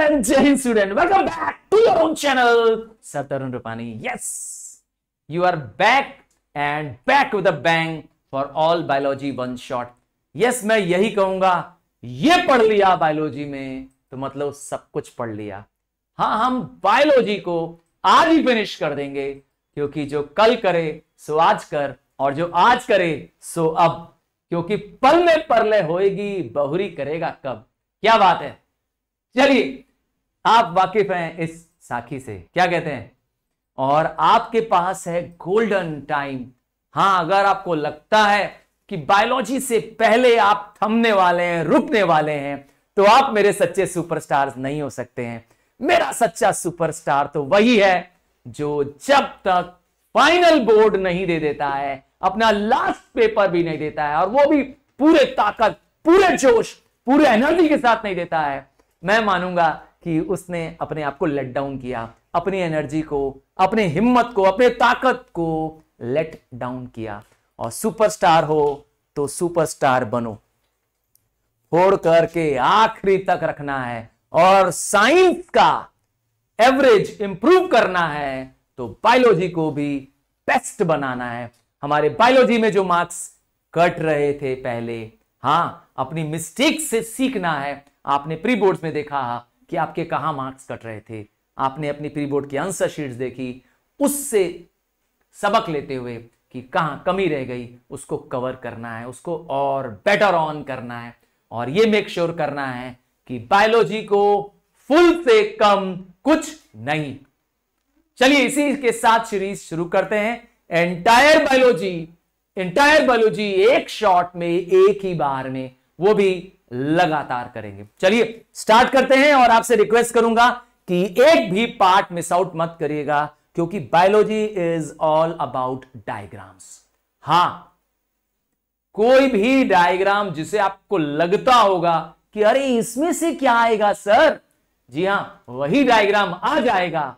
यही कहूंगा ये पढ़ लिया बायोलॉजी में तो मतलब सब कुछ पढ़ लिया हाँ हम बायोलॉजी को आज ही फिनिश कर देंगे क्योंकि जो कल करे सो आज कर और जो आज करे सो अब क्योंकि पल में परले होएगी बहुरी करेगा कब क्या बात है चलिए आप वाकिफ हैं इस साखी से क्या कहते हैं और आपके पास है गोल्डन टाइम हाँ अगर आपको लगता है कि बायोलॉजी से पहले आप थमने वाले हैं रुकने वाले हैं तो आप मेरे सच्चे सुपरस्टार्स नहीं हो सकते हैं मेरा सच्चा सुपरस्टार तो वही है जो जब तक फाइनल बोर्ड नहीं दे देता है अपना लास्ट पेपर भी नहीं देता है और वो भी पूरे ताकत पूरे जोश पूरे एनर्जी के साथ नहीं देता है मैं मानूंगा कि उसने अपने आप को लेट डाउन किया अपनी एनर्जी को अपने हिम्मत को अपने ताकत को लेट डाउन किया और सुपरस्टार हो तो सुपरस्टार बनो फोड़ करके आखिरी तक रखना है और साइंस का एवरेज इंप्रूव करना है तो बायोलॉजी को भी बेस्ट बनाना है हमारे बायोलॉजी में जो मार्क्स कट रहे थे पहले हाँ अपनी मिस्टेक से सीखना है आपने प्री बोर्ड्स में देखा कि आपके कहाँ मार्क्स कट रहे थे आपने अपनी प्री बोर्ड की आंसर शीट्स देखी उससे सबक लेते हुए कि कहाँ कमी रह गई उसको कवर करना है उसको और बेटर ऑन करना है और ये मेक श्योर sure करना है कि बायोलॉजी को फुल से कम कुछ नहीं चलिए इसी के साथ सीरीज शुरू करते हैं एंटायर बायोलॉजी एंटायर बायोलॉजी एक शॉट में एक ही बार में वो भी लगातार करेंगे चलिए स्टार्ट करते हैं और आपसे रिक्वेस्ट करूंगा कि एक भी पार्ट मिस आउट मत करिएगा क्योंकि biology is all about diagrams हां कोई भी डायग्राम जिसे आपको लगता होगा कि अरे इसमें से क्या आएगा सर जी हां वही डायग्राम आ जाएगा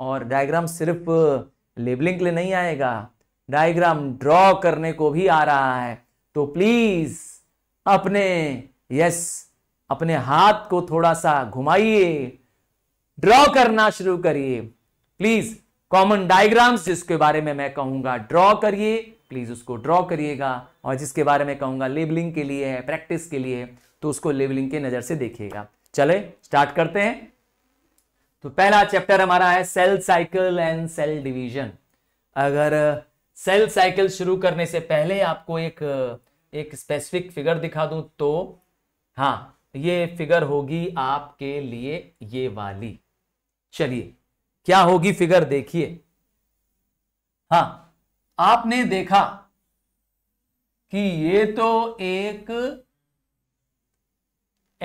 और डायग्राम सिर्फ लेबलिंग के लिए नहीं आएगा डायग्राम ड्रॉ करने को भी आ रहा है तो प्लीज अपने यस अपने हाथ को थोड़ा सा घुमाइए ड्रॉ करना शुरू करिए प्लीज कॉमन डायग्राम्स जिसके बारे में मैं कहूंगा ड्रॉ करिए प्लीज उसको ड्रॉ करिएगा और जिसके बारे में कहूंगा लेबलिंग के लिए है प्रैक्टिस के लिए तो उसको लेबलिंग के नजर से देखिएगा चले स्टार्ट करते हैं तो पहला चैप्टर हमारा है cell cycle and cell division अगर सेल साइकिल शुरू करने से पहले आपको एक एक स्पेसिफिक फिगर दिखा दूं तो हाँ ये फिगर होगी आपके लिए ये वाली चलिए क्या होगी फिगर देखिए हाँ आपने देखा कि ये तो एक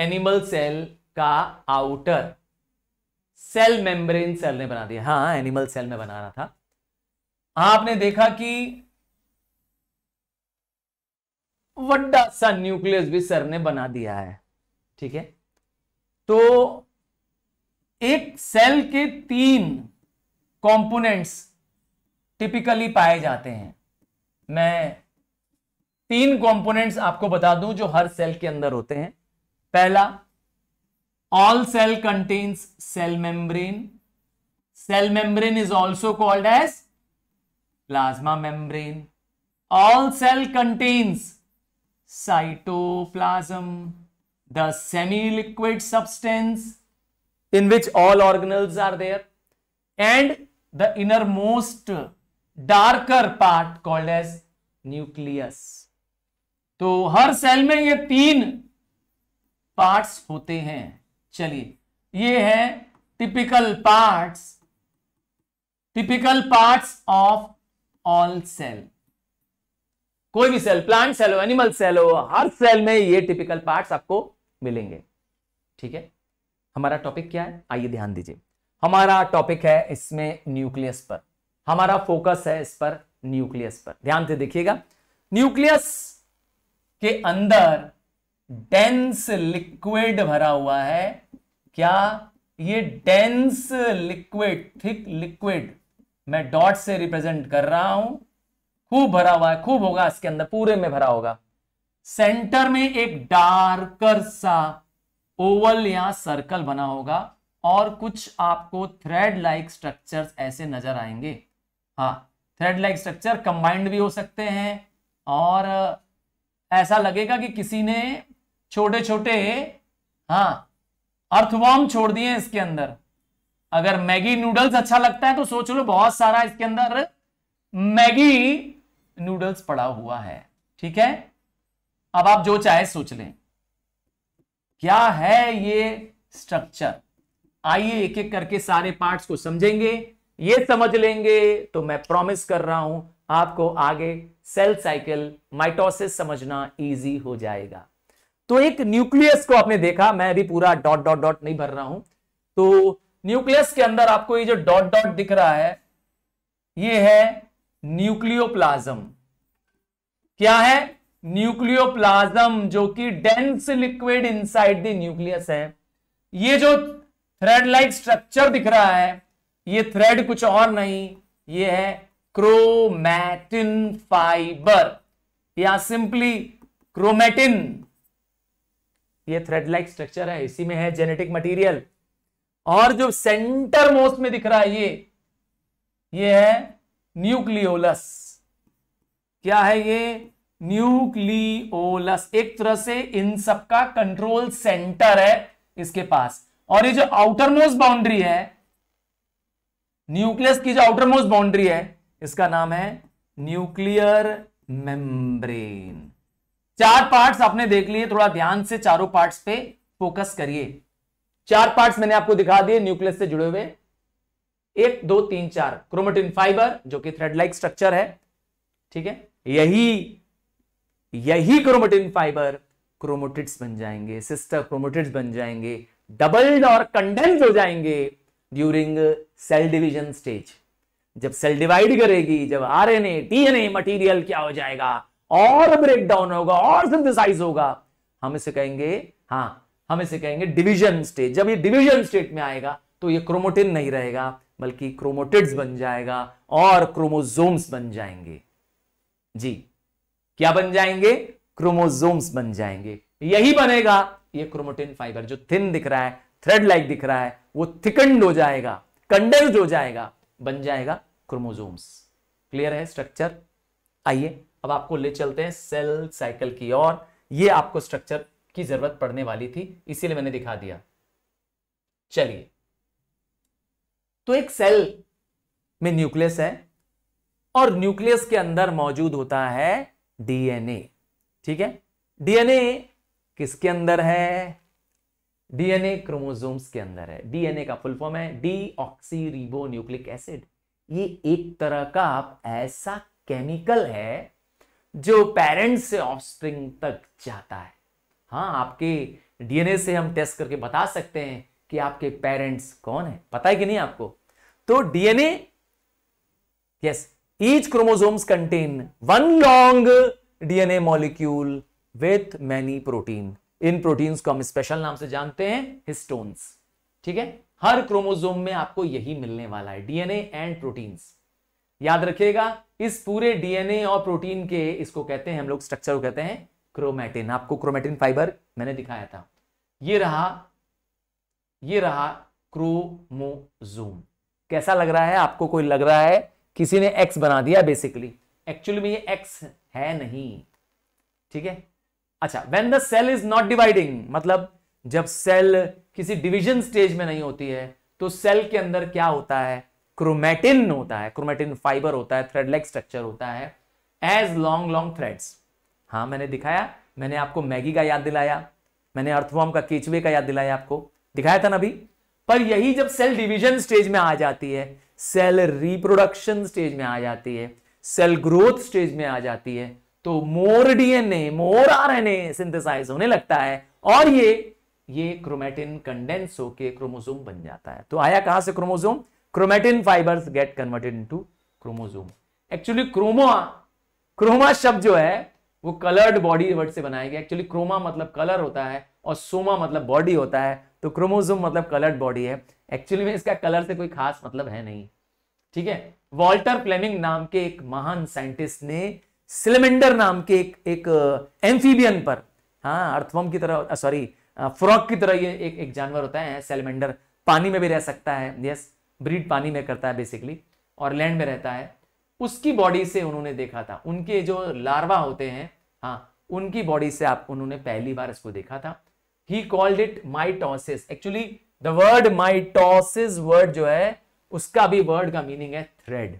एनिमल सेल का आउटर सेल मेम्ब्रेन सेल ने बना दिया हाँ एनिमल सेल में बना रहा था आपने देखा कि वड्डा सा न्यूक्लियस भी सर ने बना दिया है ठीक है तो एक सेल के तीन कंपोनेंट्स टिपिकली पाए जाते हैं मैं तीन कंपोनेंट्स आपको बता दूं जो हर सेल के अंदर होते हैं पहला all cell contains cell membrane cell membrane is also called as plasma membrane all cell contains cytoplasm, the semi-liquid substance in which all organelles are there and the innermost darker part called as nucleus. तो हर cell में ये तीन parts होते हैं चलिए ये है typical parts typical parts of all cell कोई भी सेल प्लांट सेल हो एनिमल सेल हो हर सेल में ये टिपिकल पार्ट्स आपको मिलेंगे ठीक है हमारा टॉपिक क्या है आइए ध्यान दीजिए हमारा टॉपिक है इसमें न्यूक्लियस पर हमारा फोकस है इस पर न्यूक्लियस पर ध्यान से देखिएगा न्यूक्लियस के अंदर डेंस लिक्विड भरा हुआ है क्या ये डेंस लिक्विड थिक लिक्विड मैं डॉट से रिप्रेजेंट कर रहा हूं खूब भरा हुआ है खूब होगा इसके अंदर पूरे में भरा होगा सेंटर में एक डार्कर सा ओवल या सर्कल बना होगा और कुछ आपको थ्रेड लाइक स्ट्रक्चर्स ऐसे नजर आएंगे हाँ थ्रेड लाइक स्ट्रक्चर कंबाइंड भी हो सकते हैं और ऐसा लगेगा कि किसी ने छोटे छोटे हाँ अर्थवॉर्म छोड़ दिए इसके अंदर अगर मैगी नूडल्स अच्छा लगता है तो सोच लो बहुत सारा इसके अंदर मैगी नूडल्स पड़ा हुआ है ठीक है अब आप जो चाहे सोच लें क्या है ये स्ट्रक्चर आइए एक एक करके सारे पार्ट्स को समझेंगे ये समझ लेंगे तो मैं प्रॉमिस कर रहा हूं आपको आगे सेल साइकिल माइटोसिस समझना इजी हो जाएगा तो एक न्यूक्लियस को आपने देखा मैं अभी पूरा डॉट डॉट डॉट नहीं भर रहा हूं तो न्यूक्लियस के अंदर आपको ये जो डॉट डॉट दिख रहा है ये है न्यूक्लियोप्लाज्म क्या है न्यूक्लियोप्लाज्म जो कि dense liquid inside the nucleus है ये जो थ्रेड लाइक स्ट्रक्चर दिख रहा है ये थ्रेड कुछ और नहीं ये है क्रोमैटिन फाइबर या सिंपली क्रोमैटिन ये थ्रेड लाइक स्ट्रक्चर है इसी में है जेनेटिक मटेरियल और जो सेंटर मोस्ट में दिख रहा है ये ये है न्यूक्लियोलस क्या है ये न्यूक्लियोलस एक तरह से इन सबका कंट्रोल सेंटर है इसके पास और ये जो आउटर मोस्ट बाउंड्री है न्यूक्लियस की जो आउटर मोस्ट बाउंड्री है इसका नाम है न्यूक्लियर मेम्ब्रेन चार पार्ट्स आपने देख लिए थोड़ा ध्यान से चारों पार्ट्स पे फोकस करिए चार पार्ट्स मैंने आपको दिखा दिए न्यूक्लियस से जुड़े हुए एक दो तीन चार क्रोमेटिन फाइबर जो कि थ्रेड लाइक स्ट्रक्चर है ठीक है यही यही क्रोमेटिन फाइबर क्रोमोटिड्स बन जाएंगे सिस्टर क्रोमोटिड्स बन जाएंगे डबल्ड और कंडेंस हो जाएंगे ड्यूरिंग सेल डिवीजन स्टेज जब सेल डिवाइड करेगी जब आरएनए डीएनए मटेरियल क्या हो जाएगा और ब्रेक डाउन होगा और सिंथेसाइज होगा हम इसे कहेंगे हाँ हम इसे कहेंगे डिवीजन स्टेज जब ये डिवीजन स्टेट में आएगा तो ये क्रोमोटिन नहीं रहेगा बल्कि क्रोमोटिड्स बन जाएगा और क्रोमोजोम्स बन जाएंगे जी क्या बन जाएंगे क्रोमोजोम्स बन जाएंगे यही बनेगा ये क्रोमोटिन फाइबर जो थिन दिख रहा है थ्रेड लाइक दिख रहा है वो थिकंड हो जाएगा कंडेंस्ड हो जाएगा बन जाएगा क्रोमोजोम्स क्लियर है स्ट्रक्चर आइए अब आपको ले चलते हैं सेल साइकिल की और ये आपको स्ट्रक्चर की जरूरत पड़ने वाली थी इसीलिए मैंने दिखा दिया चलिए तो एक सेल में न्यूक्लियस है और न्यूक्लियस के अंदर मौजूद होता है डीएनए ठीक है डीएनए किसके अंदर है डीएनए क्रोमोसोम्स के अंदर है डीएनए का फुल फॉर्म है डी ऑक्सीरिबो न्यूक्लिक एसिड ये एक तरह का ऐसा केमिकल है जो पेरेंट्स से ऑफस्प्रिंग तक जाता है हाँ आपके डीएनए से हम टेस्ट करके बता सकते हैं कि आपके पेरेंट्स कौन है पता है कि नहीं आपको तो DNA yes each chromosomes contain one long DNA molecule with many protein इन प्रोटीन्स को हम स्पेशल नाम से जानते हैं हिस्टोन्स ठीक है हर क्रोमोसोम में आपको यही मिलने वाला है डीएनए एंड प्रोटीन्स याद रखिएगा इस पूरे डीएनए और प्रोटीन के इसको कहते हैं हम लोग स्ट्रक्चर को कहते हैं क्रोमैटिन आपको क्रोमैटिन फाइबर मैंने दिखाया था ये रहा ये रहा क्रोमोजोम कैसा लग रहा है आपको कोई लग रहा है किसी ने एक्स बना दिया बेसिकली एक्चुअली में ये एक्स है नहीं ठीक है अच्छा when the cell is not dividing मतलब जब सेल किसी डिविजन स्टेज में नहीं होती है तो सेल के अंदर क्या होता है क्रोमेटिन होता है क्रोमेटिन फाइबर होता है थ्रेडलेक स्ट्रक्चर होता है एज लॉन्ग लॉन्ग थ्रेड्स हाँ मैंने दिखाया मैंने आपको मैगी का याद दिलाया मैंने अर्थवॉर्म का केचवे का याद दिलाया आपको दिखाया था ना अभी पर यही जब सेल डिवीजन स्टेज में आ जाती है सेल रिप्रोडक्शन स्टेज में आ जाती है सेल ग्रोथ स्टेज में आ जाती है तो more DNA more RNA synthesize होने लगता है और ये ये क्रोमेटिन कंडेंस होके क्रोमोसोम बन जाता है तो आया कहां से chromosome chromatin fibres get converted into chromosome actually chroma chroma शब्द जो है वो कलर्ड बॉडी वर्ड से बनाया गया एक्चुअली क्रोमा मतलब कलर होता है और सोमा मतलब बॉडी होता है तो क्रोमोजोम मतलब कलर्ड बॉडी है एक्चुअली में इसका कलर से कोई खास मतलब है नहीं ठीक है वॉल्टर फ्लेमिंग नाम के एक महान साइंटिस्ट ने सिलेमेंडर नाम के एक एक एम्फीबियन uh, पर हाँ अर्थवम की तरह सॉरी uh, फ्रॉक uh, की तरह ये एक एक जानवर होता है सेलमेंडर पानी में भी रह सकता है यस ब्रीड पानी में करता है बेसिकली और लैंड में रहता है उसकी बॉडी से उन्होंने देखा था उनके जो लार्वा होते हैं हाँ उनकी बॉडी से आप उन्होंने पहली बार इसको देखा था ही called it mitosis actually the word mitosis word जो है उसका भी वर्ड का मीनिंग है थ्रेड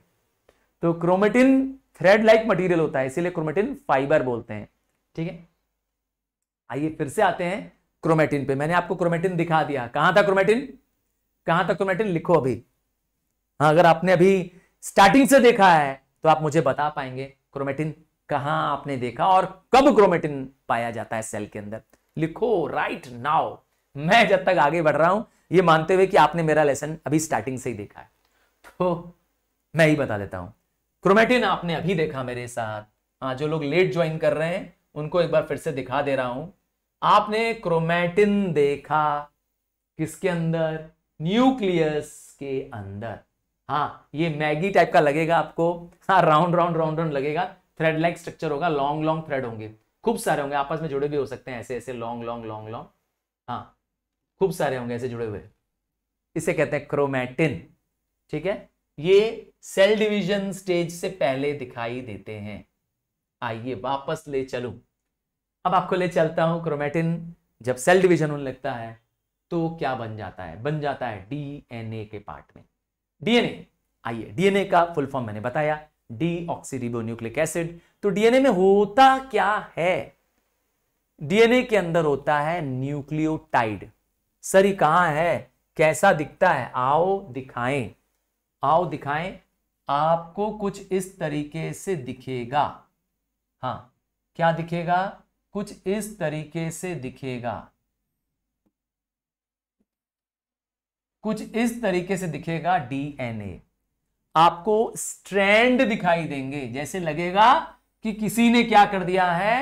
तो क्रोमेटिन थ्रेड लाइक मटेरियल होता है इसीलिए क्रोमेटिन फाइबर बोलते हैं ठीक है आइए फिर से आते हैं क्रोमेटिन पे मैंने आपको क्रोमेटिन दिखा दिया कहां था क्रोमेटिन कहां था क्रोमेटिन लिखो अभी हाँ अगर आपने अभी स्टार्टिंग से देखा है तो आप मुझे बता पाएंगे क्रोमेटिन कहां आपने देखा और कब क्रोमेटिन पाया जाता है सेल के अंदर लिखो राइट नाउ मैं जब तक आगे बढ़ रहा हूं ये मानते हुए कि आपने मेरा लेसन अभी स्टार्टिंग से ही देखा है तो मैं ही बता देता हूं क्रोमेटिन आपने अभी देखा मेरे साथ हाँ जो लोग लेट ज्वाइन कर रहे हैं उनको एक बार फिर से दिखा दे रहा हूं आपने क्रोमेटिन देखा किसके अंदर न्यूक्लियस के अंदर हाँ ये मैगी टाइप का लगेगा आपको हाँ राउंड राउंड राउंड राउंड लगेगा थ्रेड लाइक स्ट्रक्चर होगा लॉन्ग लॉन्ग थ्रेड होंगे खूब सारे होंगे आपस में जुड़े भी हो सकते हैं ऐसे ऐसे लॉन्ग लॉन्ग लॉन्ग लॉन्ग हाँ खूब सारे होंगे ऐसे जुड़े हुए इसे कहते हैं क्रोमैटिन ठीक है ये सेल डिवीजन स्टेज से पहले दिखाई देते हैं आइए वापस ले चलू अब आपको ले चलता हूं क्रोमैटिन जब सेल डिवीजन होने लगता है तो क्या बन जाता है बन जाता है डीएनए के पार्ट में डीएनए आइए डीएनए का फुल फॉर्म मैंने बताया डी न्यूक्लिक एसिड तो डीएनए में होता क्या है डीएनए के अंदर होता है न्यूक्लियोटाइड सर ये कहां है कैसा दिखता है आओ दिखाएं आओ दिखाएं आपको कुछ इस तरीके से दिखेगा हाँ क्या दिखेगा कुछ इस तरीके से दिखेगा कुछ इस तरीके से दिखेगा डीएनए आपको स्ट्रैंड दिखाई देंगे जैसे लगेगा कि किसी ने क्या कर दिया है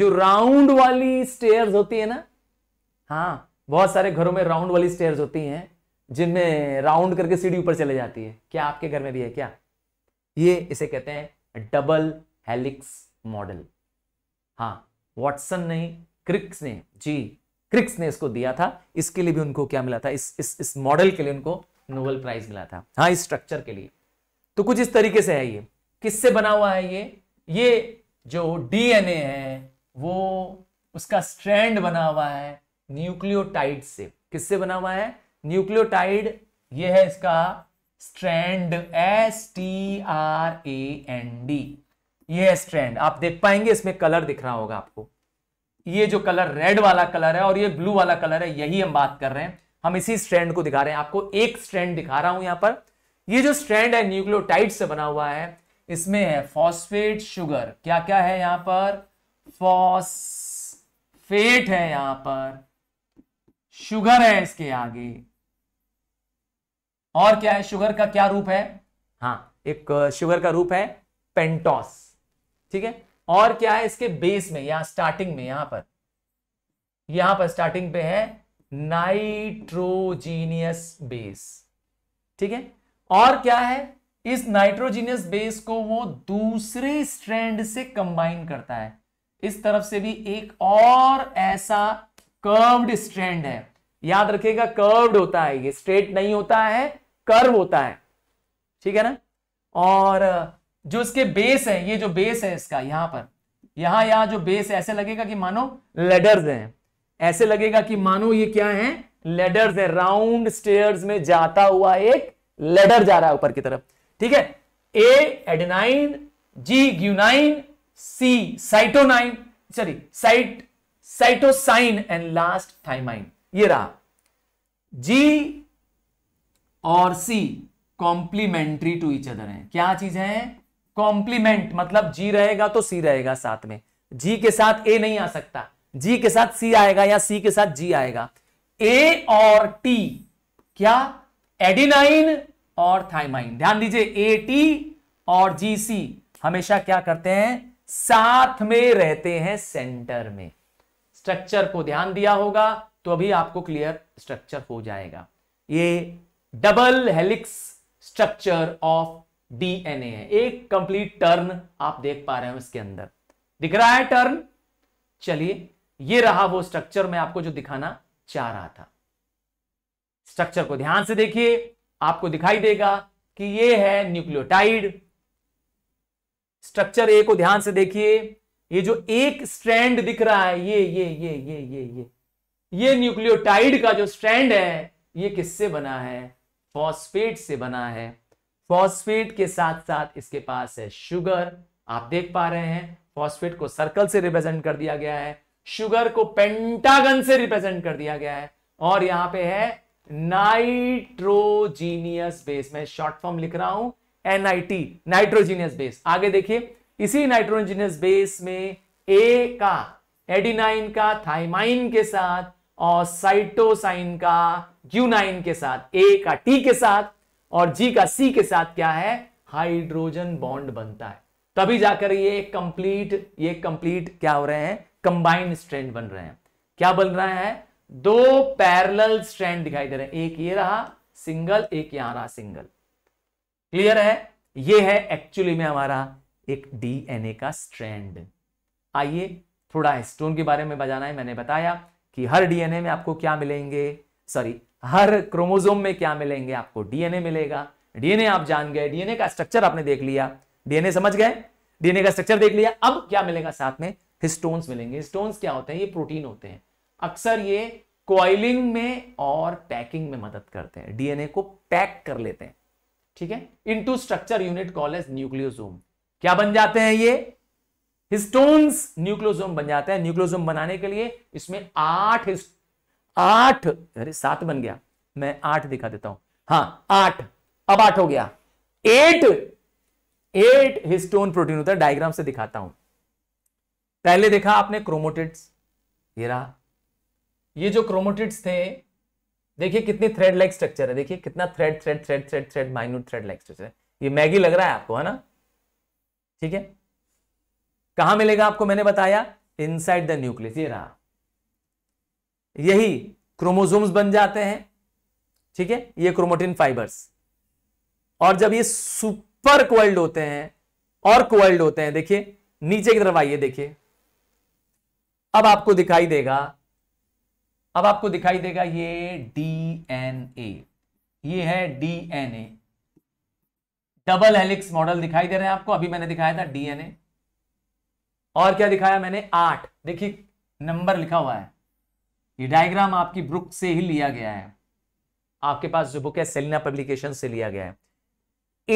जो राउंड वाली स्टेयर्स होती है ना हाँ बहुत सारे घरों में राउंड वाली स्टेयर्स होती हैं जिनमें राउंड करके सीढ़ी ऊपर चले जाती है क्या आपके घर में भी है क्या ये इसे कहते हैं डबल हेलिक्स मॉडल हाँ वॉटसन ने क्रिक्स ने जी क्रिक्स ने इसको दिया था इसके लिए भी उनको क्या मिला था इस इस इस मॉडल के लिए उनको नोबेल प्राइज मिला था हाँ इस स्ट्रक्चर के लिए तो कुछ इस तरीके से है ये किससे बना हुआ है ये ये जो डीएनए है वो उसका स्ट्रैंड बना हुआ है न्यूक्लियोटाइड से किससे बना हुआ है न्यूक्लियोटाइड ये है इसका strand S T R A N D ये है स्ट्रैंड आप देख पाएंगे इसमें कलर दिख रहा होगा आपको ये जो कलर रेड वाला कलर है और ये ब्लू वाला कलर है यही हम बात कर रहे हैं हम इसी स्ट्रैंड को दिखा रहे हैं आपको एक स्ट्रैंड दिखा रहा हूं यहां पर ये जो स्ट्रैंड है न्यूक्लियोटाइड से बना हुआ है इसमें है फॉस्फेट शुगर क्या क्या है यहां पर फॉस्फेट है यहां पर शुगर है इसके आगे और क्या है शुगर का क्या रूप है हाँ एक शुगर का रूप है पेंटोस ठीक है और क्या है इसके बेस में यहां स्टार्टिंग में यहां पर यहां पर स्टार्टिंग पे है नाइट्रोजीनियस बेस ठीक है और क्या है इस नाइट्रोजीनियस बेस को वो दूसरे स्ट्रैंड से कंबाइन करता है इस तरफ से भी एक और ऐसा कर्व्ड स्ट्रैंड है याद रखेगा कर्व्ड होता है ये स्ट्रेट नहीं होता है कर्व होता है ठीक है ना और जो इसके बेस है ये जो बेस है इसका यहां पर यहां यहां जो बेस है ऐसे लगेगा कि मानो लेडर्स हैं ऐसे लगेगा कि मानो ये क्या है लेडर्स है राउंड स्टेयर्स में जाता हुआ एक लेडर जा रहा है ऊपर की तरफ ठीक है A adenine G guanine C cytonine sorry site cytosine and last thymine ये रहा जी और C complementary to each other हैं क्या चीजें हैं कॉम्प्लीमेंट मतलब जी रहेगा तो सी रहेगा साथ में जी के साथ ए नहीं आ सकता जी के साथ सी आएगा या सी के साथ जी आएगा ए और टी क्या एडिनाइन और थाइमाइन ध्यान दीजिए ए टी और जी सी हमेशा क्या करते हैं साथ में रहते हैं सेंटर में स्ट्रक्चर को ध्यान दिया होगा तो अभी आपको क्लियर स्ट्रक्चर हो जाएगा ये double helix structure of DNA है एक कंप्लीट टर्न आप देख पा रहे हो इसके अंदर दिख रहा है टर्न चलिए ये रहा वो स्ट्रक्चर मैं आपको जो दिखाना चाह रहा था स्ट्रक्चर को ध्यान से देखिए आपको दिखाई देगा कि ये है न्यूक्लियोटाइड स्ट्रक्चर ए को ध्यान से देखिए ये जो एक स्ट्रैंड दिख रहा है ये ये ये ये ये ये ये न्यूक्लियोटाइड का जो स्ट्रैंड है ये किससे बना है फॉस्फेट से बना है फॉस्फेट के साथ साथ इसके पास है शुगर आप देख पा रहे हैं फॉस्फेट को सर्कल से रिप्रेजेंट कर दिया गया है शुगर को पेंटागन से रिप्रेजेंट कर दिया गया है और यहां पे है नाइट्रोजीनियस बेस मैं शॉर्ट फॉर्म लिख रहा हूं एनआईटी नाइट्रोजीनियस बेस आगे देखिए इसी नाइट्रोजीनियस बेस में ए का एडीनाइन का थाइमाइन के साथ और साइटोसाइन का ग्यूनाइन के साथ ए का टी के साथ और जी का सी के साथ क्या है हाइड्रोजन बॉन्ड बनता है तभी जाकर ये कंप्लीट ये कंप्लीट क्या हो रहे हैं कंबाइंड स्ट्रेंड बन रहे हैं क्या बन रहा है दो पैरेलल स्ट्रैंड दिखाई दे रहे हैं एक ये रहा सिंगल एक यहां रहा सिंगल क्लियर है ये है एक्चुअली में हमारा एक डीएनए का स्ट्रैंड आइए थोड़ा हिस्टोन के बारे में बजाना है मैंने बताया कि हर डीएनए में आपको क्या मिलेंगे सॉरी हर क्रोमोजोम में क्या मिलेंगे आपको डीएनए मिलेगा डीएनए आप जान गए डीएनए का स्ट्रक्चर आपने देख लिया डीएनए समझ गए डीएनए का स्ट्रक्चर देख लिया अब क्या मिलेगा साथ में हिस्टोन्स मिलेंगे हिस्टोन्स क्या होते हैं ये प्रोटीन होते हैं अक्सर ये क्वाइलिंग में और पैकिंग में मदद करते हैं डीएनए को पैक कर लेते हैं ठीक है into structure unit call as nucleosome क्या बन जाते हैं ये हिस्टोन्स न्यूक्लियोजोम बन जाते हैं न्यूक्लियोजोम बनाने के लिए इसमें आठ आठ अरे सात बन गया मैं आठ दिखा देता हूं हाँ आठ अब आठ हो गया एट एट हिस्टोन प्रोटीन होता है डायग्राम से दिखाता हूं पहले देखा आपने क्रोमोटिड्स ये रहा ये जो क्रोमोटिड्स थे देखिए कितनी थ्रेड लाइक स्ट्रक्चर है देखिए कितना thread thread thread thread thread minute thread like structure है ये मैगी लग रहा है आपको है ना ठीक है कहा मिलेगा आपको मैंने बताया इनसाइड द न्यूक्लियस ये रहा यही क्रोमोजोम्स बन जाते हैं ठीक है ये क्रोमोटिन फाइबर्स और जब ये सुपर क्वर्ल्ड होते हैं और क्वर्ल्ड होते हैं देखिए नीचे की तरफ आइए देखिए अब आपको दिखाई देगा अब आपको दिखाई देगा ये डीएनए ये है डीएनए डबल हेलिक्स मॉडल दिखाई दे रहे हैं आपको अभी मैंने दिखाया था डीएनए और क्या दिखाया मैंने आठ देखिए नंबर लिखा हुआ है ये डायग्राम आपकी बुक से ही लिया गया है आपके पास जो बुक है सेलिना पब्लिकेशन से लिया गया है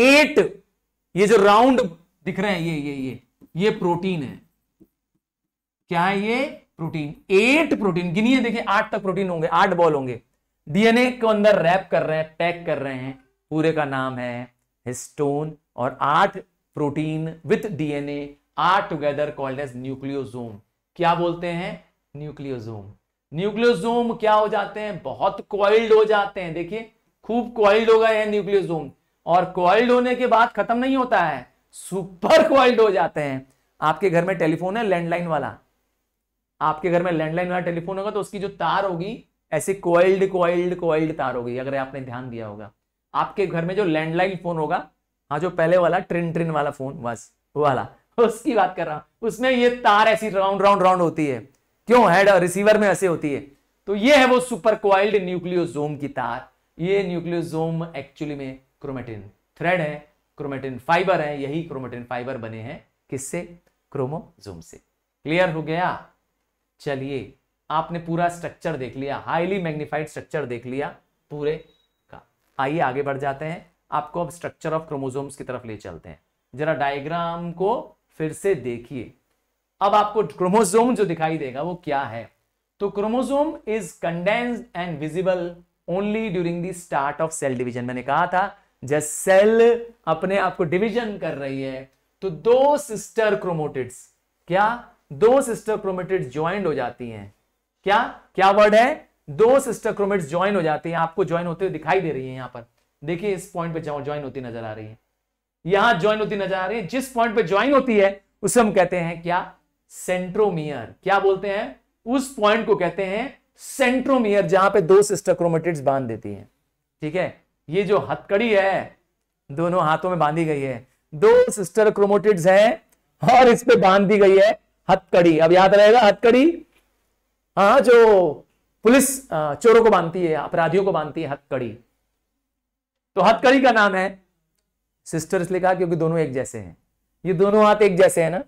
एट ये जो राउंड दिख रहे हैं ये ये ये ये प्रोटीन है क्या है ये प्रोटीन एट प्रोटीन गिनिए देखिए आठ तक प्रोटीन होंगे आठ बॉल होंगे डीएनए को अंदर रैप कर रहे हैं पैक कर रहे हैं पूरे का नाम है हिस्टोन और आठ protein with DNA are together called as nucleosome क्या बोलते हैं न्यूक्लियोजोम न्यूक्लियोजोम क्या हो जाते हैं बहुत क्वाइल्ड हो जाते हैं देखिए खूब क्वाइल्ड हो गए हैं न्यूक्लियोजोम और क्वाइल्ड होने के बाद खत्म नहीं होता है सुपर क्वाइल्ड हो जाते हैं आपके घर में टेलीफोन है लैंडलाइन वाला आपके घर में लैंडलाइन वाला टेलीफोन होगा तो उसकी जो तार होगी ऐसे कोइल्ड कोइल्ड कोइल्ड तार होगी अगर आपने ध्यान दिया होगा आपके घर में जो लैंडलाइन फोन होगा हाँ जो पहले वाला ट्रिन ट्रिन वाला फोन बस वाला उसकी बात कर रहा हूं उसमें ये तार ऐसी राउंड राउंड राउंड होती है क्यों हेड रिसीवर में ऐसे होती है तो ये है वो सुपर क्वाइल्ड न्यूक्लियोजोम की तार ये न्यूक्लियोजोम एक्चुअली में क्रोमेटिन थ्रेड है क्रोमेटिन फाइबर है यही क्रोमेटिन फाइबर बने हैं किससे क्रोमोजोम से क्लियर हो गया चलिए आपने पूरा स्ट्रक्चर देख लिया हाईली मैग्निफाइड स्ट्रक्चर देख लिया पूरे का आइए आगे बढ़ जाते हैं आपको अब स्ट्रक्चर ऑफ क्रोमोजोम्स की तरफ ले चलते हैं जरा डायग्राम को फिर से देखिए अब आपको क्रोमोजोम जो दिखाई देगा वो क्या है तो chromosome is condense and visible only during the start of cell division मैंने कहा था जब सेल अपने आप को डिविजन कर रही है तो दो सिस्टर क्रोमोटिड्स क्या दो सिस्टर क्रोमेटेड ज्वाइंट हो जाती हैं क्या क्या वर्ड है दो सिस्टर क्रोमेट ज्वाइन हो जाती हैं आपको ज्वाइन होते हुए दिखाई दे रही है यहां पर देखिए इस पॉइंट पे ज्वाइन होती नजर आ रही है यहां ज्वाइन होती नजर आ रही है जिस पॉइंट पे ज्वाइन होती है उसे हम कहते हैं क्या सेंट्रोमियर क्या बोलते हैं उस पॉइंट को कहते हैं सेंट्रोमियर जहां पे दो सिस्टर क्रोमेटिड्स बांध देती हैं ठीक है ये जो हथकड़ी है दोनों हाथों में बांधी गई है दो सिस्टर क्रोमोटिड्स है और इस पे बांध दी गई है हथकड़ी अब याद रहेगा हथकड़ी हाँ जो पुलिस चोरों को बांधती है अपराधियों को बांधती है हथकड़ी तो हथकड़ी का नाम है सिस्टर इसलिए कहा क्योंकि दोनों एक जैसे हैं ये दोनों हाथ एक जैसे हैं ना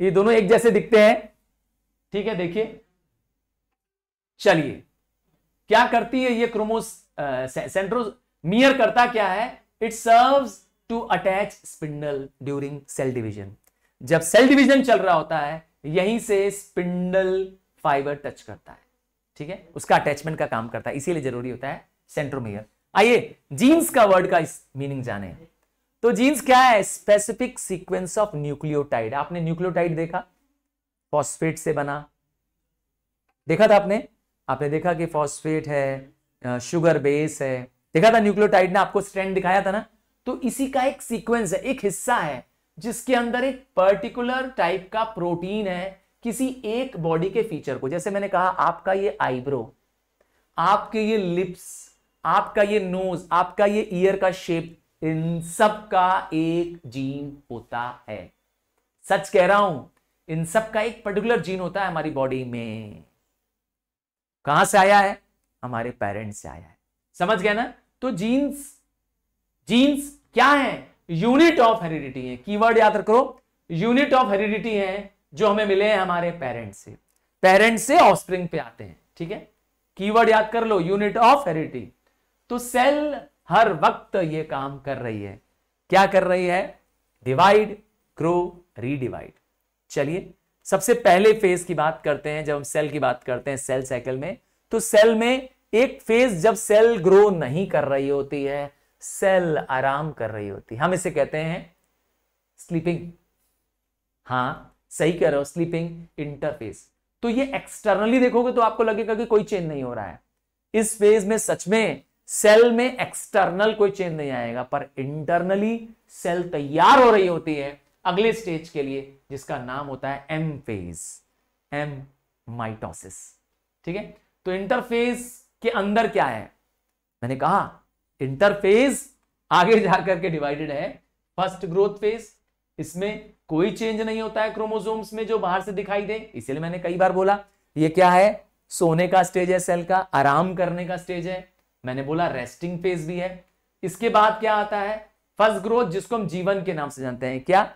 ये दोनों एक जैसे दिखते हैं ठीक है देखिए चलिए क्या करती है ये क्रोमोस मियर करता क्या है it serve to attach spindle during cell division जब सेल डिविजन चल रहा होता है यहीं से स्पिंडल फाइबर टच करता है ठीक है उसका अटैचमेंट का काम करता है इसीलिए जरूरी होता है सेंट्रोमियर आइए जीन्स का वर्ड का इस मीनिंग जाने तो जीन्स क्या है स्पेसिफिक सीक्वेंस ऑफ न्यूक्लियोटाइड आपने न्यूक्लियोटाइड देखा फॉस्फेट से बना देखा था आपने आपने देखा कि फॉस्फेट है शुगर बेस है देखा था न्यूक्लियोटाइड ने आपको स्ट्रेंड दिखाया था ना तो इसी का एक सीक्वेंस है एक हिस्सा है जिसके अंदर एक पर्टिकुलर टाइप का प्रोटीन है किसी एक बॉडी के फीचर को जैसे मैंने कहा आपका ये आईब्रो आपके ये लिप्स आपका ये नोज आपका ये ईयर का शेप इन सब का एक जीन होता है सच कह रहा हूं इन सब का एक पर्टिकुलर जीन होता है हमारी बॉडी में कहां से आया है हमारे पेरेंट्स से आया है समझ गया ना तो जीन्स जीन्स क्या है यूनिट ऑफ हेरिडिटी है कीवर्ड याद करो यूनिट ऑफ हेरिडिटी है जो हमें मिले हैं हमारे पेरेंट्स से पेरेंट्स से ऑफस्प्रिंग पे आते हैं ठीक है कीवर्ड याद कर लो यूनिट ऑफ हेरिडिटी तो सेल हर वक्त ये काम कर रही है क्या कर रही है डिवाइड ग्रो रीडिवाइड चलिए सबसे पहले फेज की बात करते हैं जब हम सेल की बात करते हैं सेल साइकिल में तो सेल में एक फेज जब सेल ग्रो नहीं कर रही होती है सेल आराम कर रही होती है हम इसे कहते हैं स्लीपिंग हाँ सही कह रहे हो स्लीपिंग इंटरफेस तो ये एक्सटर्नली देखोगे तो आपको लगेगा कि कोई चेंज नहीं हो रहा है इस फेज में सच में सेल में एक्सटर्नल कोई चेंज नहीं आएगा पर इंटरनली सेल तैयार हो रही होती है अगले स्टेज के लिए जिसका नाम होता है एम फेज एम माइटोसिस ठीक है तो इंटरफेज के अंदर क्या है मैंने कहा इंटरफेज आगे जाकर के डिवाइडेड है फर्स्ट ग्रोथ फेज इसमें कोई चेंज नहीं होता है क्रोमोसोम्स में जो बाहर से दिखाई दे इसीलिए मैंने कई बार बोला ये क्या है सोने का स्टेज है सेल का आराम करने का स्टेज है मैंने बोला रेस्टिंग फेज भी है इसके बाद क्या आता है फर्स्ट ग्रोथ जिसको हम जीवन के नाम से जानते हैं क्या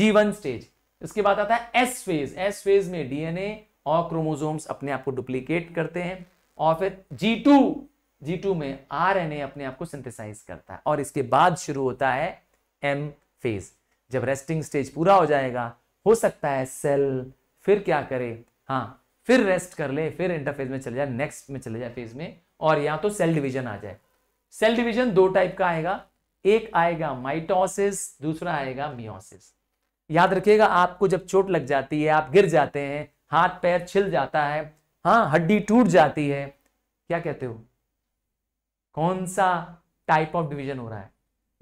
जीवन स्टेज इसके बाद आता है एस फेज एस फेज में डीएनए और क्रोमोसोम्स अपने आप को डुप्लीकेट करते हैं और फिर जी टू जी टू में आरएनए अपने आप को सिंथेसाइज करता है और इसके बाद शुरू होता है एम फेज जब रेस्टिंग स्टेज पूरा हो जाएगा हो सकता है सेल फिर क्या करे हाँ फिर रेस्ट कर ले फिर इंटरफेज में चले जाए नेक्स्ट में चले जाए फेज में और या तो सेल डिवीजन आ जाए सेल डिवीजन दो टाइप का आएगा एक आएगा माइटोसिस दूसरा आएगा मियोसिस याद रखिएगा आपको जब चोट लग जाती है आप गिर जाते हैं हाथ पैर छिल जाता है हाँ हड्डी टूट जाती है क्या कहते हो कौन सा टाइप ऑफ डिवीजन हो रहा है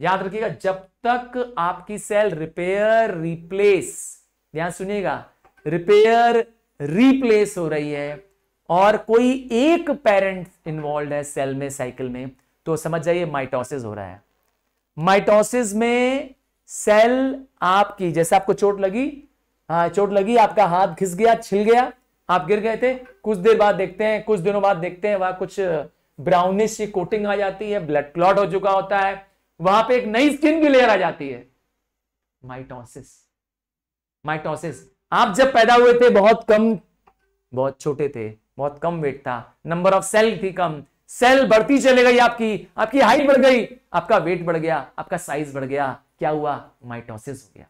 याद रखिएगा जब तक आपकी सेल रिपेयर रिप्लेस ध्यान सुनिएगा रिपेयर रिप्लेस हो रही है और कोई एक पेरेंट इन्वॉल्व है सेल में साइकिल में तो समझ जाइए माइटोसिस हो रहा है माइटोसिस में सेल आपकी जैसे आपको चोट लगी हाँ चोट लगी आपका हाथ घिस गया छिल गया आप गिर गए थे कुछ देर बाद देखते हैं कुछ दिनों बाद देखते हैं वहां कुछ ब्राउनिश सी कोटिंग आ जाती है ब्लड क्लॉट हो चुका होता है वहां पे एक नई स्किन की लेयर आ जाती है माइटोसिस माइटोसिस आप जब पैदा हुए थे बहुत कम बहुत छोटे थे बहुत कम वेट था नंबर ऑफ सेल थी कम सेल बढ़ती चले गई आपकी आपकी हाइट बढ़ गई आपका वेट बढ़ गया आपका साइज बढ़ गया क्या हुआ माइटोसिस हो गया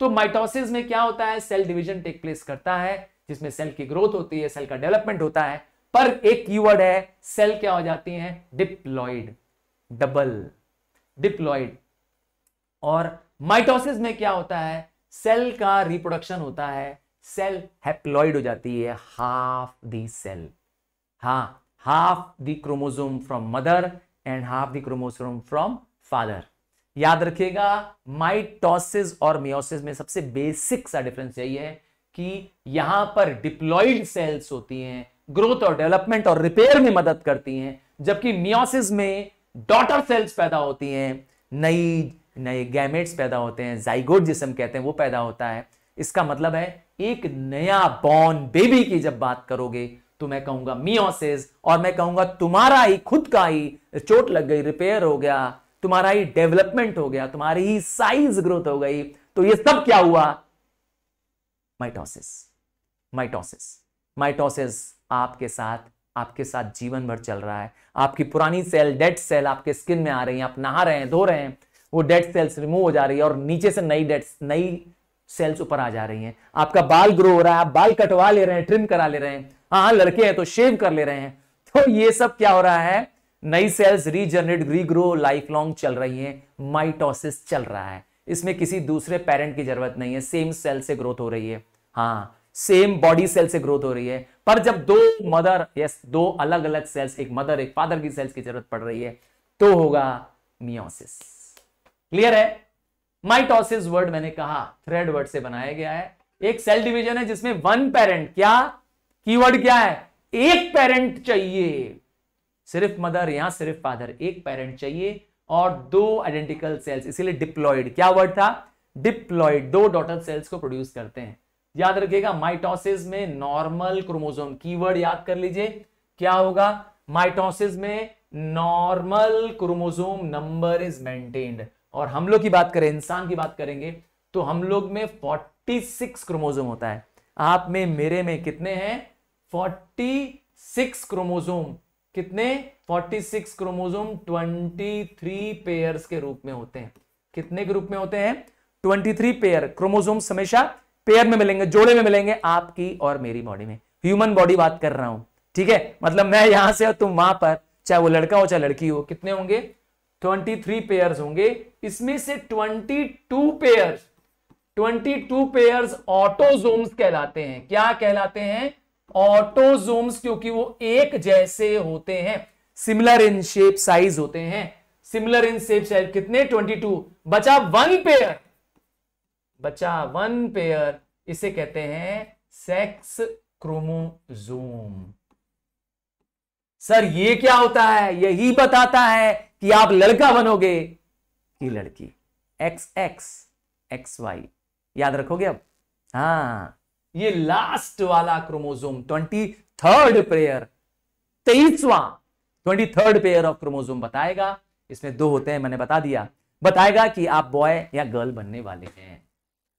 तो माइटोसिस में क्या होता है सेल डिवीजन टेक प्लेस करता है जिसमें सेल की ग्रोथ होती है सेल का डेवलपमेंट होता है पर एक कीवर्ड है सेल क्या हो जाती हैं डिप्लॉइड डबल डिप्लॉइड और माइटोसिस में क्या होता है सेल का रिप्रोडक्शन होता है सेल हैप्लॉइड हो जाती है हाफ दी सेल हा half the chromosome from mother and half the chromosome from father याद रखिएगा माइटोसिस और मियोसिस में सबसे बेसिक सा डिफरेंस यही है कि यहां पर डिप्लॉइड सेल्स होती हैं ग्रोथ और डेवलपमेंट और रिपेयर में मदद करती हैं जबकि मियोसिस में डॉटर सेल्स पैदा होती हैं नई नए गैमेट्स पैदा होते हैं जाइगोड जिसम कहते हैं वो पैदा होता है इसका मतलब है एक नया बॉर्न बेबी की जब बात करोगे तो मैं कहूंगा मियोसिस और मैं कहूंगा तुम्हारा ही खुद का ही चोट लग गई रिपेयर हो गया तुम्हारा ही डेवलपमेंट हो गया तुम्हारी ही साइज ग्रोथ हो गई तो ये सब क्या हुआ माइटोसिस माइटोसिस माइटोसिस आपके साथ आपके साथ जीवन भर चल रहा है आपकी पुरानी सेल डेड सेल आपके स्किन में आ रही है आप नहा रहे हैं धो रहे हैं वो डेड सेल्स रिमूव हो जा रही है और नीचे से नई डेड नई सेल्स ऊपर आ जा रही हैं आपका बाल ग्रो हो रहा है आप बाल कटवा ले रहे हैं ट्रिम करा ले रहे हैं हाँ लड़के हैं तो शेव कर ले रहे हैं तो ये सब क्या हो रहा है नई cells regenerate regrow life long चल रही है माइटोसिस चल रहा है इसमें किसी दूसरे पेरेंट की जरूरत नहीं है सेम सेल से ग्रोथ हो रही है हाँ सेम बॉडी सेल से ग्रोथ हो रही है पर जब दो मदर यस दो अलग अलग सेल्स एक मदर एक फादर की सेल्स की जरूरत पड़ रही है तो होगा मियोसिस क्लियर है माइटोसिस वर्ड मैंने कहा थ्रेड वर्ड से बनाया गया है एक सेल डिवीजन है जिसमें वन पेरेंट क्या कीवर्ड क्या है एक पेरेंट चाहिए सिर्फ मदर या सिर्फ फादर एक पेरेंट चाहिए और दो आइडेंटिकल सेल्स इसीलिए डिप्लॉइड क्या वर्ड था डिप्लॉइड दो डॉटर सेल्स को प्रोड्यूस करते हैं याद रखिएगा माइटोसिस में नॉर्मल क्रोमोजोम कीवर्ड याद कर लीजिए क्या होगा माइटोसिस में normal chromosome number is maintained और हम लोग की बात करें इंसान की बात करेंगे तो हम लोग में 46 क्रोमोजोम होता है आप में मेरे में कितने हैं 46 क्रोमोजोम कितने 46 क्रोमोजोम 23 पेयर्स के रूप में होते हैं कितने के रूप में होते हैं 23 पेयर क्रोमोजोम हमेशा पेयर में मिलेंगे जोड़े में मिलेंगे आपकी और मेरी बॉडी में ह्यूमन बॉडी बात कर रहा हूं ठीक है मतलब मैं यहां से और तुम वहां पर चाहे वो लड़का हो चाहे लड़की हो कितने होंगे ट्वेंटी थ्री पेयर्स होंगे इसमें से twenty two pairs twenty two pairs autosomes कहलाते हैं क्या कहलाते हैं ऑटोजोम्स क्योंकि वो एक जैसे होते हैं सिमिलर इन शेप साइज होते हैं सिमिलर इन शेप साइज कितने 22 बचा वन पेयर बचा वन पेयर इसे कहते हैं सेक्स क्रोमोजोम सर ये क्या होता है यही बताता है कि आप लड़का बनोगे कि लड़की एक्स एक्स एक्स वाई याद रखोगे अब हाँ ये लास्ट वाला क्रोमोजोम ट्वेंटी थर्ड पेयर तेईसवा twenty third pair of chromosome बताएगा इसमें दो होते हैं मैंने बता दिया बताएगा कि आप बॉय या गर्ल बनने वाले हैं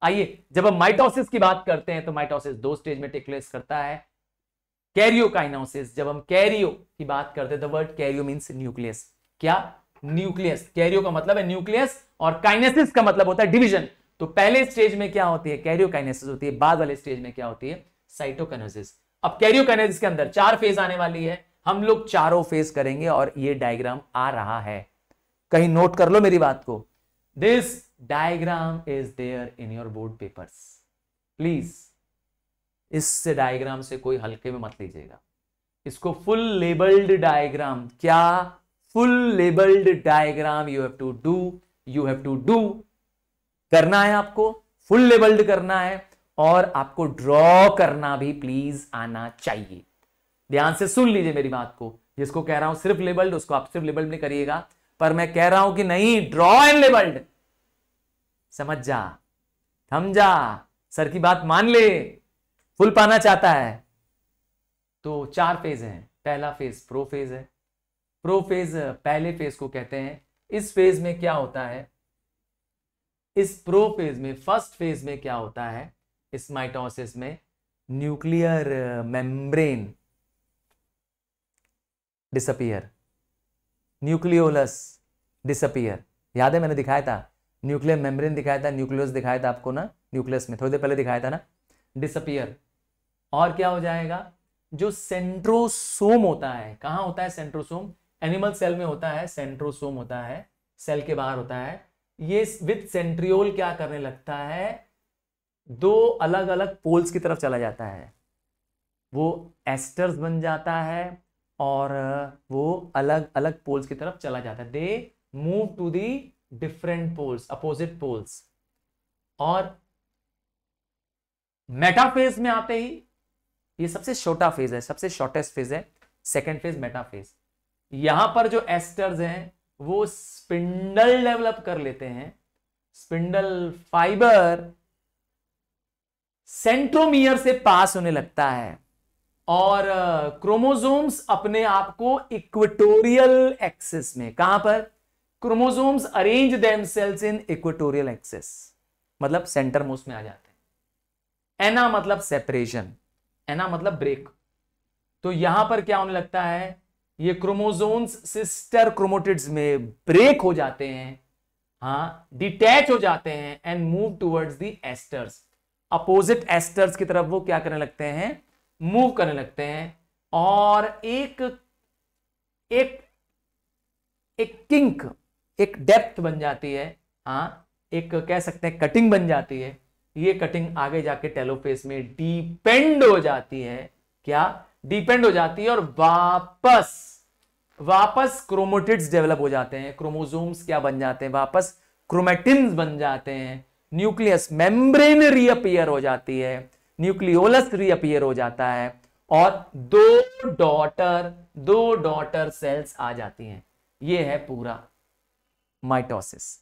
आइए जब हम माइटोसिस की बात करते हैं तो माइटोसिस दो स्टेज में टेकलेस करता है कैरियोकाइनोसिस जब हम कैरियो की बात करते हैं तो वर्ड कैरियो मीन्स न्यूक्लियस क्या न्यूक्लियस कैरियो का मतलब है न्यूक्लियस और काइनेसिस का मतलब होता है डिवीजन तो पहले स्टेज में क्या होती है कैरियोकाइनेसिस होती है बाद वाले स्टेज में क्या होती है साइटोकाइनोसिस अब कैरियोकाइनेसिस के अंदर चार फेज आने वाली है हम लोग चारों फेज करेंगे और ये डायग्राम आ रहा है कहीं नोट कर लो मेरी बात को this diagram is there in your board papers please इस डायग्राम से कोई हल्के में मत लीजिएगा इसको फुल लेबल्ड डायग्राम क्या full labelled diagram you have to do you have to do करना है आपको फुल लेबल्ड करना है और आपको ड्रॉ करना भी प्लीज आना चाहिए ध्यान से सुन लीजिए मेरी बात को जिसको कह रहा हूं सिर्फ लेबल्ड उसको आप सिर्फ लेबल्ड नहीं करिएगा पर मैं कह रहा हूं कि नहीं ड्रॉ एंड लेबल्ड समझ जा थम जा सर की बात मान ले फुल पाना चाहता है तो चार फेज हैं पहला फेज प्रो फेज है प्रो फेज पहले फेज को कहते हैं इस फेज में क्या होता है इस प्रो फेज में फर्स्ट फेज में क्या होता है इस माइटोसिस में nuclear membrane disappear nucleolus disappear याद है मैंने दिखाया था न्यूक्लियर मेम्ब्रेन दिखाया था न्यूक्लियस दिखाया था आपको ना न्यूक्लियस में थोड़ी देर पहले दिखाया था ना डिसअपियर और क्या हो जाएगा जो सेंट्रोसोम होता है कहाँ होता है सेंट्रोसोम एनिमल सेल में होता है सेंट्रोसोम होता है सेल के बाहर होता है ये विथ सेंट्रियोल क्या करने लगता है दो अलग अलग पोल्स की तरफ चला जाता है वो एस्टर्स बन जाता है और वो अलग अलग पोल्स की तरफ चला जाता है they move to the different poles opposite poles और मेटाफेज में आते ही ये सबसे छोटा फेज है सबसे शॉर्टेस्ट फेज है सेकेंड फेज मेटाफेज यहां पर जो एस्टर्स हैं वो स्पिंडल डेवलप कर लेते हैं स्पिंडल फाइबर सेंट्रोमियर से पास होने लगता है और क्रोमोसोम्स uh, अपने आप को इक्वेटोरियल एक्सिस में कहां पर chromosomes arrange them cells in equatorial axis मतलब सेंटर मोस्ट में आ जाते हैं एना मतलब सेपरेशन एना मतलब ब्रेक तो यहां पर क्या होने लगता है ये क्रोमोजोन्स सिस्टर क्रोमोटिड्स में ब्रेक हो जाते हैं हाँ डिटैच हो जाते हैं and move towards the asters opposite asters की तरफ वो क्या करने लगते हैं मूव करने लगते हैं और एक एक एक किंक एक डेप्थ बन जाती है हाँ एक कह सकते हैं कटिंग बन जाती है ये कटिंग आगे जाके टेलोफेस में डिपेंड हो जाती है क्या डिपेंड हो जाती है और वापस वापस क्रोमोटिड्स डेवलप हो जाते हैं क्रोमोजोम्स क्या बन जाते हैं वापस क्रोमेटिन बन जाते हैं न्यूक्लियस मेम्ब्रेन रीअपियर हो जाती है न्यूक्लियोलस रीअपियर हो जाता है और दो डॉटर दो डॉटर सेल्स आ जाती हैं ये है पूरा माइटोसिस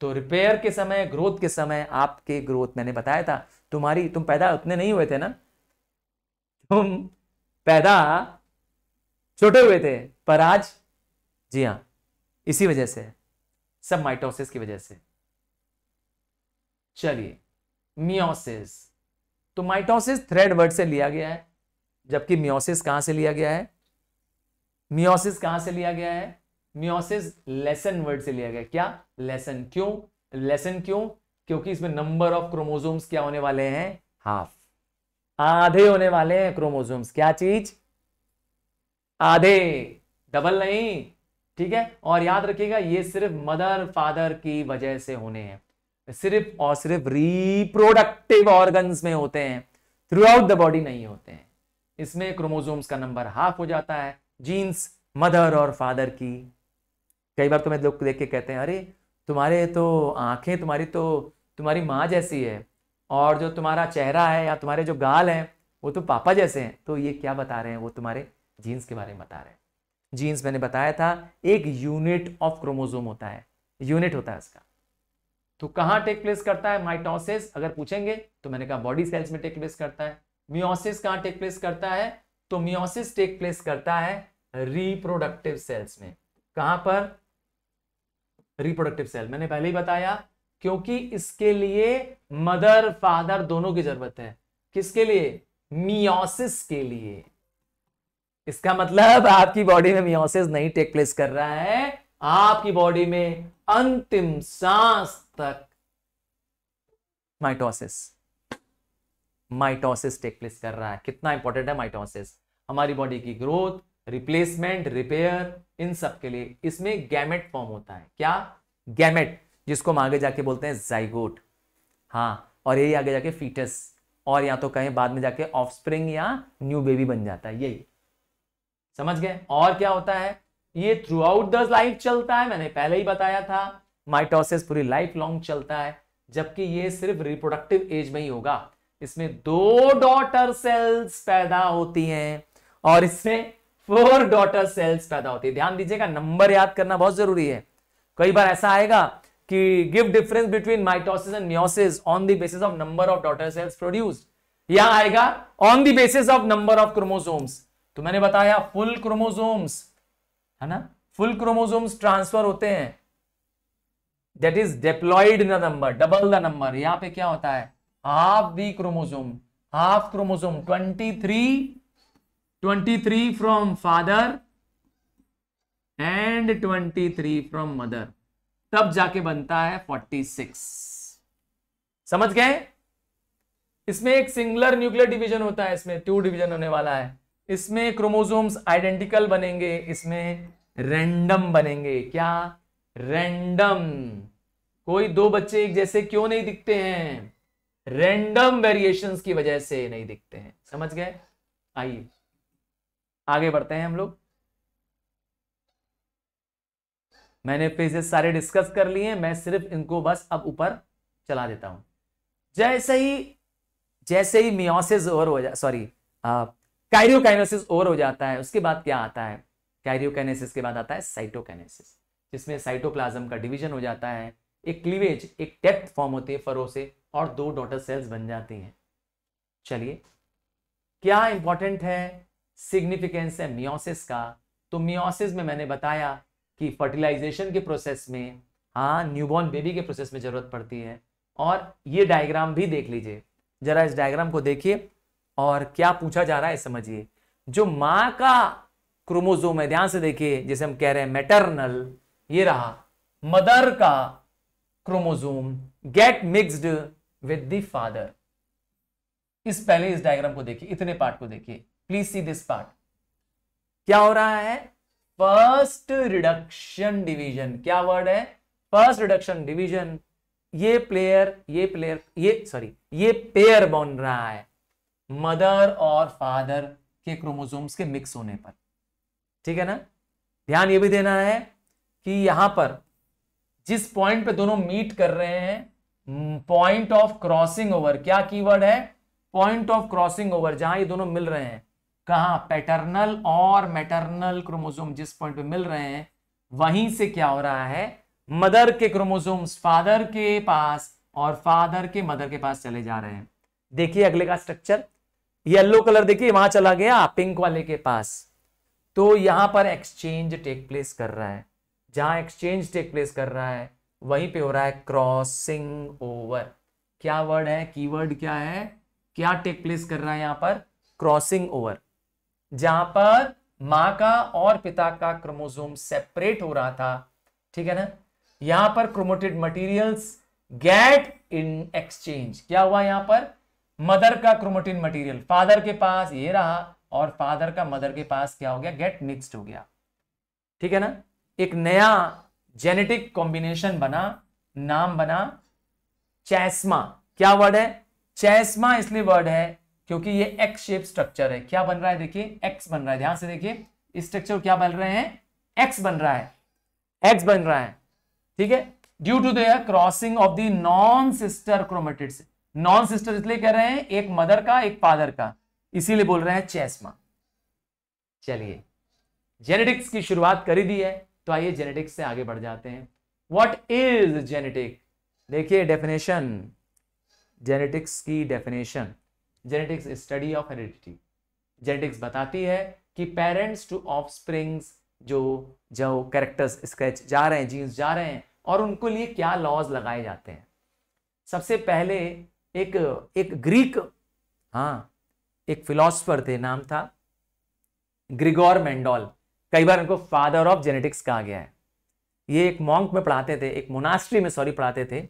तो रिपेयर के समय ग्रोथ के समय आपके ग्रोथ मैंने बताया था तुम्हारी तुम पैदा उतने नहीं हुए थे ना तुम पैदा छोटे हुए थे पर आज जी हाँ इसी वजह से सब माइटोसिस की वजह से चलिए मियोसिस तो माइटोसिस थ्रेड वर्ड से लिया गया है जबकि मियोसिस कहां से लिया गया है मियोसिस कहां से लिया गया है मियोसिस लेसन वर्ड से लिया गया क्या लेसन क्यों लेसन क्यों क्योंकि इसमें नंबर ऑफ क्रोमोजोम्स क्या होने वाले हैं हाफ आधे होने वाले हैं क्रोमोजोम्स क्या चीज आधे डबल नहीं ठीक है और याद रखिएगा ये सिर्फ मदर फादर की वजह से होने हैं सिर्फ और सिर्फ रिप्रोडक्टिव ऑर्गन्स में होते हैं थ्रू आउट द बॉडी नहीं होते हैं इसमें क्रोमोजोम्स का नंबर हाफ हो जाता है जीन्स मदर और फादर की कई बार तो मैं लोग देख के कहते हैं अरे तुम्हारे तो आंखें तुम्हारी तो तुम्हारी माँ जैसी है और जो तुम्हारा चेहरा है या तुम्हारे जो गाल हैं वो तो पापा जैसे हैं तो ये क्या बता रहे हैं वो तुम्हारे जीन्स के बारे में बता रहे हैं जीन्स मैंने बताया था एक यूनिट ऑफ क्रोमोजोम होता है यूनिट होता है इसका तो कहाँ टेक प्लेस करता है माइटोसिस अगर पूछेंगे तो मैंने कहा बॉडी सेल्स में टेक प्लेस करता है मियोसिस कहाँ टेक प्लेस करता है तो मियोसिस टेक प्लेस करता है रिप्रोडक्टिव सेल्स में कहाँ पर रिप्रोडक्टिव सेल मैंने पहले ही बताया क्योंकि इसके लिए मदर फादर दोनों की जरूरत है किसके लिए मियोसिस के लिए इसका मतलब आपकी बॉडी में मियोसिस नहीं टेक प्लेस कर रहा है आपकी बॉडी में अंतिम सांस तक माइटोसिस माइटोसिस टेक प्लेस कर रहा है कितना इंपॉर्टेंट है माइटोसिस हमारी बॉडी की ग्रोथ रिप्लेसमेंट रिपेयर इन सब के लिए इसमें गैमेट फॉर्म होता है क्या गैमेट जिसको हम आगे जाके बोलते हैं जाइगोट हाँ और यही आगे जाके फीटस और या तो कहें बाद में जाके ऑफस्प्रिंग या न्यू बेबी बन जाता है यही समझ गए और क्या होता है ये थ्रू आउट द लाइफ चलता है मैंने पहले ही बताया था माइटोसिस पूरी लाइफ लॉन्ग चलता है जबकि ये सिर्फ रिप्रोडक्टिव एज में ही होगा इसमें दो डॉटर सेल्स पैदा होती हैं और इसमें फोर डॉटर सेल्स पैदा होती है ध्यान दीजिएगा नंबर याद करना बहुत जरूरी है कई बार ऐसा आएगा कि give difference between mitosis and meiosis on the basis of number of daughter cells produce या आएगा on the basis of number of chromosomes तो मैंने बताया फुल क्रोमोसोम्स है ना फुल क्रोमोसोम्स ट्रांसफर होते हैं that is diploid the number double the number यहां पे क्या होता है half the chromosome half chromosome 23 23 from father and 23 from mother तब जाके बनता है 46 समझ गए इसमें एक सिंगलर न्यूक्लियर डिवीजन होता है इसमें टू डिवीजन होने वाला है इसमें क्रोमोसोम्स आइडेंटिकल बनेंगे इसमें रैंडम बनेंगे क्या रैंडम कोई दो बच्चे एक जैसे क्यों नहीं दिखते हैं रैंडम वेरिएशंस की वजह से नहीं दिखते हैं समझ गए आइए आगे बढ़ते हैं हम लोग मैंने फेजेस सारे डिस्कस कर लिए मैं सिर्फ इनको बस अब ऊपर चला देता हूं जैसे ही जैसे ही मियोसिस ओवर हो जाए सॉरी कैरियोकाइनोसिस ओवर हो जाता है उसके बाद क्या आता है कैरियोकाइनेसिस के बाद आता है साइटोकाइनेसिस जिसमें साइटोप्लाज्म का डिवीजन हो जाता है एक क्लीवेज एक टेप्थ फॉर्म होती है फरो से और दो डॉटर सेल्स बन जाती हैं चलिए क्या इंपॉर्टेंट है सिग्निफिकेंस है मियोसिस का तो मियोसिस में मैंने बताया कि फर्टिलाइजेशन के प्रोसेस में हाँ न्यूबॉर्न बेबी के प्रोसेस में ज़रूरत पड़ती है और ये डायग्राम भी देख लीजिए जरा इस डायग्राम को देखिए और क्या पूछा जा रहा है समझिए जो माँ का क्रोमोजोम है ध्यान से देखिए जैसे हम कह रहे हैं मेटरनल ये रहा मदर का chromosome get mixed with the father इस पहले इस डायग्राम को देखिए इतने पार्ट को देखिए प्लीज सी दिस पार्ट क्या हो रहा है फर्स्ट रिडक्शन डिवीजन क्या वर्ड है फर्स्ट रिडक्शन डिवीजन ये प्लेयर ये प्लेयर ये सॉरी ये पेयर बन रहा है मदर और फादर के क्रोमोसोम्स के मिक्स होने पर ठीक है ना ध्यान ये भी देना है कि यहां पर जिस पॉइंट पे दोनों मीट कर रहे हैं पॉइंट ऑफ क्रॉसिंग ओवर क्या कीवर्ड है पॉइंट ऑफ क्रॉसिंग ओवर जहां ये दोनों मिल रहे हैं कहा पैटर्नल और मैटर्नल क्रोमोजोम जिस पॉइंट पे मिल रहे हैं वहीं से क्या हो रहा है मदर के क्रोमोजोम्स फादर के पास और फादर के मदर के पास चले जा रहे हैं देखिए अगले का स्ट्रक्चर येलो कलर देखिए वहां चला गया पिंक वाले के पास तो यहां पर एक्सचेंज टेक प्लेस कर रहा है जहां एक्सचेंज टेक प्लेस कर रहा है वहीं पे हो रहा है क्रॉसिंग ओवर क्या वर्ड है कीवर्ड क्या है क्या टेक प्लेस कर रहा है यहां पर क्रॉसिंग ओवर जहां पर मां का और पिता का क्रोमोजोम सेपरेट हो रहा था ठीक है ना यहां पर chromatid materials get in exchange क्या हुआ यहां पर मदर का क्रोमोटिन मटेरियल फादर के पास ये रहा और फादर का मदर के पास क्या हो गया गेट मिक्सड हो गया ठीक है ना एक नया जेनेटिक कॉम्बिनेशन बना नाम बना चैस्मा क्या वर्ड है चैस्मा इसलिए वर्ड है क्योंकि ये एक्स शेप स्ट्रक्चर है क्या बन रहा है देखिए एक्स बन रहा है ध्यान से देखिए इस स्ट्रक्चर क्या बन रहे हैं एक्स बन रहा है एक्स बन रहा है ठीक है due to their crossing of the non sister chromatid non sister इसलिए कह रहे हैं एक मदर का एक फादर का इसीलिए बोल रहे हैं चेस्मा चलिए जेनेटिक्स की शुरुआत करी दी है तो आइए जेनेटिक्स से आगे बढ़ जाते हैं वॉट इज जेनेटिक देखिए डेफिनेशन जेनेटिक्स की definition genetics study of heredity genetics बताती है कि पेरेंट्स टू ऑफ स्प्रिंग्स जो जो कैरेक्टर्स स्केच जा रहे हैं जीन्स जा रहे हैं और उनको लिए क्या लॉज लगाए जाते हैं सबसे पहले एक एक ग्रीक हाँ एक फिलोसफर थे नाम था ग्रिगोर मेंडोल कई बार उनको फादर ऑफ जेनेटिक्स कहा गया है ये एक मॉन्क में पढ़ाते थे एक मोनास्ट्री में सॉरी पढ़ाते थे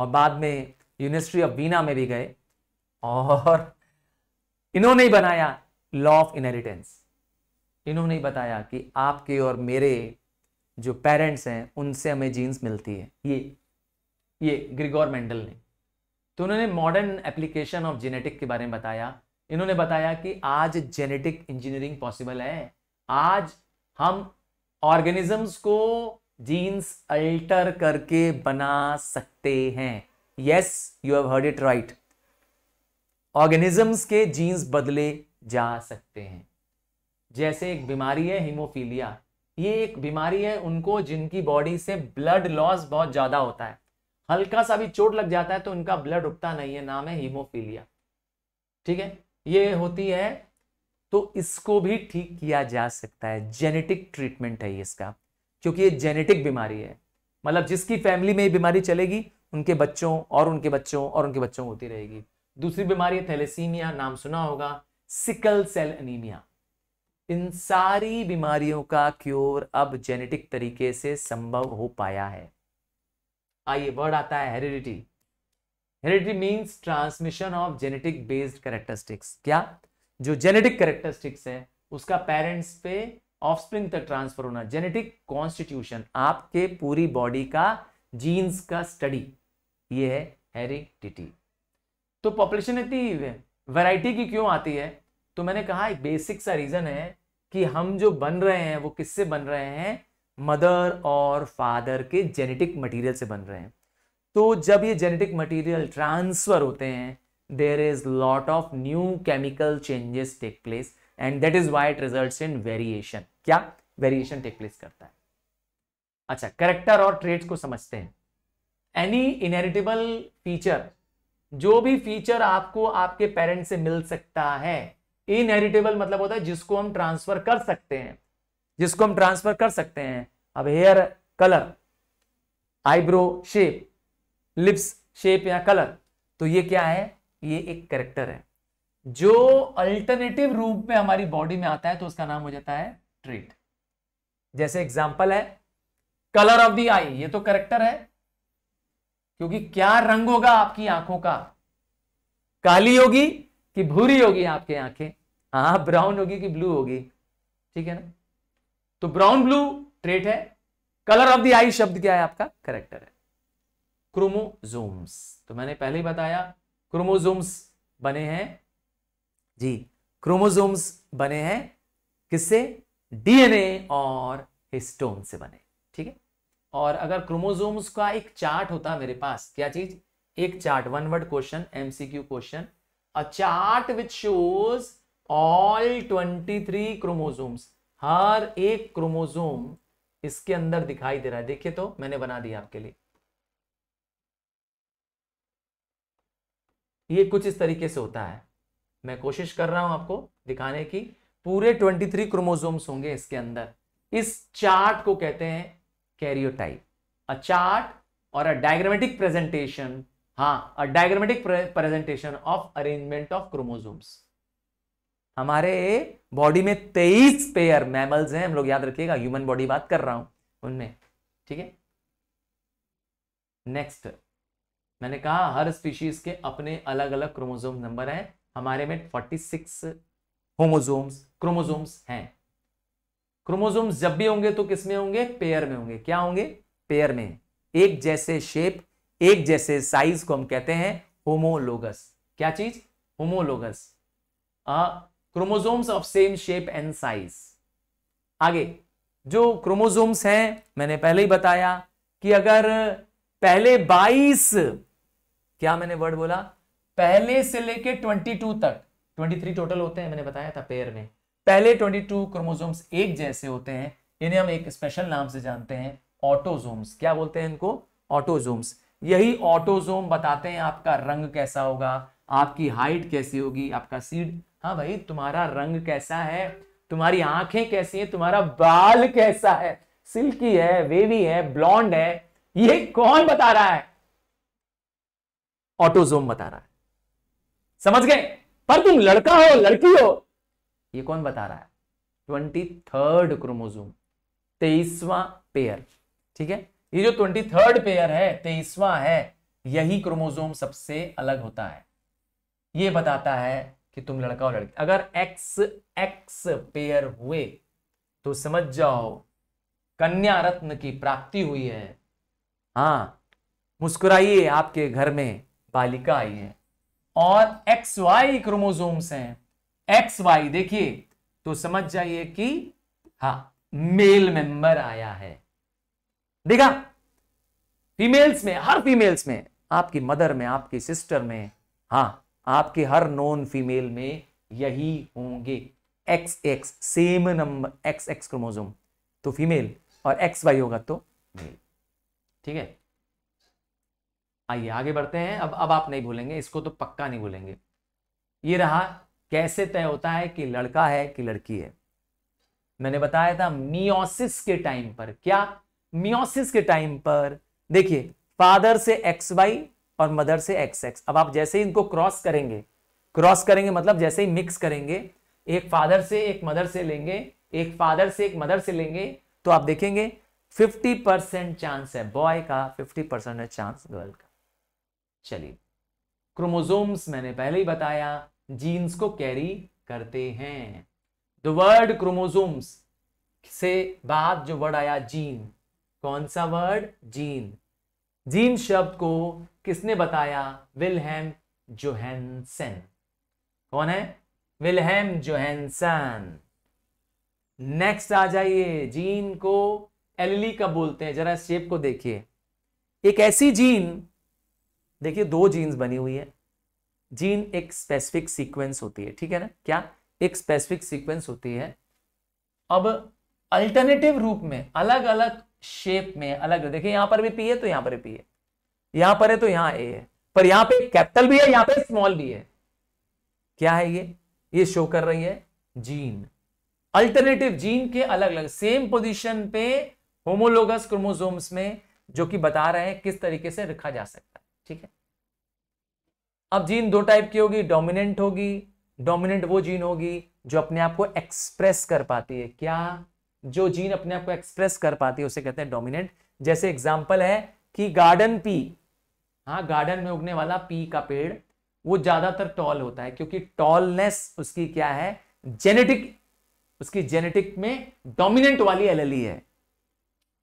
और बाद में यूनिवर्सिटी ऑफ बीना में भी गए और इन्होंने ही बनाया लॉ ऑफ इनहेरिटेंस इन्होंने ही बताया कि आपके और मेरे जो पेरेंट्स हैं उनसे हमें जीन्स मिलती है ये ये ग्रिगोर मेंडल ने तो उन्होंने मॉडर्न एप्लीकेशन ऑफ जेनेटिक के बारे में बताया इन्होंने बताया कि आज जेनेटिक इंजीनियरिंग पॉसिबल है आज हम ऑर्गेनिजम्स को जीन्स अल्टर करके बना सकते हैं yes you have heard it right organisms के जीन्स बदले जा सकते हैं जैसे एक बीमारी है हीमोफीलिया ये एक बीमारी है उनको जिनकी बॉडी से ब्लड लॉस बहुत ज़्यादा होता है हल्का सा भी चोट लग जाता है तो उनका ब्लड रुकता नहीं है नाम है हीमोफीलिया ठीक है ये होती है तो इसको भी ठीक किया जा सकता है जेनेटिक ट्रीटमेंट है इसका क्योंकि ये जेनेटिक बीमारी है मतलब जिसकी फैमिली में ये बीमारी चलेगी उनके बच्चों और उनके बच्चों और उनके बच्चों होती रहेगी दूसरी बीमारी थैलेसीमिया नाम सुना होगा सिकल सेल एनीमिया इन सारी बीमारियों का क्योर अब जेनेटिक तरीके से संभव हो पाया है आइए वर्ड आता है heredity heredity means transmission of genetic based characteristics क्या जो जेनेटिक कैरेक्टरिस्टिक्स है उसका पेरेंट्स पे ऑफस्प्रिंग तक ट्रांसफर होना जेनेटिक कॉन्स्टिट्यूशन आपके पूरी बॉडी का जीन्स का स्टडी ये है हेरिडिटी तो पॉपुलेशन इतनी वैरायटी की क्यों आती है तो मैंने कहा एक बेसिक सा रीज़न है कि हम जो बन रहे हैं वो किससे बन रहे हैं मदर और फादर के जेनेटिक मटेरियल से बन रहे हैं तो जब ये जेनेटिक मटेरियल ट्रांसफ़र होते हैं there is lot of new chemical changes take place and that is why it result in variation क्या वेरिएशन टेक प्लेस करता है अच्छा करेक्टर और ट्रेड को समझते हैं एनी इनहेरिटेबल फीचर जो भी फीचर आपको आपके पेरेंट से मिल सकता है इनहेरिटेबल मतलब होता है जिसको हम ट्रांसफर कर सकते हैं जिसको हम ट्रांसफर कर सकते हैं अब hair colour eyebrow shape lips shape या कलर तो ये क्या है ये एक करेक्टर है जो अल्टरनेटिव रूप में हमारी बॉडी में आता है तो उसका नाम हो जाता है ट्रीट जैसे एग्जाम्पल है कलर ऑफ दी आई ये तो करेक्टर है क्योंकि क्या रंग होगा आपकी आंखों का काली होगी कि भूरी होगी आपकी आंखें हाँ ब्राउन होगी कि ब्लू होगी ठीक है ना तो ब्राउन ब्लू ट्रेट है कलर ऑफ द आई शब्द क्या है आपका करेक्टर है क्रोमोजोम्स तो मैंने पहले ही बताया क्रोमोजोम्स बने हैं जी क्रोमोजोम्स बने हैं किससे डीएनए और हिस्टोन से बने ठीक है और अगर क्रोमोजोम्स का एक चार्ट होता मेरे पास क्या चीज एक chart one word question MCQ question a chart which shows all twenty three chromosomes हर एक क्रोमोजोम इसके अंदर दिखाई दे रहा है देखिए तो मैंने बना दिया आपके लिए ये कुछ इस तरीके से होता है मैं कोशिश कर रहा हूं आपको दिखाने की पूरे 23 क्रोमोजोम्स होंगे इसके अंदर इस चार्ट को कहते हैं कैरियोटाइप अ चार्ट और अ डायग्रामेटिक प्रेजेंटेशन हाँ a diagrammatic presentation of arrangement of chromosomes हमारे बॉडी में तेईस पेयर मैमल्स हैं हम लोग याद रखिएगा ह्यूमन बॉडी बात कर रहा हूं उनमें ठीक है नेक्स्ट मैंने कहा हर स्पीशीज के अपने अलग अलग क्रोमोजोम नंबर हैं हमारे में फोर्टी सिक्स होमोजोम्स क्रोमोजोम्स हैं क्रोमोजोम जब भी होंगे तो किसमें होंगे पेयर में होंगे क्या होंगे पेयर में एक जैसे शेप एक जैसे साइज को हम कहते हैं होमोलोगस क्या चीज homologous chromosomes of same shape and size आगे जो क्रोमोजोम्स हैं मैंने पहले ही बताया कि अगर पहले 22 क्या मैंने वर्ड बोला पहले से लेके 22 तक 23 टोटल होते हैं मैंने बताया था पेयर में पहले 22 क्रोमोसोम्स एक जैसे होते हैं इन्हें हम एक स्पेशल नाम से जानते हैं ऑटोजोम्स क्या बोलते हैं इनको ऑटोजोम्स यही ऑटोजोम बताते हैं आपका रंग कैसा होगा आपकी हाइट कैसी होगी आपका सीड हाँ भाई तुम्हारा रंग कैसा है तुम्हारी आंखें कैसी हैं तुम्हारा बाल कैसा है सिल्की है वेवी है ब्लॉन्ड है ये कौन बता रहा है ऑटोजोम बता रहा है समझ गए पर तुम लड़का हो लड़की हो ये कौन बता रहा है ट्वेंटी थर्ड क्रोमोजोम तेईसवा पेयर ठीक है ये जो ट्वेंटी थर्ड पेयर है तेईसवा है यही क्रोमोजोम सबसे अलग होता है ये बताता है कि तुम लड़का और लड़की अगर एक्स एक्स पेयर हुए तो समझ जाओ कन्या रत्न की प्राप्ति हुई है हाँ मुस्कुराइए आपके घर में बालिका आई है और एक्स वाई क्रोमोजोम्स हैं एक्स वाई देखिए तो समझ जाइए कि हा मेल मेंबर आया है देखा फीमेल्स में हर फीमेल्स में आपकी मदर में आपकी सिस्टर में हा आपके हर नॉन फीमेल में यही होंगे X X same number X X chromosome तो फीमेल और एक्स वाई होगा तो मेल ठीक है आइए आगे बढ़ते हैं अब अब आप नहीं भूलेंगे इसको तो पक्का नहीं भूलेंगे ये रहा कैसे तय होता है कि लड़का है कि लड़की है मैंने बताया था मियोसिस के टाइम पर क्या मियोसिस के टाइम पर देखिए फादर से एक्स वाई और मदर से एक्स एक्स अब आप जैसे ही इनको क्रॉस करेंगे क्रॉस करेंगे मतलब जैसे ही मिक्स करेंगे एक फादर से एक मदर से लेंगे एक फादर से एक मदर से लेंगे तो आप देखेंगे 50 परसेंट चांस है बॉय का 50 परसेंट है चांस गर्ल का चलिए क्रोमोजोम्स मैंने पहले ही बताया जीन्स को कैरी करते हैं द वर्ड क्रोमोजोम्स से बाद जो वर्ड आया जीन कौन सा वर्ड जीन जीन शब्द को किसने बताया विलहेम जोहेंसन कौन है विलहेम जोहेंसन नेक्स्ट आ जाइए जीन को एलली e का बोलते हैं जरा शेप को देखिए एक ऐसी जीन देखिए दो जीन्स बनी हुई है जीन एक स्पेसिफिक सीक्वेंस होती है ठीक है ना क्या एक स्पेसिफिक सीक्वेंस होती है अब अल्टरनेटिव रूप में अलग अलग शेप में अलग देखिए यहां पर भी पी है तो यहां पर भी पी है यहां पर है तो यहां ए है पर यहां पे कैपिटल भी है यहां पे स्मॉल भी है क्या है ये ये शो कर रही है जीन अल्टरनेटिव जीन के अलग अलग सेम पोजीशन पे होमोलोगस क्रोमोसोम्स में जो कि बता रहे हैं किस तरीके से रखा जा सकता है ठीक है अब जीन दो टाइप की होगी डोमिनेंट होगी डोमिनेंट वो जीन होगी जो अपने आप को एक्सप्रेस कर पाती है क्या जो जीन अपने आप को एक्सप्रेस कर पाती है उसे कहते हैं डोमिनेंट जैसे एग्जाम्पल है कि गार्डन पी हाँ गार्डन में उगने वाला पी का पेड़ वो ज्यादातर टॉल होता है क्योंकि टॉलनेस उसकी क्या है जेनेटिक उसकी जेनेटिक में डोमिनेंट वाली एल है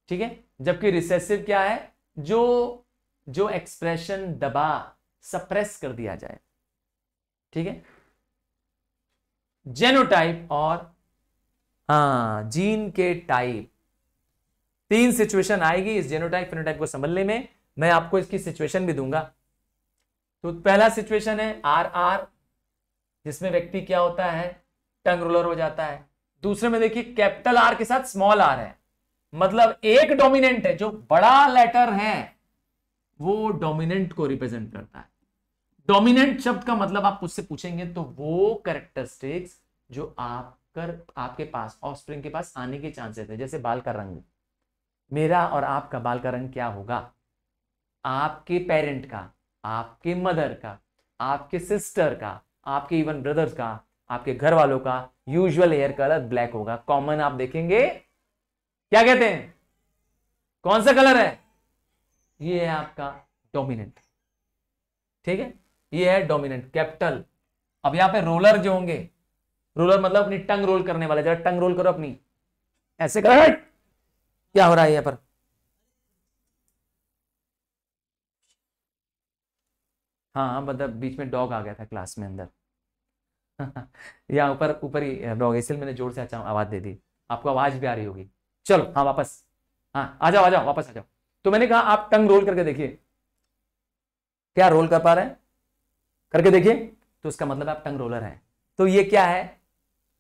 ठीक है जबकि रिसेसिव क्या है जो जो एक्सप्रेशन दबा सप्रेस कर दिया जाए ठीक है जेनोटाइप और हाँ जीन के टाइप तीन सिचुएशन आएगी इस जेनोटाइप फिनोटाइप को समझने में मैं आपको इसकी सिचुएशन भी दूंगा तो पहला सिचुएशन है आर आर जिसमें व्यक्ति क्या होता है टंग रोलर हो जाता है दूसरे में देखिए कैपिटल आर के साथ स्मॉल आर है मतलब एक डोमिनेंट है जो बड़ा लेटर है वो डोमिनेंट को रिप्रेजेंट करता है डोमिनेंट शब्द का मतलब आप मुझसे पूछेंगे तो वो करेक्टरिस्टिक्स जो आप कर आपके पास ऑफस्प्रिंग के पास आने के चांसेस है जैसे बाल का रंग मेरा और आपका बाल का रंग क्या होगा आपके पेरेंट का आपके मदर का आपके सिस्टर का आपके इवन ब्रदर्स का आपके घर वालों का यूजुअल हेयर कलर ब्लैक होगा कॉमन आप देखेंगे क्या कहते हैं कौन सा कलर है ये है आपका डोमिनेंट ठीक है ये है डोमिनेंट कैपिटल अब यहां पे रोलर जो होंगे रोलर मतलब अपनी टंग रोल करने वाले जरा टंग रोल करो अपनी ऐसे कर क्या हो रहा है यहां पर हाँ, हाँ मतलब बीच में डॉग आ गया था क्लास में अंदर यहाँ ऊपर ऊपर ही डॉग इसलिए मैंने जोर से अच्छा आवाज दे दी आपको आवाज भी आ रही होगी चलो हाँ वापस हाँ आ जाओ आ जाओ वापस आ जाओ तो मैंने कहा आप टंग रोल करके देखिए क्या रोल कर पा रहे हैं करके देखिए तो उसका मतलब आप टंग रोलर हैं तो ये क्या है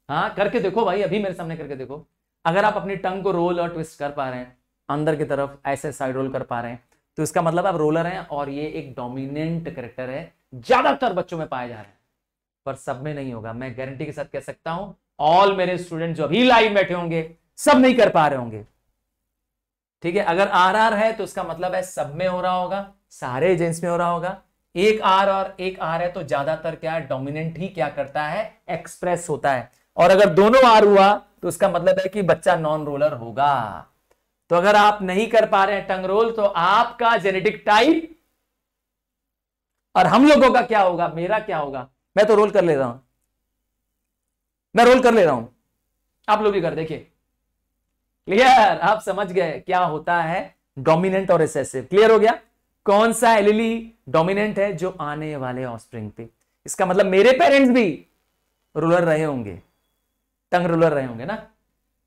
हाँ करके देखो भाई अभी मेरे सामने करके देखो अगर आप अपनी टंग को रोल और ट्विस्ट कर पा रहे हैं अंदर की तरफ ऐसे साइड रोल कर पा रहे हैं तो इसका मतलब आप रोलर हैं और ये एक डोमिनेंट करेक्टर है ज्यादातर बच्चों में पाया जा रहा है पर सब में नहीं होगा मैं गारंटी के साथ कह सकता हूं ऑल मेरे स्टूडेंट जो अभी लाइव बैठे होंगे सब नहीं कर पा रहे होंगे ठीक है अगर आर आर है तो उसका मतलब है सब में हो रहा होगा सारे एजेंट्स में हो रहा होगा एक आर और एक आर है तो ज्यादातर क्या डोमिनेंट ही क्या करता है एक्सप्रेस होता है और अगर दोनों आर हुआ तो उसका मतलब है कि बच्चा नॉन रोलर होगा तो अगर आप नहीं कर पा रहे हैं टंग रोल तो आपका जेनेटिक टाइप और हम लोगों का क्या होगा मेरा क्या होगा मैं तो रोल कर ले रहा हूं मैं रोल कर ले रहा हूं आप लोग भी कर देखिए क्लियर आप समझ गए क्या होता है डोमिनेंट और एसेसिव क्लियर हो गया कौन सा एलिली डोमिनेंट है जो आने वाले ऑस्प्रिंग पे इसका मतलब मेरे पेरेंट्स भी रूलर रहे होंगे टंग रूलर रहे होंगे ना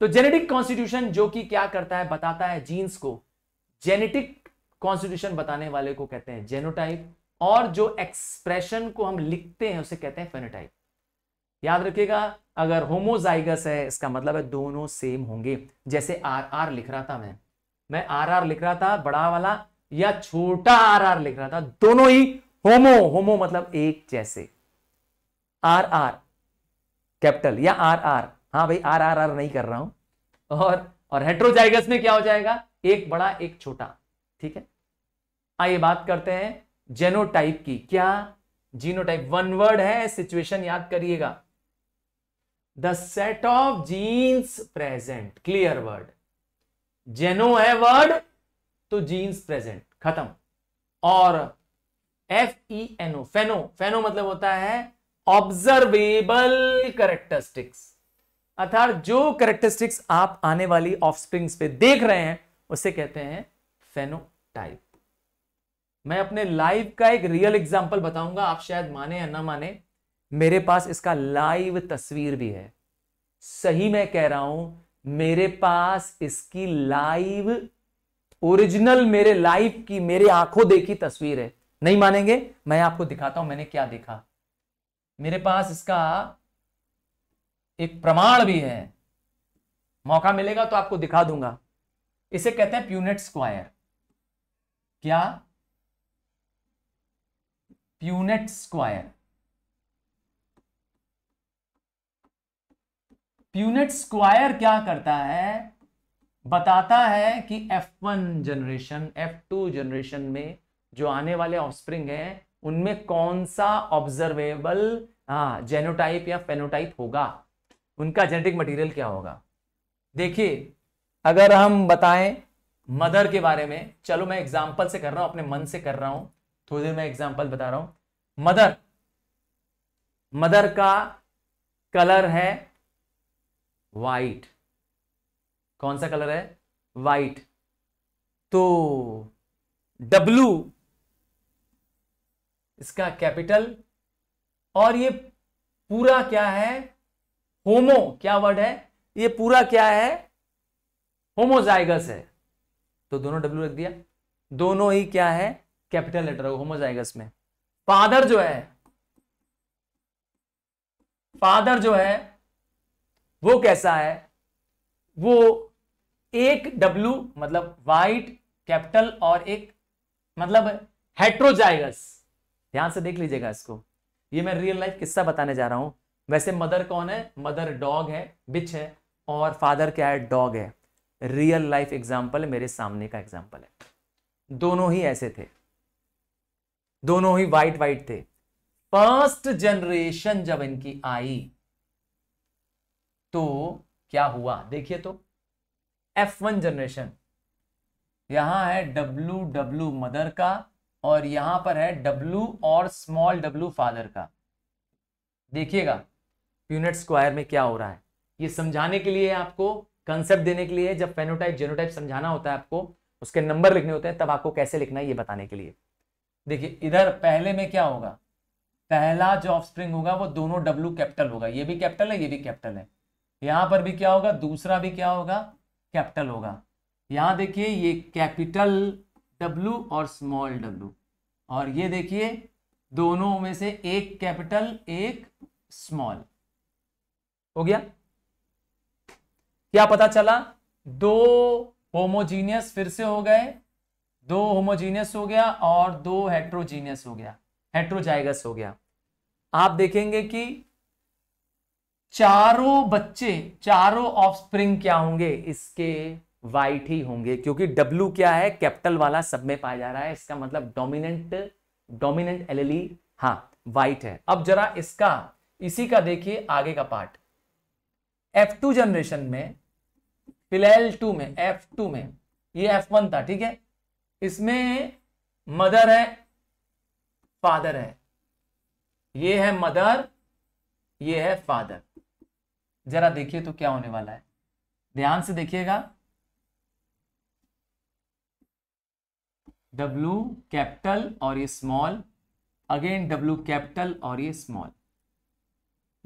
तो जेनेटिक कॉन्स्टिट्यूशन जो कि क्या करता है बताता है जीन्स को जेनेटिक कॉन्स्टिट्यूशन बताने वाले को कहते हैं जेनोटाइप और जो एक्सप्रेशन को हम लिखते हैं उसे कहते हैं फेनोटाइप याद रखिएगा अगर होमोजाइगस है इसका मतलब है दोनों सेम होंगे जैसे आर आर लिख रहा था मैं मैं आर आर लिख रहा था बड़ा वाला या छोटा आर आर लिख रहा था दोनों ही होमो होमो मतलब एक जैसे आर आर कैपिटल या आर आर हाँ भाई आर आर आर नहीं कर रहा हूं और और हेट्रोजाइगस में क्या हो जाएगा एक बड़ा एक छोटा ठीक है आइए बात करते हैं जेनोटाइप की क्या जीनोटाइप वन वर्ड है सिचुएशन याद करिएगा the set of genes present clear word geno है वर्ड तो जीन्स प्रेजेंट खत्म और एफ ई एनओ फेनो फेनो मतलब होता है ऑब्जर्वेबल करेक्टरिस्टिक्स अर्थात जो करेक्टरिस्टिक्स आप आने वाली ऑफस्प्रिंग्स पे देख रहे हैं उसे कहते हैं फेनोटाइप मैं अपने लाइव का एक रियल एग्जांपल बताऊंगा आप शायद माने या ना माने मेरे पास इसका लाइव तस्वीर भी है सही मैं कह रहा हूं मेरे पास इसकी लाइव ओरिजिनल मेरे लाइफ की मेरे आंखों देखी तस्वीर है नहीं मानेंगे मैं आपको दिखाता हूं मैंने क्या देखा मेरे पास इसका एक प्रमाण भी है मौका मिलेगा तो आपको दिखा दूंगा इसे कहते हैं प्यूनेट स्क्वायर क्या प्यूनेट स्क्वायर प्यूनेट स्क्वायर क्या करता है बताता है कि F one generation F two generation में जो आने वाले ऑफस्प्रिंग हैं उनमें कौन सा ऑब्जर्वेबल हाँ जेनोटाइप या फेनोटाइप होगा उनका जेनेटिक मटेरियल क्या होगा देखिए अगर हम बताएं मदर के बारे में चलो मैं एग्जाम्पल से कर रहा हूं अपने मन से कर रहा हूं थोड़ी देर में एग्जाम्पल बता रहा हूं मदर मदर का कलर है वाइट कौन सा कलर है वाइट तो डब्लू इसका कैपिटल और ये पूरा क्या है होमो क्या वर्ड है ये पूरा क्या है होमोजाइगस है तो दोनों डब्ल्यू रख दिया दोनों ही क्या है कैपिटल लेटर होमोजाइगस में फादर जो है फादर जो है वो कैसा है वो एक डब्ल्यू मतलब वाइट कैपिटल और एक मतलब हेट्रोजाइगस ध्यान से देख लीजिएगा इसको ये मैं रियल लाइफ किस्सा बताने जा रहा हूं वैसे मदर कौन है मदर डॉग है बिच है और फादर क्या है डॉग है रियल लाइफ एग्जाम्पल मेरे सामने का एग्जाम्पल है दोनों ही ऐसे थे दोनों ही वाइट वाइट थे फर्स्ट जनरेशन जब इनकी आई तो क्या हुआ देखिए तो एफ वन जनरेशन यहां है डब्लू डब्लू मदर का और यहां पर है डब्लू और स्मॉल डब्लू फादर का देखिएगा यूनिट स्क्वायर में क्या हो रहा है ये समझाने के लिए आपको कंसेप्ट देने के लिए जब पेनोटाइप जेनोटाइप समझाना होता है आपको उसके नंबर लिखने होते हैं तब आपको कैसे लिखना है ये बताने के लिए देखिए इधर पहले में क्या होगा पहला जो ऑफस्प्रिंग होगा वो दोनों डब्लू कैपिटल होगा ये भी कैपिटल है ये भी कैपिटल है यहां पर भी क्या होगा दूसरा भी क्या होगा कैपिटल होगा यहाँ देखिए ये कैपिटल डब्लू और स्मॉल डब्लू और ये देखिए दोनों में से एक कैपिटल एक स्मॉल हो गया क्या पता चला दो होमोजीनियस फिर से हो गए दो होमोजीनियस हो गया और दो हेट्रोजीनियस हो गया हेट्रोजाइगस हो गया आप देखेंगे कि चारों बच्चे चारों ऑफस्प्रिंग क्या होंगे इसके वाइट ही होंगे क्योंकि डब्ल्यू क्या है कैपिटल वाला सब में पाया जा रहा है इसका मतलब डोमिनेंट डोमिनेंट एलएलई हा वाइट है अब जरा इसका इसी का देखिए आगे का पार्ट F2 जनरेशन में फिलहाल टू में F2 में ये F1 था ठीक है इसमें मदर है फादर है ये है मदर ये है फादर जरा देखिए तो क्या होने वाला है ध्यान से देखिएगा डब्लू कैपिटल और ये स्मॉल अगेन W कैपिटल और ये स्मॉल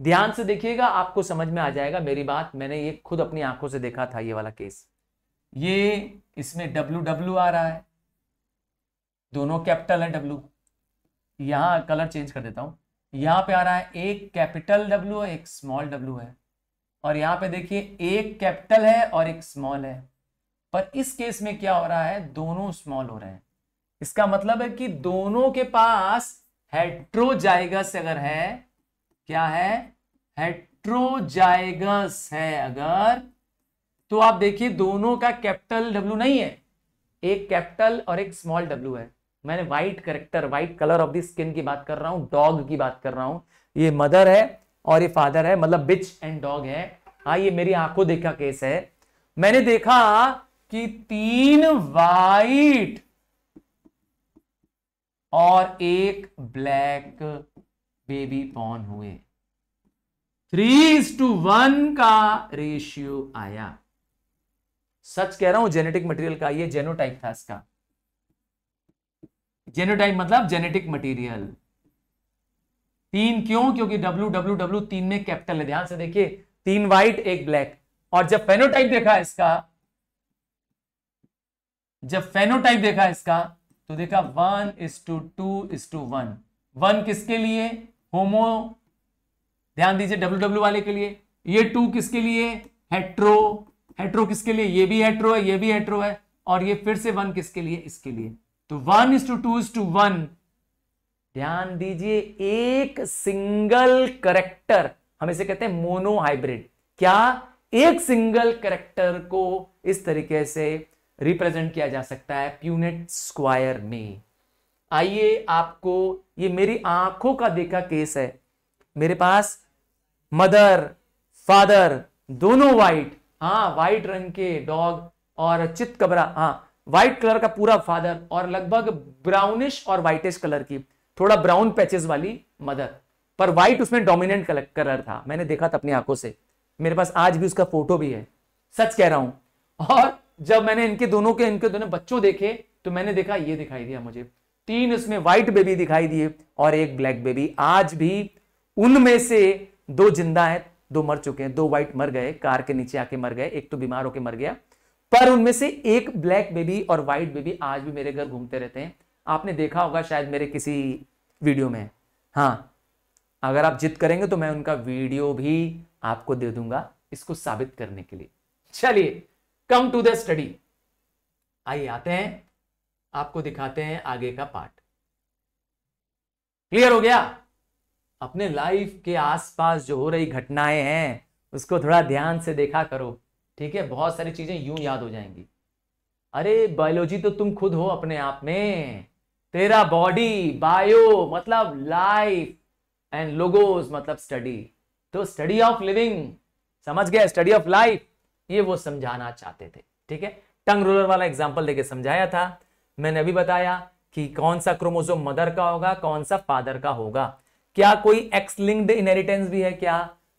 ध्यान से देखिएगा आपको समझ में आ जाएगा मेरी बात मैंने ये खुद अपनी आंखों से देखा था ये वाला केस ये इसमें डब्लू डब्लू आ रहा है दोनों कैपिटल है डब्लू यहां कलर चेंज कर देता हूं यहां पे आ रहा है एक कैपिटल डब्लू है एक स्मॉल डब्लू है और यहां पे देखिए एक कैपिटल है और एक स्मॉल है पर इस केस में क्या हो रहा है दोनों स्मॉल हो रहे हैं इसका मतलब है कि दोनों के पास हेट्रोजाइगस अगर है क्या है हेट्रोजाइगस है अगर तो आप देखिए दोनों का कैपिटल डब्ल्यू नहीं है एक कैपिटल और एक स्मॉल डब्ल्यू है मैंने white character white colour of the skin की बात कर रहा हूं डॉग की बात कर रहा हूं ये मदर है और ये फादर है मतलब बिच एंड डॉग है हाँ ये मेरी आंखों देखा केस है मैंने देखा कि तीन वाइट और एक ब्लैक बेबी बॉर्न हुए थ्री टू वन का रेशियो आया सच कह रहा हूं जेनेटिक मटेरियल का ये जेनोटाइप था इसका जेनोटाइप मतलब जेनेटिक मटेरियल तीन क्यों क्योंकि डब्ल्यू डब्ल्यू डब्ल्यू तीन में कैपिटल है ध्यान से देखिए तीन व्हाइट एक ब्लैक और जब फेनोटाइप देखा इसका जब फेनोटाइप देखा इसका तो देखा one is to two is to one one किसके लिए होमो ध्यान दीजिए डब्ल्यू डब्ल्यू वाले के लिए ये टू किसके लिए हेट्रो हेट्रो किसके लिए ये भी हेट्रो है ये भी हेट्रो है और ये फिर से वन किसके लिए इसके लिए तो one is to two is to one ध्यान दीजिए एक सिंगल करेक्टर हम इसे कहते हैं मोनोहाइब्रिड क्या एक सिंगल करेक्टर को इस तरीके से रिप्रेजेंट किया जा सकता है प्यूनिट स्क्वायर में आइए आपको ये मेरी आंखों का देखा केस है मेरे पास मदर फादर दोनों व्हाइट हाँ व्हाइट रंग के डॉग और चित कबरा हाँ व्हाइट कलर का पूरा फादर और लगभग ब्राउनिश और व्हाइटिश कलर की थोड़ा ब्राउन पैचेस वाली मदर पर व्हाइट उसमें डोमिनेंट कलर था मैंने देखा था अपनी आंखों से मेरे पास आज भी उसका फोटो भी है सच कह रहा हूं और जब मैंने इनके दोनों के इनके दोनों बच्चों देखे तो मैंने देखा ये दिखाई दिया मुझे तीन उसमें व्हाइट बेबी दिखाई दिए और एक ब्लैक बेबी आज भी उनमें से दो जिंदा है दो मर चुके हैं दो व्हाइट मर गए कार के नीचे आके मर गए एक तो बीमार होकर मर गया पर उनमें से एक ब्लैक बेबी और व्हाइट बेबी आज भी मेरे घर घूमते रहते हैं आपने देखा होगा शायद मेरे किसी वीडियो में हाँ अगर आप जिद करेंगे तो मैं उनका वीडियो भी आपको दे दूंगा इसको साबित करने के लिए चलिए कम टू द स्टडी आइए आते हैं आपको दिखाते हैं आगे का पार्ट क्लियर हो गया अपने लाइफ के आसपास जो हो रही घटनाएं हैं उसको थोड़ा ध्यान से देखा करो ठीक है बहुत सारी चीजें यूं याद हो जाएंगी अरे बायोलॉजी तो तुम खुद हो अपने आप में तेरा बॉडी बायो मतलब लाइफ एंड लोगोस मतलब स्टडी तो स्टडी ऑफ लिविंग समझ गया स्टडी ऑफ लाइफ ये वो समझाना चाहते थे ठीक है टंग रोलर वाला एग्जाम्पल देके समझाया था मैंने अभी बताया कि कौन सा क्रोमोजोम मदर का होगा कौन सा फादर का होगा क्या कोई एक्स लिंक्ड इनहेरिटेंस भी है क्या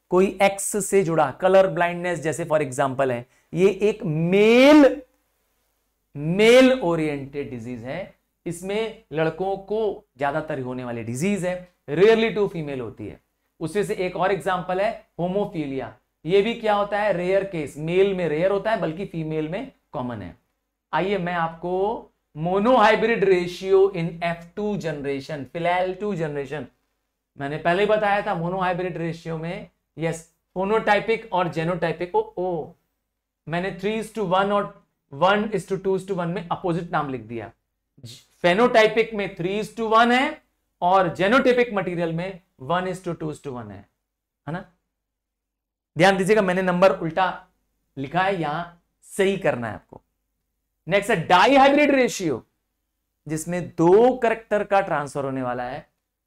कोई एक्स से जुड़ा कलर ब्लाइंडनेस जैसे फॉर एग्जाम्पल है ये एक मेल मेल ओरिएंटेड डिजीज है इसमें लड़कों को ज़्यादातर होने वाली डिजीज़ है रेयरली टू फीमेल होती है उसमें से एक और एग्जाम्पल है होमोफीलिया ये भी क्या होता है रेयर केस मेल में रेयर होता है बल्कि फीमेल में कॉमन है आइए मैं आपको monohybrid ratio in F two generation फिलहाल टू जनरेशन मैंने पहले बताया था मोनोहाइब्रिड रेशियो में यस फोनोटाइपिक और जेनोटाइपिक ओ ओ मैंने थ्री इज टू वन और one is to two is to one में अपोजिट नाम लिख दिया फेनोटाइपिक में थ्री इज टू वन है और जेनोटिपिक मटेरियल में one is to two is to one है है ना ध्यान दीजिएगा मैंने नंबर उल्टा लिखा है यहां सही करना है आपको नेक्स्ट है डाईहाइब्रिड रेशियो जिसमें दो करेक्टर का ट्रांसफर होने वाला है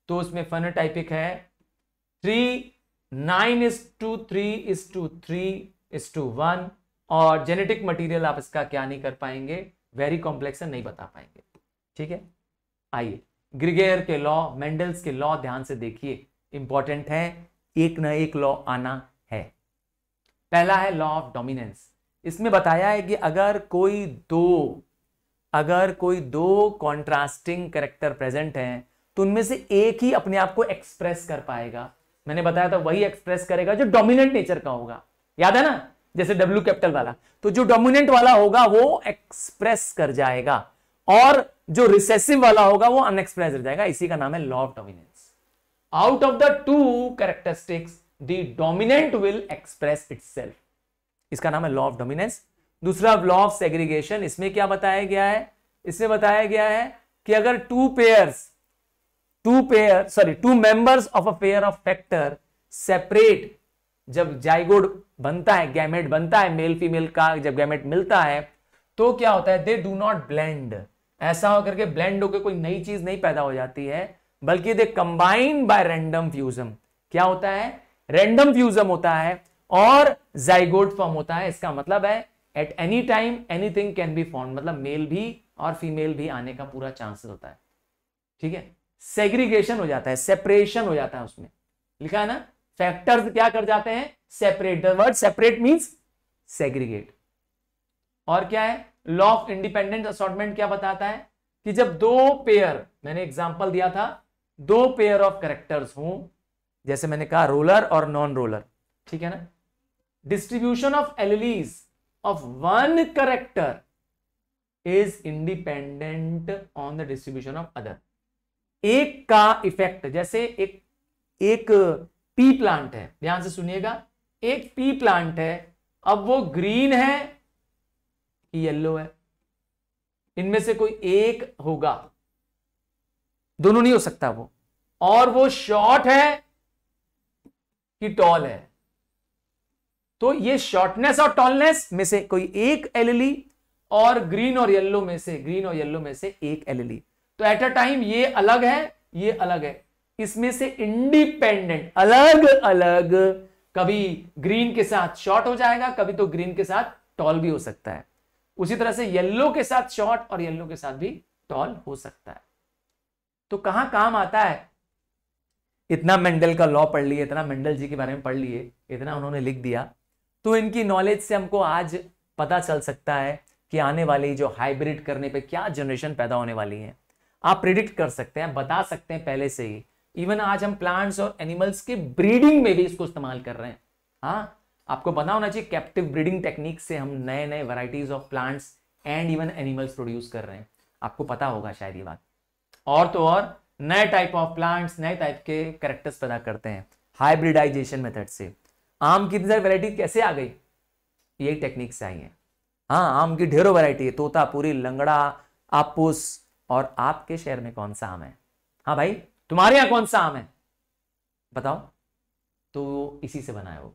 तो उसमें फेनोटाइपिक है three nine is to three is to three is to one और जेनेटिक मटेरियल आप इसका क्या नहीं कर पाएंगे वेरी कॉम्प्लेक्स है नहीं बता पाएंगे ठीक है आइए ग्रिगेयर के लॉ मेंडल्स के लॉ ध्यान से देखिए इंपॉर्टेंट है एक ना एक लॉ आना है पहला है लॉ ऑफ डोमिनेंस इसमें बताया है कि अगर कोई दो अगर कोई दो कॉन्ट्रास्टिंग करेक्टर प्रेजेंट हैं तो उनमें से एक ही अपने आप को एक्सप्रेस कर पाएगा मैंने बताया था वही एक्सप्रेस करेगा जो डोमिनेंट नेचर का होगा याद है ना जैसे डब्ल्यू कैपिटल वाला तो जो डोमिनेंट वाला होगा वो एक्सप्रेस कर जाएगा और जो रिसेसिव वाला होगा वो अनएक्सप्रेस जाएगा इसी का नाम है law of dominance out of the two characteristics the dominant will express itself इसका नाम है लॉ ऑफ डोमिनेंस दूसरा लॉ ऑफ सेग्रीगेशन इसमें क्या बताया गया है इसमें बताया गया है कि अगर two pair two pair sorry two members of a pair of factor separate जब जाइगोड बनता है गैमेट बनता है मेल फीमेल का जब गैमेट मिलता है तो क्या होता है दे डू नॉट ब्लेंड ऐसा होकर के ब्लेंड होकर कोई नई चीज नहीं पैदा हो जाती है बल्कि they combine by random fusion क्या होता है रैंडम फ्यूजम होता है और जाइगोड फॉर्म होता है इसका मतलब है at any time anything can be form मतलब मेल भी और फीमेल भी आने का पूरा चांसेस होता है ठीक है सेग्रीगेशन हो जाता है सेपरेशन हो जाता है उसमें लिखा है ना फैक्टर्स क्या कर जाते हैं separate the word separate means segregate और क्या है लॉ ऑफ इंडिपेंडेंट असॉटमेंट क्या बताता है कि जब दो पेयर मैंने एग्जाम्पल दिया था दो पेयर ऑफ करेक्टर्स हूं जैसे मैंने कहा रोलर और नॉन रोलर ठीक है ना distribution of alleles of one character is independent on the distribution of other एक का इफेक्ट जैसे एक एक पी प्लांट है ध्यान से सुनिएगा एक पी प्लांट है अब वो ग्रीन है येलो है इनमें से कोई एक होगा दोनों नहीं हो सकता वो और वो शॉर्ट है कि टॉल है तो ये शॉर्टनेस और टॉलनेस में से कोई एक एलएलई e और ग्रीन और येलो में से ग्रीन और येलो में से एक एलएलई e। तो एट अ टाइम ये अलग है ये अलग है इसमें से इंडिपेंडेंट अलग अलग कभी ग्रीन के साथ शॉर्ट हो जाएगा कभी तो ग्रीन के साथ टॉल भी हो सकता है उसी तरह से येल्लो के साथ शॉर्ट और येल्लो के साथ भी टॉल हो सकता है तो कहां काम आता है इतना मेंडल का लॉ पढ़ लिए इतना मेंडल जी के बारे में पढ़ लिए इतना उन्होंने लिख दिया तो इनकी नॉलेज से हमको आज पता चल सकता है कि आने वाली जो हाइब्रिड करने पे क्या जनरेशन पैदा होने वाली है आप प्रिडिक्ट कर सकते हैं बता सकते हैं पहले से ही इवन आज हम प्लांट्स और एनिमल्स के ब्रीडिंग में भी इसको इस्तेमाल कर रहे हैं हाँ आपको पता होना चाहिए कैप्टिव ब्रीडिंग टेक्निक से हम नए नए varieties of plants and even animals produce कर रहे हैं आपको पता होगा शायद ये बात और तो और नए टाइप ऑफ प्लांट्स नए टाइप के करेक्टर्स पैदा करते हैं हाइब्रिडाइजेशन मेथड से आम की इतनी सारी वैरायटी कैसे आ गई ये टेक्निक से आई है हाँ आम की ढेरों वैरायटी है तोता पूरी लंगड़ा आपूस और आपके शहर में कौन सा आम है हाँ भाई तुम्हारे यहां कौन सा आम है बताओ तो इसी से बनाया वो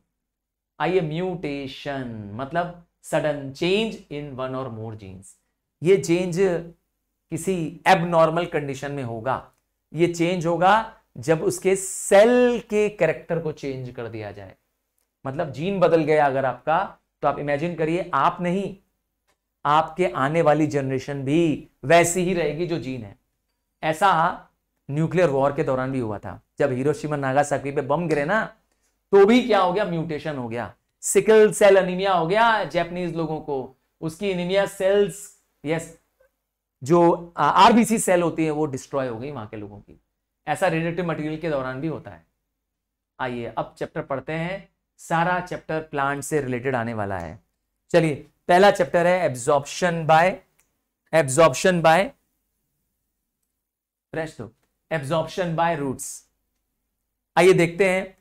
आइए म्यूटेशन मतलब सडन चेंज इन वन और मोर जीन्स ये चेंज किसी एबनॉर्मल कंडीशन में होगा ये चेंज होगा जब उसके सेल के कैरेक्टर को चेंज कर दिया जाए मतलब जीन बदल गया अगर आपका तो आप इमेजिन करिए आप नहीं आपके आने वाली जनरेशन भी वैसी ही रहेगी जो जीन है ऐसा न्यूक्लियर वॉर के दौरान भी हुआ था जब हीरोशिमा नागासाकी पे बम गिरे ना तो भी क्या हो गया म्यूटेशन हो गया सिकल सेल अनिमिया हो गया जैपनीज लोगों को उसकी अनिमिया सेल्स यस जो आरबीसी सेल होती है वो डिस्ट्रॉय हो गई वहां के लोगों की ऐसा रेडिएटिव मटेरियल के दौरान भी होता है आइए अब चैप्टर पढ़ते हैं सारा चैप्टर प्लांट से रिलेटेड आने वाला है चलिए पहला चैप्टर है absorption by absorption by fresh absorption by roots आइए देखते हैं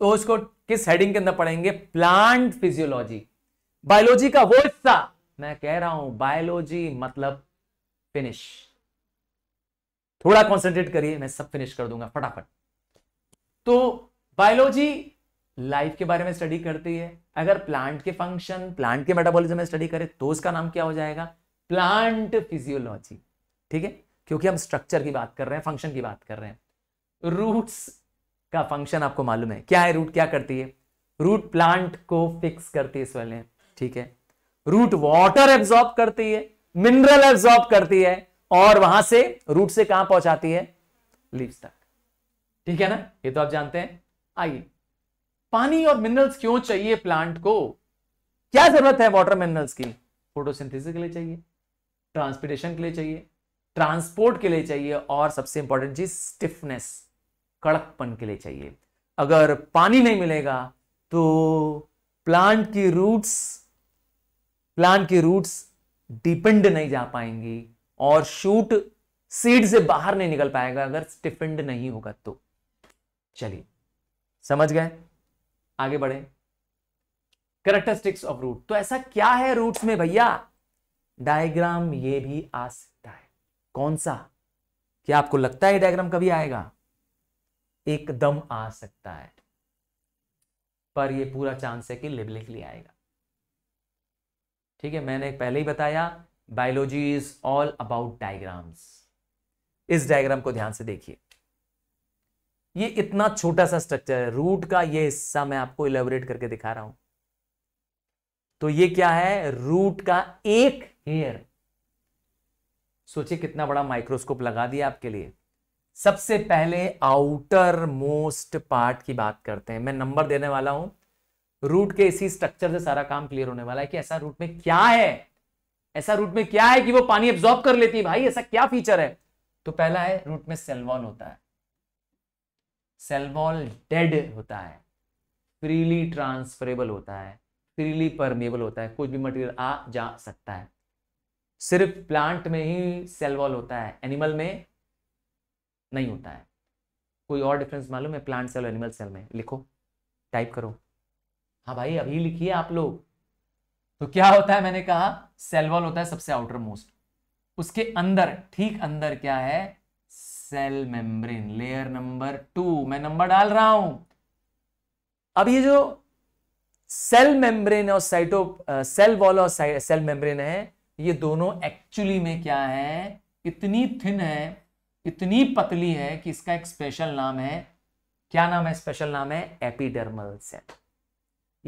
तो उसको किस हेडिंग के अंदर पढ़ेंगे प्लांट फिजियोलॉजी बायोलॉजी का वो हिस्सा मैं कह रहा हूं बायोलॉजी मतलब फिनिश थोड़ा कॉन्सेंट्रेट करिए मैं सब फिनिश कर दूंगा फटाफट तो बायोलॉजी लाइफ के बारे में स्टडी करती है अगर प्लांट के फंक्शन प्लांट के मेटाबॉलिज्म में स्टडी करें तो उसका नाम क्या हो जाएगा प्लांट फिजियोलॉजी ठीक है क्योंकि हम स्ट्रक्चर की बात कर रहे हैं फंक्शन की बात कर रहे हैं रूट्स का फंक्शन आपको मालूम है क्या है रूट क्या करती है रूट प्लांट को फिक्स करती है स्वेलिंग ठीक है रूट वाटर एब्जॉर्ब करती है मिनरल एब्जॉर्ब करती है और वहां से रूट से कहां पहुंचाती है लीव्स तक ठीक है ना ये तो आप जानते हैं आइए पानी और मिनरल्स क्यों चाहिए प्लांट को क्या जरूरत है वाटर मिनरल्स की फोटोसिंथेसिस के लिए चाहिए ट्रांसपोर्टेशन के लिए चाहिए ट्रांसपोर्ट के लिए चाहिए और सबसे इंपॉर्टेंट चीज स्टिफनेस कड़कपन के लिए चाहिए अगर पानी नहीं मिलेगा तो प्लांट की रूट्स प्लांट की रूट्स डिपेंड नहीं जा पाएंगी और शूट सीड से बाहर नहीं निकल पाएगा अगर स्टिफेंड नहीं होगा तो चलिए समझ गए आगे बढ़े करेक्टरिस्टिक्स ऑफ रूट तो ऐसा क्या है रूट्स में भैया डायग्राम ये भी आ सकता है कौन सा क्या आपको लगता है डायग्राम कभी आएगा एकदम आ सकता है पर ये पूरा चांस है कि लिए आएगा ठीक है मैंने पहले ही बताया biology is all about diagrams इस डायग्राम को ध्यान से देखिए ये इतना छोटा सा स्ट्रक्चर है रूट का ये हिस्सा मैं आपको इलेबोरेट करके दिखा रहा हूं तो ये क्या है रूट का एक हेयर सोचिए कितना बड़ा माइक्रोस्कोप लगा दिया आपके लिए सबसे पहले आउटर मोस्ट पार्ट की बात करते हैं मैं नंबर देने वाला हूं रूट के इसी स्ट्रक्चर से सारा काम क्लियर होने वाला है कि ऐसा रूट में क्या है ऐसा रूट में क्या है कि वो पानी एब्जॉर्ब कर लेती है भाई ऐसा क्या फीचर है तो पहला है रूट में सेलवॉल होता है सेलवॉल डेड होता है फ्रीली ट्रांसफरेबल होता है फ्रीली परमेबल होता है कुछ भी मटेरियल आ जा सकता है सिर्फ प्लांट में ही सेलवॉल होता है एनिमल में नहीं होता है कोई और डिफरेंस मालूम है प्लांट सेल और एनिमल सेल में लिखो टाइप करो हाँ भाई अभी लिखिए आप लोग तो क्या होता है मैंने कहा सेल वॉल होता है सबसे आउटर मोस्ट उसके अंदर ठीक अंदर क्या है cell membrane layer number two मैं नंबर डाल रहा हूं अब ये जो सेल मेम्ब्रेन और साइटो सेल वॉल और सेल मेम्ब्रेन है ये दोनों एक्चुअली में क्या है इतनी थिन है इतनी पतली है कि इसका एक स्पेशल नाम है क्या नाम है स्पेशल नाम है एपिडर्मल सेल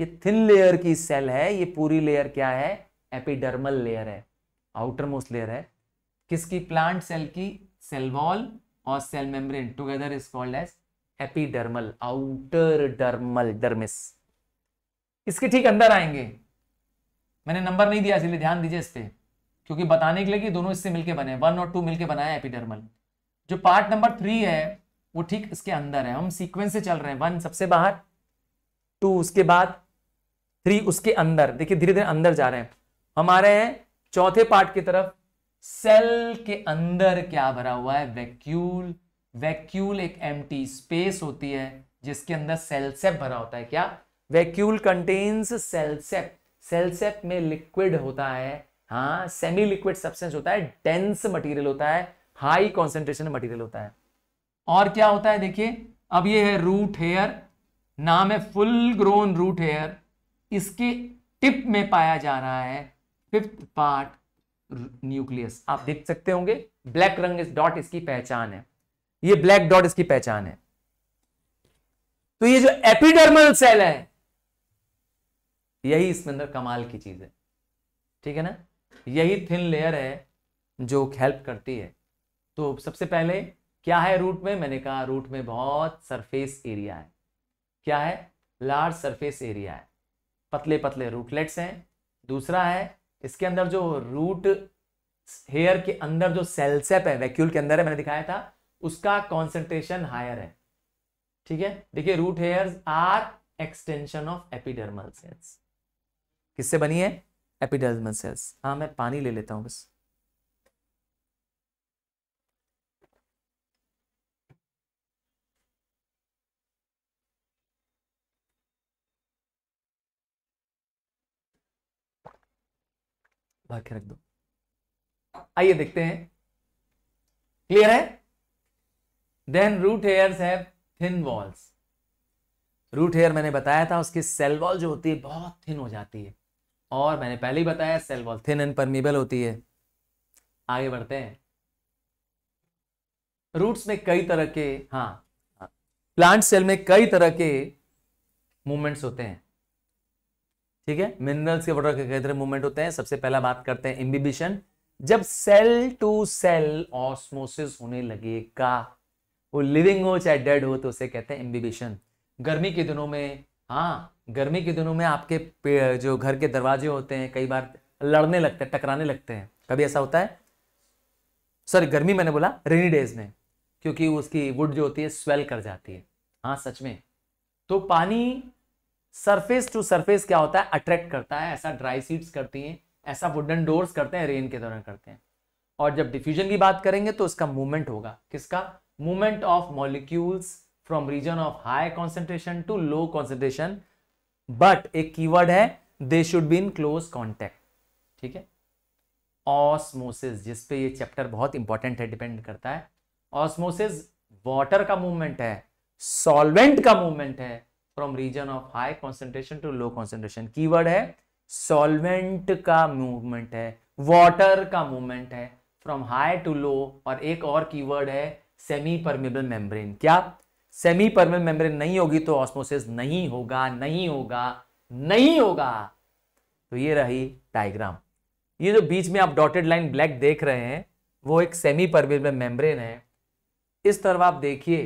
ये थिन लेयर की सेल है ये पूरी लेयर क्या है एपिडर्मल लेयर है आउटर मोस्ट लेयर है किसकी प्लांट सेल की सेल वॉल और cell membrane together is called as epidermal outer dermal dermis इसके ठीक अंदर आएंगे मैंने नंबर नहीं दिया इसलिए ध्यान दीजिए इस पर क्योंकि बताने के लिए कि दोनों इससे मिलके बने वन और टू मिलके बनाया एपिडर्मल जो पार्ट नंबर थ्री है वो ठीक इसके अंदर है हम सीक्वेंस से चल रहे हैं वन सबसे बाहर टू उसके बाद थ्री उसके अंदर देखिए धीरे धीरे अंदर जा रहे हैं हमारे हैं चौथे पार्ट की तरफ सेल के अंदर क्या भरा हुआ है वैक्यूल वैक्यूल एक एम्प्टी स्पेस होती है जिसके अंदर सेलसेप भरा होता है क्या वैक्यूल कंटेन्स सेलसेप सेलसेप में लिक्विड होता है हाँ सेमी लिक्विड सब्सटेंस होता है डेंस मटेरियल होता है हाई कॉन्सेंट्रेशन मटीरियल होता है और क्या होता है देखिए अब ये है रूट हेयर नाम है फुल ग्रोन रूट हेयर इसके टिप में पाया जा रहा है फिफ्थ पार्ट न्यूक्लियस आप देख सकते होंगे ब्लैक रंग इस डॉट इसकी पहचान है ये ब्लैक डॉट इसकी पहचान है तो ये जो एपिडर्मल सेल है यही इसमें अंदर कमाल की चीज है ठीक है ना यही थिन लेयर है जो हेल्प करती है तो सबसे पहले क्या है रूट में मैंने कहा रूट में बहुत सरफेस एरिया है क्या है लार्ज सरफेस एरिया है पतले पतले रूटलेट्स हैं दूसरा है इसके अंदर जो रूट हेयर के अंदर जो सेल्सेप है वैक्यूल के अंदर है मैंने दिखाया था उसका कॉन्सेंट्रेशन हायर है ठीक है देखिए root hair are extension of epidermal cells किससे बनी है एपिडर्मल सेल्स हाँ मैं पानी ले लेता हूँ बस भर के रख दो आइए देखते हैं क्लियर है then root hair have thin walls root hair मैंने बताया था उसकी सेल वॉल जो होती है बहुत थिन हो जाती है और मैंने पहले ही बताया cell wall thin and permeable होती है आगे बढ़ते हैं रूट्स में कई तरह के हाँ प्लांट सेल में कई तरह के मूवमेंट्स होते हैं ठीक है मिनरल्स के प्रोडक्ट के मूवमेंट होते हैं सबसे पहला बात करते हैं इम्बिबिशन जब सेल टू सेल ऑस्मोसिस होने लगेगा वो लिविंग हो चाहे डेड हो तो उसे कहते हैं इम्बिबिशन गर्मी के दिनों में हाँ गर्मी के दिनों में आपके जो घर के दरवाजे होते हैं कई बार लड़ने लगते हैं टकराने लगते हैं कभी ऐसा होता है सॉरी गर्मी मैंने बोला रेनी डेज में क्योंकि उसकी वुड जो होती है स्वेल कर जाती है हाँ सच में तो पानी सरफेस टू सरफेस क्या होता है अट्रैक्ट करता है ऐसा ड्राई सीड्स करती हैं ऐसा वुडन डोर्स करते हैं रेन के दौरान करते हैं और जब डिफ्यूजन की बात करेंगे तो इसका मूवमेंट होगा किसका movement of molecules from region of high concentration to low concentration but एक कीवर्ड है they should be in close contact ठीक है ऑस्मोसिस जिसपे ये चैप्टर बहुत इंपॉर्टेंट है डिपेंड करता है ऑस्मोसिस वाटर का मूवमेंट है सॉल्वेंट का मूवमेंट है from region of high concentration to low concentration की है सॉल्वेंट का मूवमेंट है वॉटर का मूवमेंट है फ्रॉम हाई टू लो और एक और की है सेमी परमेबल मेम्ब्रेन क्या सेमी परमेबल मेम्ब्रेन नहीं होगी तो ऑस्मोसिस नहीं होगा नहीं होगा नहीं होगा तो ये रही डायग्राम ये जो बीच में आप डॉटेड लाइन ब्लैक देख रहे हैं वो एक सेमी परमेबल मेम्ब्रेन है इस तरफ आप देखिए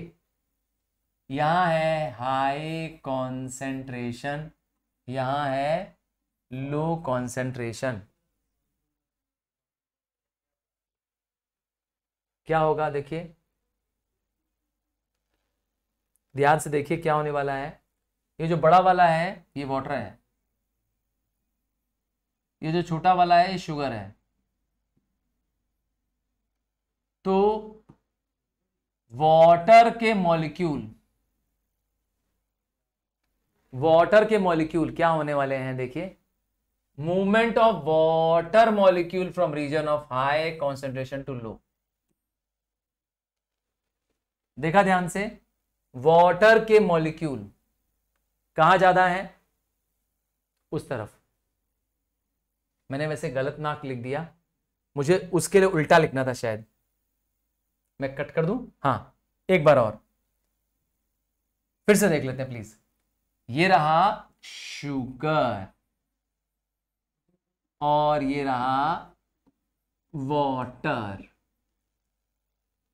यहाँ है हाई कॉन्सेंट्रेशन यहाँ है लो कॉन्सेंट्रेशन क्या होगा देखिए ध्यान से देखिए क्या होने वाला है ये जो बड़ा वाला है ये वाटर है ये जो छोटा वाला है ये शुगर है तो वाटर के मॉलिक्यूल वाटर के मॉलिक्यूल क्या होने वाले हैं देखिए movement of water molecule from region of high concentration to low देखा ध्यान से वाटर के मॉलिक्यूल कहा ज्यादा है उस तरफ मैंने वैसे गलत नाक लिख दिया मुझे उसके लिए उल्टा लिखना था शायद मैं कट कर दूं हां एक बार और फिर से देख लेते हैं प्लीज ये रहा शुगर और ये रहा वाटर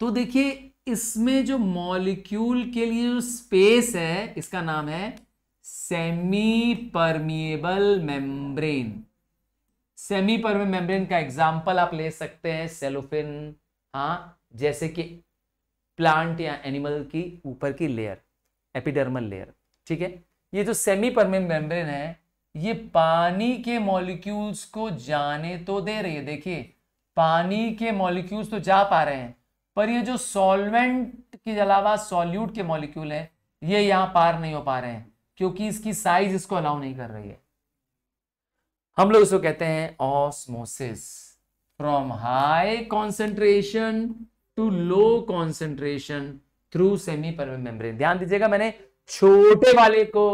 तो देखिए इसमें जो मॉलिक्यूल के लिए जो स्पेस है इसका नाम है semi permeable membrane semi permeable membrane का एग्जाम्पल आप ले सकते हैं सेलोफिन हाँ जैसे कि प्लांट या एनिमल की ऊपर की लेयर एपिडर्मल लेयर ठीक है ये जो सेमी परमेन मेम्ब्रेन है ये पानी के मॉलिक्यूल्स को जाने तो दे रही है देखिए पानी के मॉलिक्यूल्स तो जा पा रहे हैं पर ये जो सॉल्वेंट के अलावा सॉल्यूट के मॉलिक्यूल है ये यहाँ पार नहीं हो पा रहे हैं क्योंकि इसकी साइज इसको अलाउ नहीं कर रही है हम लोग इसको कहते हैं osmosis from high concentration to low concentration through semi permeable membrane ध्यान दीजिएगा मैंने छोटे वाले को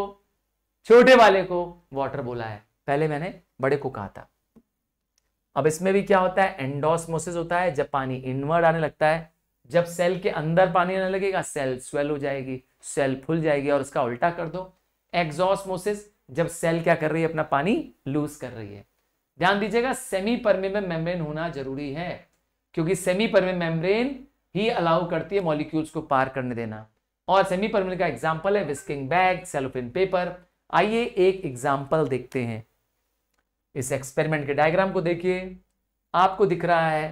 छोटे वाले को वाटर बोला है पहले मैंने बड़े को कहा था अब इसमें भी क्या होता है एंडोसमोसिस होता है जब पानी इनवर्ड आने लगता है जब सेल के अंदर पानी आने लगेगा सेल स्वेल हो जाएगी सेल फुल जाएगी और उसका उल्टा कर दो एक्सोसमोसिस जब सेल क्या कर रही है अपना पानी लूज कर रही है ध्यान दीजिएगा सेमी परमेबल मेम्ब्रेन होना जरूरी है क्योंकि सेमी परमेबल मेम्ब्रेन ही अलाउ करती है मॉलिक्यूल्स को पार करने देना और सेमी परमिनेंट का एग्जाम्पल है विस्किंग बैग सेलोफिन पेपर आइए एक एग्जाम्पल देखते हैं इस एक्सपेरिमेंट के डायग्राम को देखिए आपको दिख रहा है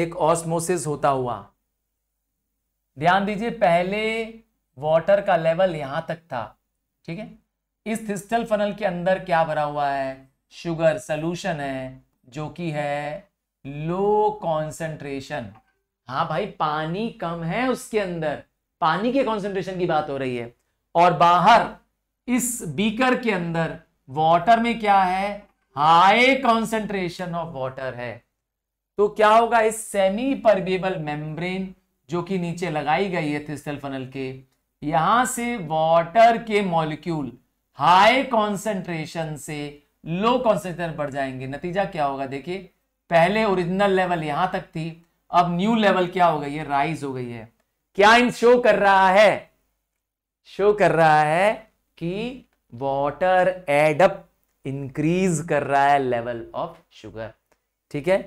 एक ऑस्मोसिस होता हुआ ध्यान दीजिए पहले वाटर का लेवल यहां तक था ठीक है इस थिस्टल फनल के अंदर क्या भरा हुआ है शुगर सोल्यूशन है जो कि है लो कॉन्सेंट्रेशन हाँ भाई पानी कम है उसके अंदर पानी के कॉन्सेंट्रेशन की बात हो रही है और बाहर इस बीकर के अंदर वाटर में क्या है हाई कॉन्सेंट्रेशन ऑफ वाटर है तो क्या होगा इस सेमी परबेबल मेम्ब्रेन जो कि नीचे लगाई गई है थिस्टल फनल के यहां से वाटर के मॉलिक्यूल हाई कॉन्सेंट्रेशन से लो कॉन्सेंट्रेशन बढ़ जाएंगे नतीजा क्या होगा देखिए पहले ओरिजिनल लेवल यहां तक थी अब न्यू लेवल क्या हो गई है राइज हो गई है क्या इन शो कर रहा है शो कर रहा है कि वॉटर एडअप इंक्रीज कर रहा है लेवल ऑफ शुगर ठीक है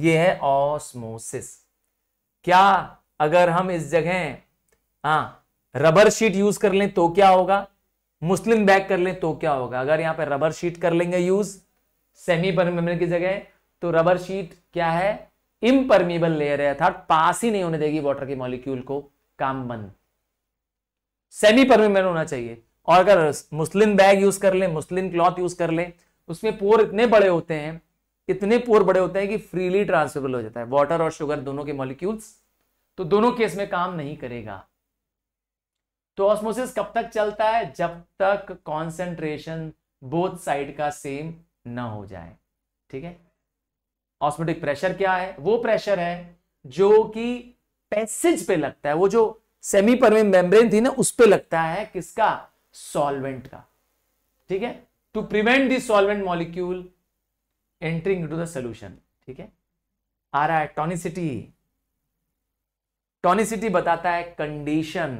ये है ऑस्मोसिस क्या अगर हम इस जगह हाँ रबर शीट यूज कर लें तो क्या होगा मुस्लिम बैग कर लें तो क्या होगा अगर यहां पे रबर शीट कर लेंगे यूज सेमी परमेनेंट की जगह तो रबर शीट क्या है इम्परमिबल लेयर है अर्थात पास ही नहीं होने देगी वाटर के मॉलिक्यूल को काम बंद सेमी परमिबल होना चाहिए और अगर मुस्लिम बैग यूज कर ले मुस्लिम क्लॉथ यूज कर ले उसमें पोर इतने बड़े होते हैं इतने पोर बड़े होते हैं कि फ्रीली ट्रांसफेबल हो जाता है वाटर और शुगर दोनों के मॉलिक्यूल्स तो दोनों केस में काम नहीं करेगा तो ऑस्मोसिस कब तक चलता है जब तक कॉन्सेंट्रेशन बोथ साइड का सेम ना हो जाए ठीक है ऑस्मोटिक प्रेशर क्या है वो प्रेशर है जो कि पैसेज पे लगता है वो जो सेमी परमेन मेम्ब्रेन थी ना उस पर लगता है किसका सॉल्वेंट का ठीक है to prevent this solvent molecule entering to the solution ठीक है आ रहा है टॉनिसिटी टॉनिसिटी बताता है कंडीशन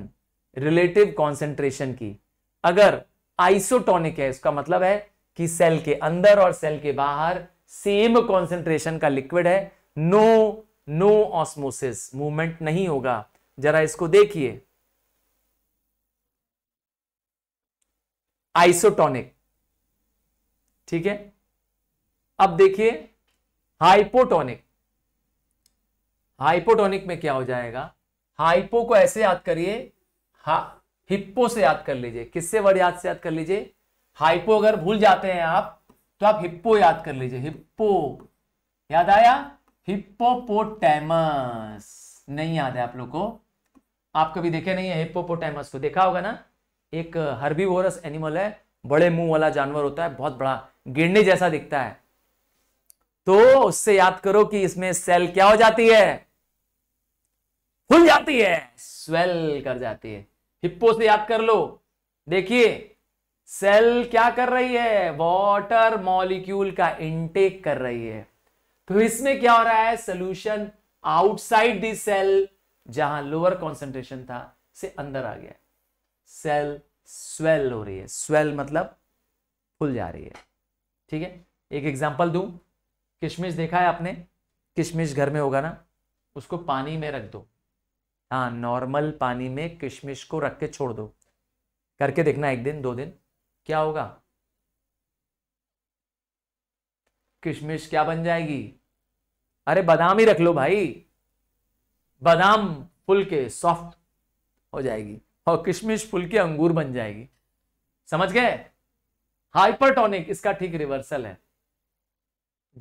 रिलेटिव कॉन्सेंट्रेशन की अगर आइसोटॉनिक है इसका मतलब है कि सेल के अंदर और सेल के बाहर सेम कॉन्सेंट्रेशन का लिक्विड है नो नो ऑस्मोसिस मूवमेंट नहीं होगा जरा इसको देखिए आइसोटोनिक ठीक है अब देखिए हाइपोटोनिक हाइपोटोनिक में क्या हो जाएगा हाइपो को ऐसे याद करिए हा हिप्पो से याद कर लीजिए किससे वर्ड याद से याद कर लीजिए हाइपो अगर भूल जाते हैं आप तो आप हिप्पो याद कर लीजिए हिप्पो याद आया हिप्पोपोटेमस नहीं याद है आप लोग को आप कभी देखे नहीं है हिप्पोपोटेमस को देखा होगा ना एक हर्बीवोरस एनिमल है बड़े मुंह वाला जानवर होता है बहुत बड़ा गिरने जैसा दिखता है तो उससे याद करो कि इसमें सेल क्या हो जाती है खुल जाती है स्वेल कर जाती है हिप्पो से याद कर लो देखिए सेल क्या कर रही है वाटर मॉलिक्यूल का इनटेक कर रही है तो इसमें क्या हो रहा है सोल्यूशन आउटसाइड दी सेल जहां लोअर कॉन्सेंट्रेशन था से अंदर आ गया सेल स्वेल हो रही है स्वेल मतलब फुल जा रही है ठीक है एक एग्जाम्पल दू किशमिश देखा है आपने किशमिश घर में होगा ना उसको पानी में रख दो हाँ नॉर्मल पानी में किशमिश को रख के छोड़ दो करके देखना एक दिन दो दिन क्या होगा किशमिश क्या बन जाएगी अरे बादाम ही रख लो भाई बादाम फुल के सॉफ्ट हो जाएगी और किशमिश फुल के अंगूर बन जाएगी समझ गए हाइपरटोनिक इसका ठीक रिवर्सल है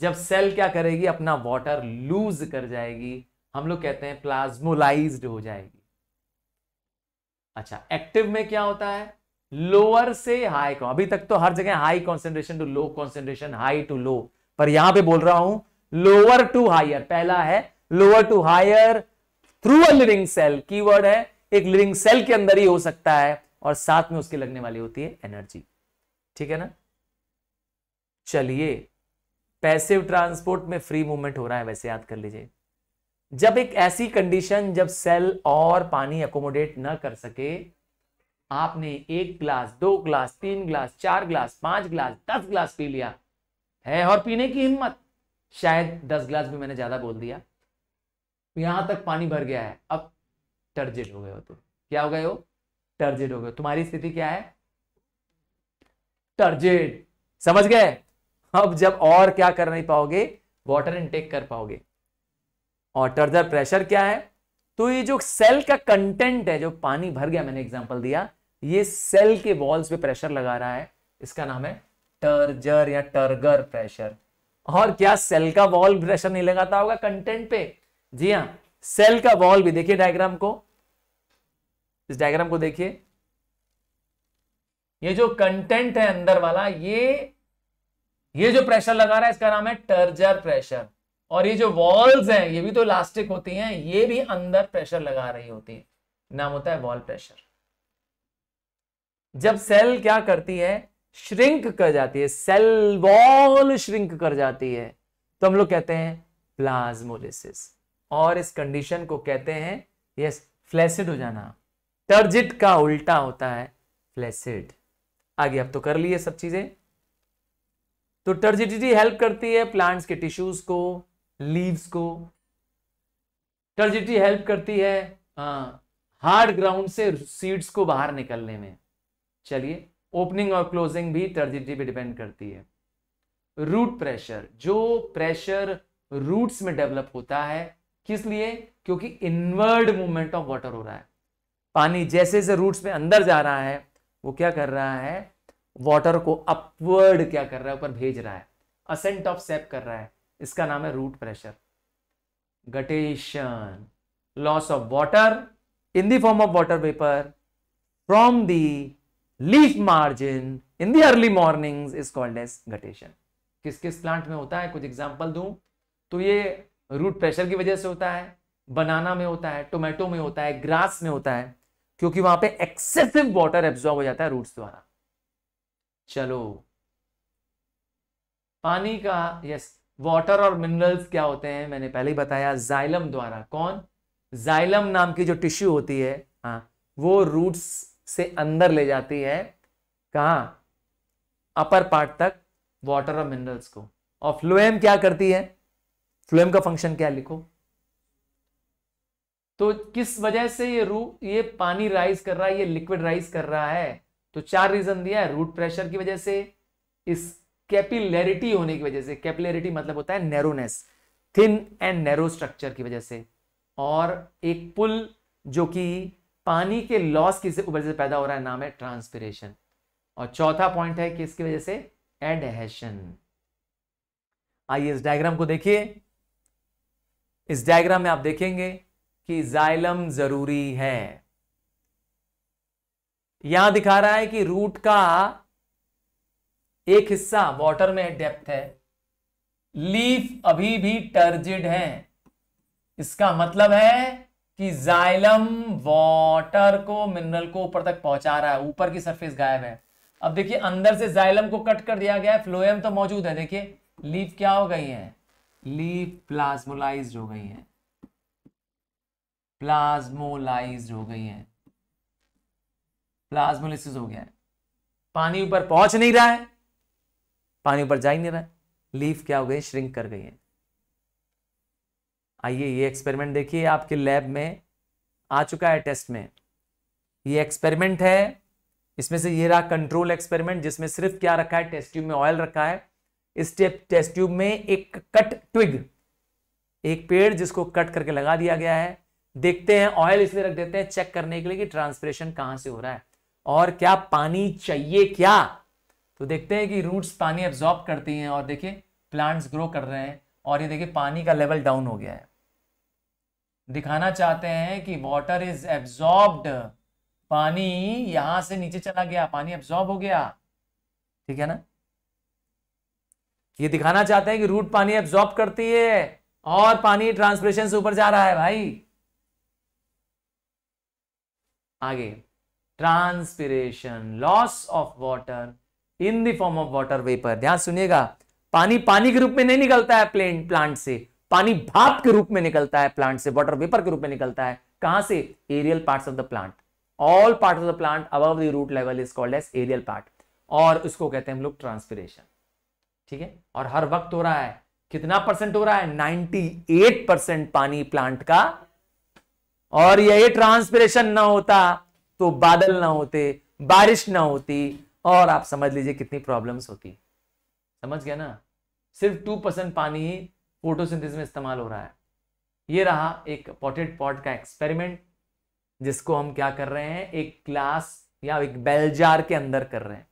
जब सेल क्या करेगी अपना वाटर लूज कर जाएगी हम लोग कहते हैं प्लाज्मोलाइज्ड हो जाएगी अच्छा एक्टिव में क्या होता है लोअर से हाई अभी तक तो हर जगह high concentration to low concentration high to low पर यहां पे बोल रहा हूं लोअर टू हायर पहला है lower to higher through a living cell keyword है एक लिविंग सेल के अंदर ही हो सकता है और साथ में उसके लगने वाली होती है एनर्जी ठीक है ना चलिए पैसिव ट्रांसपोर्ट में फ्री मूवमेंट हो रहा है वैसे याद कर लीजिए जब एक ऐसी कंडीशन जब सेल और पानी अकोमोडेट ना कर सके आपने एक ग्लास दो ग्लास तीन ग्लास चार ग्लास पांच ग्लास दस ग्लास पी लिया है और पीने की हिम्मत शायद दस ग्लास भी मैंने ज्यादा बोल दिया यहां तक पानी भर गया है अब टर्जेड हो गए हो तुम क्या हो गए हो टर्जेड हो गए तुम्हारी स्थिति क्या है टर्जेड समझ गए अब जब और क्या कर नहीं पाओगे वाटर इनटेक कर पाओगे और टर्जर प्रेशर क्या है तो ये जो सेल का कंटेंट है जो पानी भर गया मैंने एग्जाम्पल दिया ये सेल के वॉल्स पे प्रेशर लगा रहा है इसका नाम है टर्जर या टर्गर प्रेशर और क्या सेल का वॉल प्रेशर नहीं लगाता होगा कंटेंट पे जी हाँ सेल का वॉल भी देखिए डायग्राम को इस डायग्राम को देखिए ये जो कंटेंट है अंदर वाला ये ये जो प्रेशर लगा रहा है इसका नाम है टर्जर प्रेशर और ये जो वॉल्स हैं ये भी तो इलास्टिक होती हैं ये भी अंदर प्रेशर लगा रही होती है नाम होता है वॉल प्रेशर जब सेल क्या करती है श्रिंक कर जाती है सेल वॉल श्रिंक कर जाती है तो हम लोग कहते हैं प्लाज्मोलिसिस और इस कंडीशन को कहते हैं यस फ्लैसिड हो जाना टर्जिट का उल्टा होता है फ्लैसिड आगे अब तो कर लिए सब चीजें तो टर्जिडिटी हेल्प करती है प्लांट्स के टिश्यूज को लीव्स को टर्जिडिटी हेल्प करती है हार्ड ग्राउंड से सीड्स को बाहर निकलने में चलिए ओपनिंग और क्लोजिंग भी टर्जिटी पे डिपेंड करती है रूट प्रेशर जो प्रेशर रूट्स में डेवलप होता है किस लिए क्योंकि इनवर्ड मूवमेंट ऑफ वाटर हो रहा है पानी जैसे जैसे रूट्स में अंदर जा रहा है वो क्या कर रहा है वाटर को अपवर्ड क्या कर रहा है ऊपर भेज रहा है असेंट ऑफ सेप कर रहा है इसका नाम है root pressure guttation loss of water in the form of water vapour from the leaf margin in the early mornings is called as guttation. किस किस प्लांट में होता है कुछ एग्जाम्पल दू तो ये रूट प्रेशर की वजह से होता है बनाना में होता है टोमेटो में होता है ग्रास में होता है क्योंकि वहां पे एक्सेसिव वाटर एब्जॉर्ब हो जाता है रूट्स द्वारा चलो पानी का यस वाटर और मिनरल्स क्या होते हैं मैंने पहले ही बताया जाइलम द्वारा कौन जाइलम नाम की जो टिश्यू होती है हाँ वो रूट्स से अंदर ले जाती है कहा अपर पार्ट तक वाटर और मिनरल्स को और फ्लोएम क्या करती है फ्लोएम का फंक्शन क्या लिखो तो किस वजह से ये रू ये पानी राइज कर रहा है ये लिक्विड राइज कर रहा है तो चार रीजन दिया है रूट प्रेशर की वजह से इस कैपिलैरिटी होने की वजह से कैपिलैरिटी मतलब होता है narrowness thin and narrow structure की वजह से और एक पुल जो कि पानी के लॉस किस वजह से पैदा हो रहा है नाम है ट्रांसपिरेशन और चौथा पॉइंट है किसकी वजह से एडहेशन आइए इस डायग्राम को देखिए इस डायग्राम में आप देखेंगे कि जाइलम जरूरी है यहां दिखा रहा है कि रूट का एक हिस्सा वाटर में डेप्थ है लीफ अभी भी टर्जिड है इसका मतलब है कि जाइलम वाटर को मिनरल को ऊपर तक पहुंचा रहा है ऊपर की सरफेस गायब है अब देखिए अंदर से जाइलम को कट कर दिया गया है फ्लोएम तो मौजूद है देखिए लीफ क्या हो गई है लीफ प्लाज्मोलाइज हो गई है प्लाज्मोलाइज हो गई है प्लाज्मोलिसिस हो गया है पानी ऊपर पहुंच नहीं रहा है पानी ऊपर जा ही नहीं रहा है लीफ क्या हो गई श्रिंक कर गई है आइए ये एक्सपेरिमेंट देखिए आपके लैब में आ चुका है टेस्ट में ये एक्सपेरिमेंट है इसमें से ये रहा कंट्रोल एक्सपेरिमेंट जिसमें सिर्फ क्या रखा है टेस्ट ट्यूब में ऑयल रखा है इस टेस्ट ट्यूब में एक कट ट्विग एक पेड़ जिसको कट करके लगा दिया गया है देखते हैं ऑयल इसलिए रख देते हैं चेक करने के लिए कि ट्रांसपरेशन कहां से हो रहा है और क्या पानी चाहिए क्या तो देखते हैं कि रूट्स पानी एब्जॉर्ब करती हैं और देखिए प्लांट्स ग्रो कर रहे हैं और ये देखिए पानी का लेवल डाउन हो गया है दिखाना चाहते हैं कि वाटर इज एब्जॉर्ब्ड पानी यहां से नीचे चला गया पानी एब्जॉर्ब हो गया ठीक है ना ये दिखाना चाहते हैं कि रूट पानी एब्जॉर्ब करती है और पानी ट्रांसप्रेशन से ऊपर जा रहा है भाई आगे transpiration loss of water in the form of water vapour ध्यान सुनिएगा पानी पानी के रूप में नहीं निकलता है प्लेन प्लांट से पानी भाप के रूप में निकलता है प्लांट से वाटर वेपर के रूप में निकलता है कहां से aerial part of the plant all part of the plant अब root level is called as aerial part और उसको कहते हैं हम लोग ट्रांसपिरेशन ठीक है और हर वक्त हो रहा है कितना परसेंट हो रहा है 98 परसेंट पानी प्लांट का और यही ट्रांसपिरेशन ना होता तो बादल ना होते बारिश ना होती और आप समझ लीजिए कितनी प्रॉब्लम्स होती समझ गया ना सिर्फ टू परसेंट पानी फोटोसिंथेसिस में इस्तेमाल हो रहा है ये रहा एक पॉटेड पॉट का एक्सपेरिमेंट जिसको हम क्या कर रहे हैं एक ग्लास या एक बेलजार के अंदर कर रहे हैं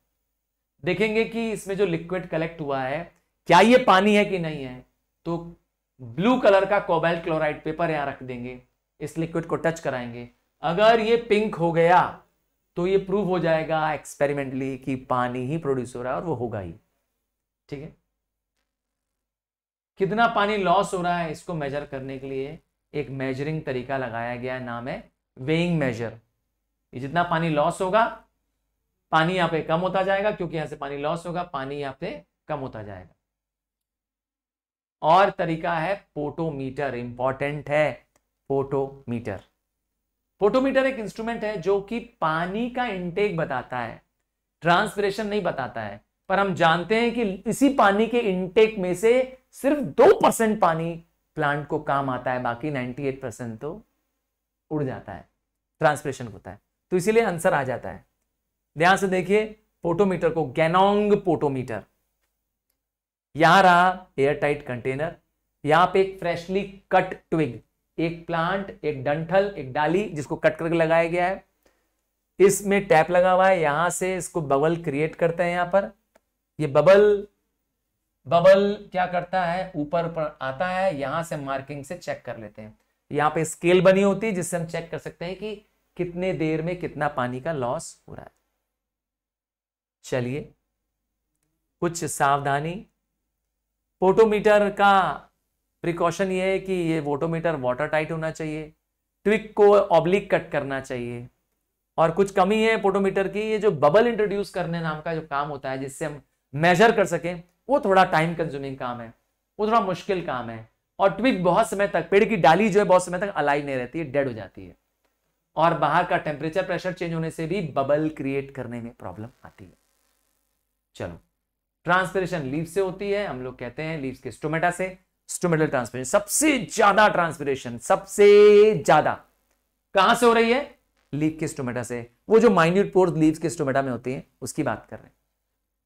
देखेंगे कि इसमें जो लिक्विड कलेक्ट हुआ है क्या ये पानी है कि नहीं है तो ब्लू कलर का कोबाल्ट क्लोराइड पेपर यहां रख देंगे इस लिक्विड को टच कराएंगे अगर ये पिंक हो गया तो ये प्रूव हो जाएगा एक्सपेरिमेंटली कि पानी ही प्रोड्यूस हो रहा है और वो होगा ही ठीक है कितना पानी लॉस हो रहा है इसको मेजर करने के लिए एक मेजरिंग तरीका लगाया गया नाम है वेइंग मेजर ये जितना पानी लॉस होगा पानी यहाँ पे कम होता जाएगा क्योंकि यहां से पानी लॉस होगा पानी यहाँ पे कम होता जाएगा और तरीका है पोटोमीटर इंपॉर्टेंट है पोटोमीटर पोटोमीटर एक इंस्ट्रूमेंट है जो कि पानी का इंटेक बताता है ट्रांसपिरेशन नहीं बताता है पर हम जानते हैं कि इसी पानी के इंटेक में से सिर्फ दो परसेंट पानी प्लांट को काम आता है बाकी नाइनटी एट परसेंट तो उड़ जाता है ट्रांसप्रेशन होता है तो इसीलिए आंसर आ जाता है ध्यान से देखिए पोटोमीटर को गैनोंग पोटोमीटर यहां रहा एयर टाइट कंटेनर यहां पे एक फ्रेशली कट ट्विग एक प्लांट एक डंठल एक डाली जिसको कट करके लगाया गया है इसमें टैप लगा हुआ है यहां से इसको बबल क्रिएट करते हैं यहां पर ये बबल बबल क्या करता है ऊपर पर आता है यहां से मार्किंग से चेक कर लेते हैं यहां पे स्केल बनी होती है जिससे हम चेक कर सकते हैं कि कितने देर में कितना पानी का लॉस हो रहा है चलिए कुछ सावधानी पोटोमीटर का प्रिकॉशन ये है कि ये वोटोमीटर वाटर टाइट होना चाहिए ट्विक को ऑब्लिक कट करना चाहिए और कुछ कमी है पोटोमीटर की ये जो बबल इंट्रोड्यूस करने नाम का जो काम होता है जिससे हम मेजर कर सकें वो थोड़ा टाइम कंज्यूमिंग काम है वो थोड़ा मुश्किल काम है और ट्विक बहुत समय तक पेड़ की डाली जो है बहुत समय तक अलाइव नहीं रहती है डेड हो जाती है और बाहर का टेम्परेचर प्रेशर चेंज होने से भी बबल क्रिएट करने में प्रॉब्लम आती है चलो ट्रांसपिरेशन लीव से होती है हम लोग कहते हैं लीव के स्टोमेटा से स्टोमेटल ट्रांसपिरेशन सबसे ज्यादा ट्रांसपिरेशन सबसे ज्यादा कहां से हो रही है लीव के स्टोमेटा से वो जो माइन्यूट पोर्स लीव के स्टोमेटा में होती है उसकी बात कर रहे हैं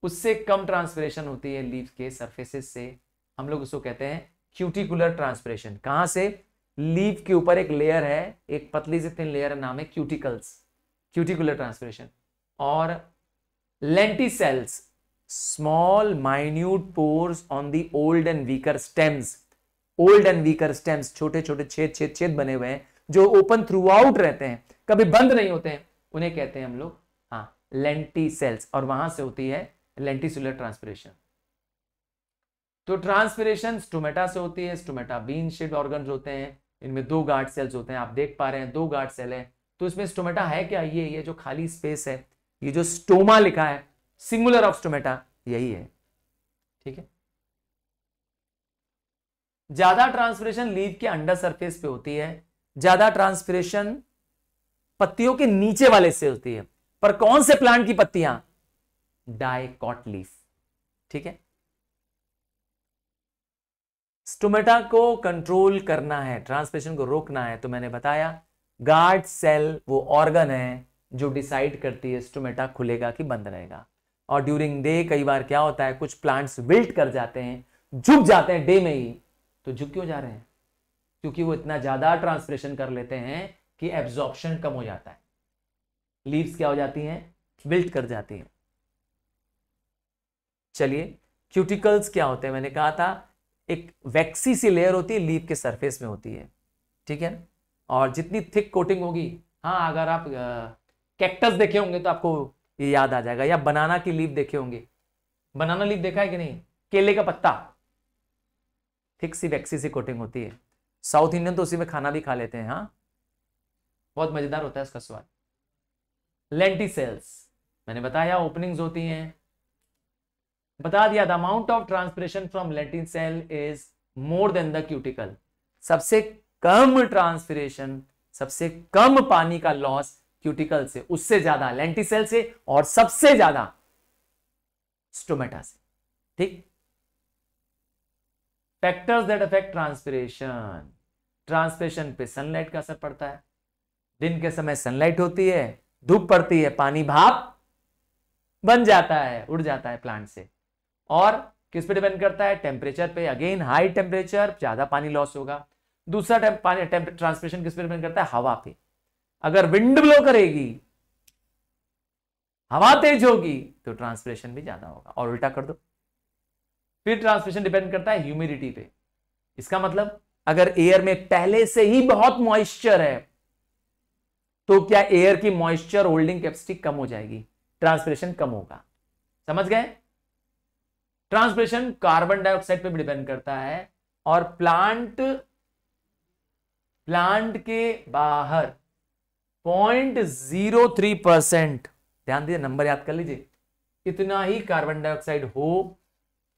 उससे कम ट्रांसपरेशन होती है लीव के सर्फेसिस से हम लोग उसको कहते हैं क्यूटिकुलर ट्रांसपरेशन कहाँ से लीव के ऊपर एक लेयर है एक पतली से थिन लेयर नाम है क्यूटिकल्स क्यूटिकुलर ट्रांसपरेशन और lenticels small minute pores on the old and weaker stems old and weaker stems छोटे छोटे छेद छेद छेद बने हुए हैं जो ओपन थ्रू आउट रहते हैं कभी बंद नहीं होते हैं उन्हें कहते हैं हम लोग हाँ लेंटी सेल्स और वहां से होती है लेंटिसुलर ट्रांसपीरेशन तो ट्रांसपीरेशन स्टोमेटा से होती है स्टोमेटा बीन शेड ऑर्गन होते हैं इनमें दो गार्ड सेल्स होते हैं आप देख पा रहे हैं दो गार्ड सेल है तो इसमें स्टोमेटा है क्या ये ये जो खाली स्पेस है ये जो स्टोमा लिखा है सिंगुलर ऑफ स्टोमेटा यही है ठीक है ज्यादा ट्रांसपीरेशन लीव के अंडर सरफेस पे होती है ज्यादा ट्रांसपीरेशन पत्तियों के नीचे वाले से होती है पर कौन से प्लांट की पत्तियां डाइकॉट ठीक है स्टोमेटा को कंट्रोल करना है ट्रांसमिशन को रोकना है तो मैंने बताया गार्ड सेल वो ऑर्गन है जो डिसाइड करती है स्टोमेटा खुलेगा कि बंद रहेगा और ड्यूरिंग डे कई बार क्या होता है कुछ प्लांट्स विल्ट कर जाते हैं झुक जाते हैं डे में ही तो झुक क्यों जा रहे हैं क्योंकि वो इतना ज्यादा ट्रांसप्रेशन कर लेते हैं कि एब्जॉर्प्शन कम हो जाता है लीव्स क्या हो जाती हैं विल्ट कर जाती हैं चलिए क्यूटिकल्स क्या होते हैं मैंने कहा था एक वैक्सी सी लेयर होती है लीफ के सरफेस में होती है ठीक है और जितनी थिक कोटिंग होगी हाँ अगर आप कैक्टस देखे होंगे तो आपको ये याद आ जाएगा या बनाना की लीफ देखे होंगे बनाना लीफ देखा है कि नहीं केले का पत्ता थिक सी वैक्सी सी कोटिंग होती है साउथ इंडियन तो उसी में खाना भी खा लेते हैं हाँ बहुत मजेदार होता है उसका स्वाद लेंटी सेल्स मैंने बताया ओपनिंग्स होती हैं बता दिया the amount of transpiration from lenticel is more than the cuticle सबसे कम ट्रांसफरेशन सबसे कम पानी का लॉस क्यूटिकल से उससे ज्यादा लेंटिसेल से और सबसे ज्यादा स्टोमेटा से ठीक factors that affect transpiration transpiration पे सनलाइट का असर पड़ता है दिन के समय सनलाइट होती है धूप पड़ती है पानी भाप बन जाता है उड़ जाता है प्लांट से और किस पे डिपेंड करता है टेम्परेचर पे अगेन हाई टेम्परेचर ज्यादा पानी लॉस होगा दूसरा पानी ट्रांसमिशन किस पे डिपेंड करता है हवा पे अगर विंड ब्लो करेगी हवा तेज होगी तो ट्रांसमिशन भी ज्यादा होगा और उल्टा कर दो फिर ट्रांसमिशन डिपेंड करता है ह्यूमिडिटी पे इसका मतलब अगर एयर में पहले से ही बहुत मॉइस्चर है तो क्या एयर की मॉइस्चर होल्डिंग कैपेसिटी कम हो जाएगी ट्रांसपिरेशन कम होगा समझ गए ट्रांसप्रेशन कार्बन डाइऑक्साइड पे भी डिपेंड करता है और प्लांट प्लांट के बाहर पॉइंट जीरो थ्री परसेंट ध्यान दीजिए नंबर याद कर लीजिए इतना ही कार्बन डाइऑक्साइड हो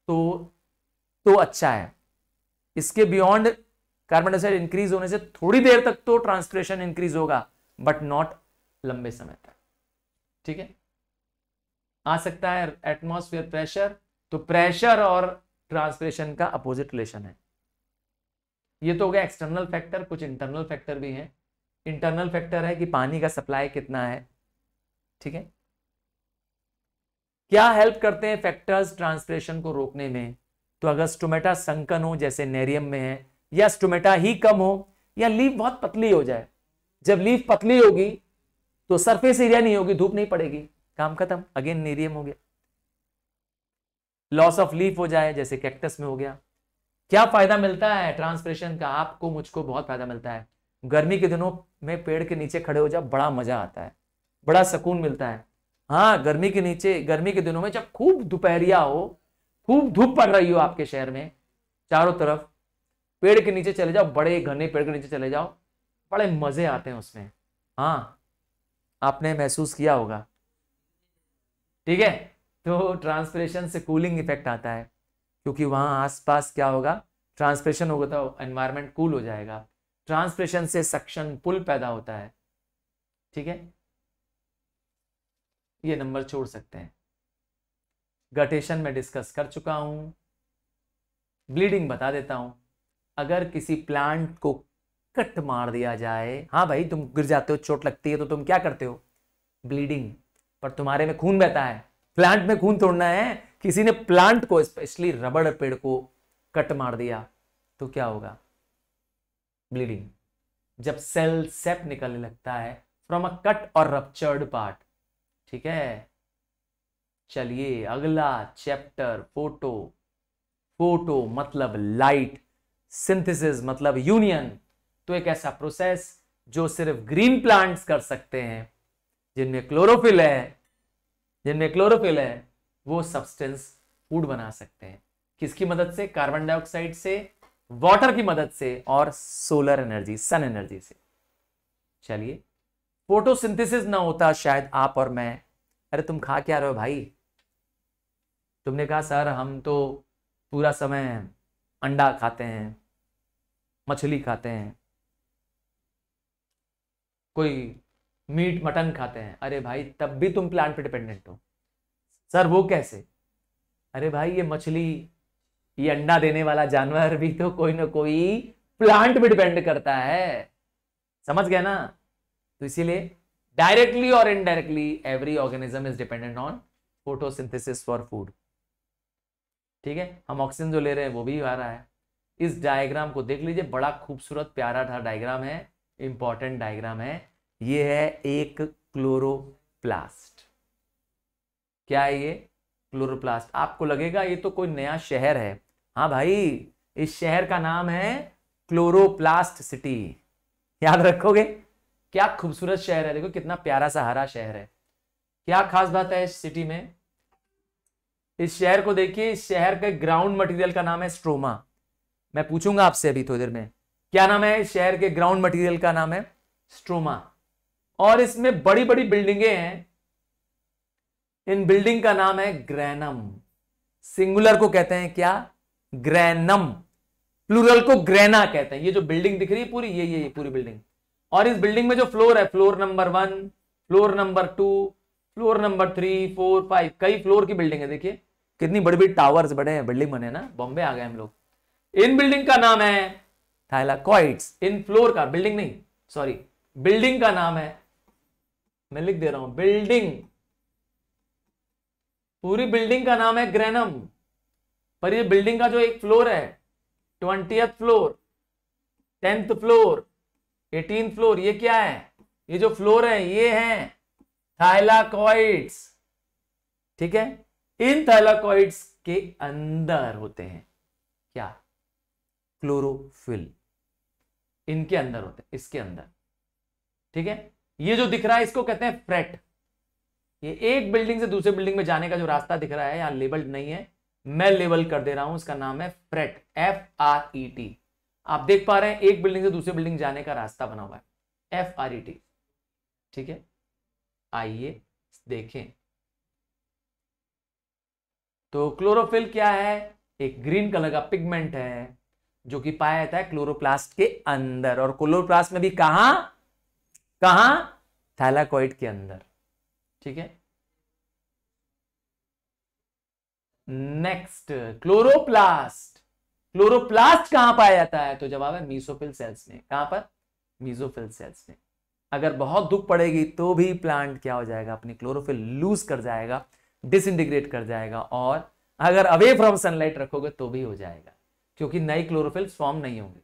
तो तो अच्छा है इसके बियॉन्ड कार्बन डाइऑक्साइड इंक्रीज होने से थोड़ी देर तक तो ट्रांसप्रेशन इंक्रीज होगा बट नॉट लंबे समय तक ठीक है आ सकता है एटमॉस्फेयर प्रेशर तो प्रेशर और ट्रांसप्रेशन का अपोजिट रिलेशन है ये तो हो गया एक्सटर्नल फैक्टर कुछ इंटरनल फैक्टर भी हैं इंटरनल फैक्टर है कि पानी का सप्लाई कितना है ठीक है क्या हेल्प करते हैं फैक्टर्स ट्रांसप्रेशन को रोकने में तो अगर स्टोमेटा संकन हो जैसे नेरियम में है या स्टोमेटा ही कम हो या लीव बहुत पतली हो जाए जब लीव पतली होगी तो सरफेस एरिया नहीं होगी धूप नहीं पड़ेगी काम खत्म अगेन नेरियम हो गया लॉस ऑफ लीफ हो जाए जैसे कैक्टस में हो गया क्या फायदा मिलता है ट्रांसप्रेशन का आपको मुझको बहुत फायदा मिलता है गर्मी के दिनों में पेड़ के नीचे खड़े हो जाओ बड़ा मजा आता है बड़ा सुकून मिलता है हाँ गर्मी के नीचे गर्मी के दिनों में जब खूब दोपहरिया हो खूब धूप पड़ रही हो आपके शहर में चारों तरफ पेड़ के नीचे चले जाओ बड़े घने पेड़ के नीचे चले जाओ बड़े मजे आते हैं उसमें हाँ आपने महसूस किया होगा ठीक है तो ट्रांसप्रेशन से कूलिंग इफेक्ट आता है क्योंकि वहाँ आसपास क्या होगा ट्रांसप्रेशन होगा तो एनवायरनमेंट कूल हो जाएगा ट्रांसप्रेशन से सक्शन पुल पैदा होता है ठीक है ये नंबर छोड़ सकते हैं गटेशन में डिस्कस कर चुका हूँ ब्लीडिंग बता देता हूँ अगर किसी प्लांट को कट मार दिया जाए हाँ भाई तुम गिर जाते हो चोट लगती है तो तुम क्या करते हो ब्लीडिंग पर तुम्हारे में खून बहता है प्लांट में खून तोड़ना है किसी ने प्लांट को स्पेशली रबड़ पेड़ को कट मार दिया तो क्या होगा ब्लीडिंग जब सेल सेप निकलने लगता है फ्रॉम अ कट और रपचर्ड पार्ट ठीक है चलिए अगला चैप्टर फोटो फोटो मतलब लाइट सिंथेसिस मतलब यूनियन तो एक ऐसा प्रोसेस जो सिर्फ ग्रीन प्लांट्स कर सकते हैं जिनमें क्लोरोफिल है जिनमें क्लोरोफिल है वो सब्सटेंस फूड बना सकते हैं किसकी मदद से कार्बन डाइऑक्साइड से वाटर की मदद से और सोलर एनर्जी सन एनर्जी से चलिए फोटोसिंथेसिस ना होता शायद आप और मैं अरे तुम खा क्या रहे हो भाई तुमने कहा सर हम तो पूरा समय अंडा खाते हैं मछली खाते हैं कोई मीट मटन खाते हैं अरे भाई तब भी तुम प्लांट पे डिपेंडेंट हो सर वो कैसे अरे भाई ये मछली ये अंडा देने वाला जानवर भी तो कोई ना कोई प्लांट पे डिपेंड करता है समझ गया ना तो इसीलिए डायरेक्टली और indirectly every organism is dependent on photosynthesis for food ठीक है हम ऑक्सीजन जो ले रहे हैं वो भी आ रहा है इस डायग्राम को देख लीजिए बड़ा खूबसूरत प्यारा था डायग्राम है इंपॉर्टेंट डायग्राम है ये है एक क्लोरोप्लास्ट क्या है ये क्लोरोप्लास्ट आपको लगेगा ये तो कोई नया शहर है हाँ भाई इस शहर का नाम है क्लोरोप्लास्ट सिटी याद रखोगे क्या खूबसूरत शहर है देखो कितना प्यारा सा हरा शहर है क्या खास बात है इस सिटी में इस शहर को देखिए इस शहर के ग्राउंड मटेरियल का नाम है स्ट्रोमा मैं पूछूंगा आपसे अभी थोड़ी देर में क्या नाम है इस शहर के ग्राउंड मटेरियल का नाम है स्ट्रोमा और इसमें बड़ी बड़ी बिल्डिंगे हैं इन बिल्डिंग का नाम है ग्रैनम सिंगुलर को कहते हैं क्या ग्रैनम प्लूरल को ग्रैना कहते हैं ये जो बिल्डिंग दिख रही है पूरी ये ये पूरी बिल्डिंग और इस बिल्डिंग में जो फ्लोर है floor number one floor number two floor number three four five कई फ्लोर की बिल्डिंग है देखिए कितनी बड़ी बड़ी टावर्स बड़े हैं बिल्डिंग बने ना बॉम्बे आ गए हम लोग इन बिल्डिंग का नाम है थाइलाकॉइड्स इन फ्लोर का बिल्डिंग नहीं सॉरी बिल्डिंग का नाम है मैं लिख दे रहा हूं बिल्डिंग पूरी बिल्डिंग का नाम है ग्रेनम पर ये बिल्डिंग का जो एक फ्लोर है twenty floor tenth floor eighteen floor ये क्या है ये जो फ्लोर है ये है थाइलाकॉइड्स ठीक है इन थाइलाकॉइड्स के अंदर होते हैं क्या क्लोरोफिल इनके अंदर होते हैं इसके अंदर ठीक है ये जो दिख रहा है इसको कहते हैं फ्रेट ये एक बिल्डिंग से दूसरे बिल्डिंग में जाने का जो रास्ता दिख रहा है यहां लेबल्ड नहीं है मैं लेबल कर दे रहा हूं इसका नाम है fret F R E T आप देख पा रहे हैं एक बिल्डिंग से दूसरे बिल्डिंग जाने का रास्ता बना हुआ है एफ आर ई टी ठीक है आइए देखें तो क्लोरोफिल क्या है एक ग्रीन कलर का पिगमेंट है जो कि पाया जाता है क्लोरोप्लास्ट के अंदर और क्लोरोप्लास्ट में भी कहा कहा थैलाकॉइड के अंदर ठीक है नेक्स्ट क्लोरोप्लास्ट क्लोरोप्लास्ट कहां पाया जाता है तो जवाब है मीसोफिल सेल्स में कहां पर मीजोफिल सेल्स में अगर बहुत दुख पड़ेगी तो भी प्लांट क्या हो जाएगा अपनी क्लोरोफिल लूज कर जाएगा डिसइंटीग्रेट कर जाएगा और अगर अवे फ्रॉम सनलाइट रखोगे तो भी हो जाएगा क्योंकि नई क्लोरोफिल फॉर्म नहीं होंगे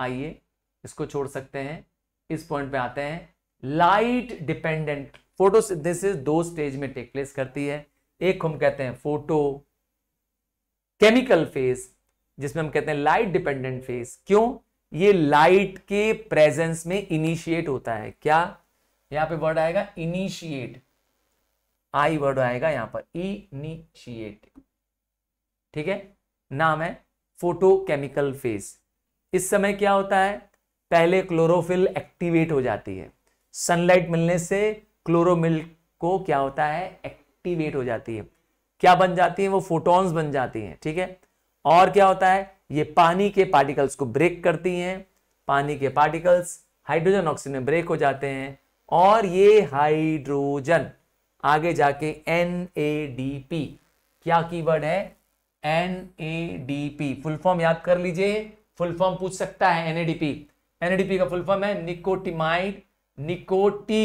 आइए इसको छोड़ सकते हैं इस पॉइंट पे आते हैं लाइट डिपेंडेंट फोटोसिंथेसिस दो स्टेज में टेक प्लेस करती है एक हम कहते हैं फोटो केमिकल फेज जिसमें हम कहते हैं लाइट डिपेंडेंट फेज क्यों ये लाइट के प्रेजेंस में इनिशिएट होता है क्या यहां पे वर्ड आएगा इनिशिएट आई वर्ड आएगा यहां पर इनिशिएट ठीक है नाम है फोटोकेमिकल फेज इस समय क्या होता है पहले क्लोरोफिल एक्टिवेट हो जाती है सनलाइट मिलने से क्लोरोमिल को क्या होता है एक्टिवेट हो जाती है क्या बन जाती है वो फोटॉन्स बन जाती हैं ठीक है और क्या होता है ये पानी के पार्टिकल्स को ब्रेक करती हैं पानी के पार्टिकल्स हाइड्रोजन ऑक्सीजन में ब्रेक हो जाते हैं और ये हाइड्रोजन आगे जाके एन ए डी पी क्या कीवर्ड है N A D P full form याद कर लीजिए फुल फॉर्म पूछ सकता है N A D P NADP का फुल फॉर्म है निकोटिमाइड निकोटी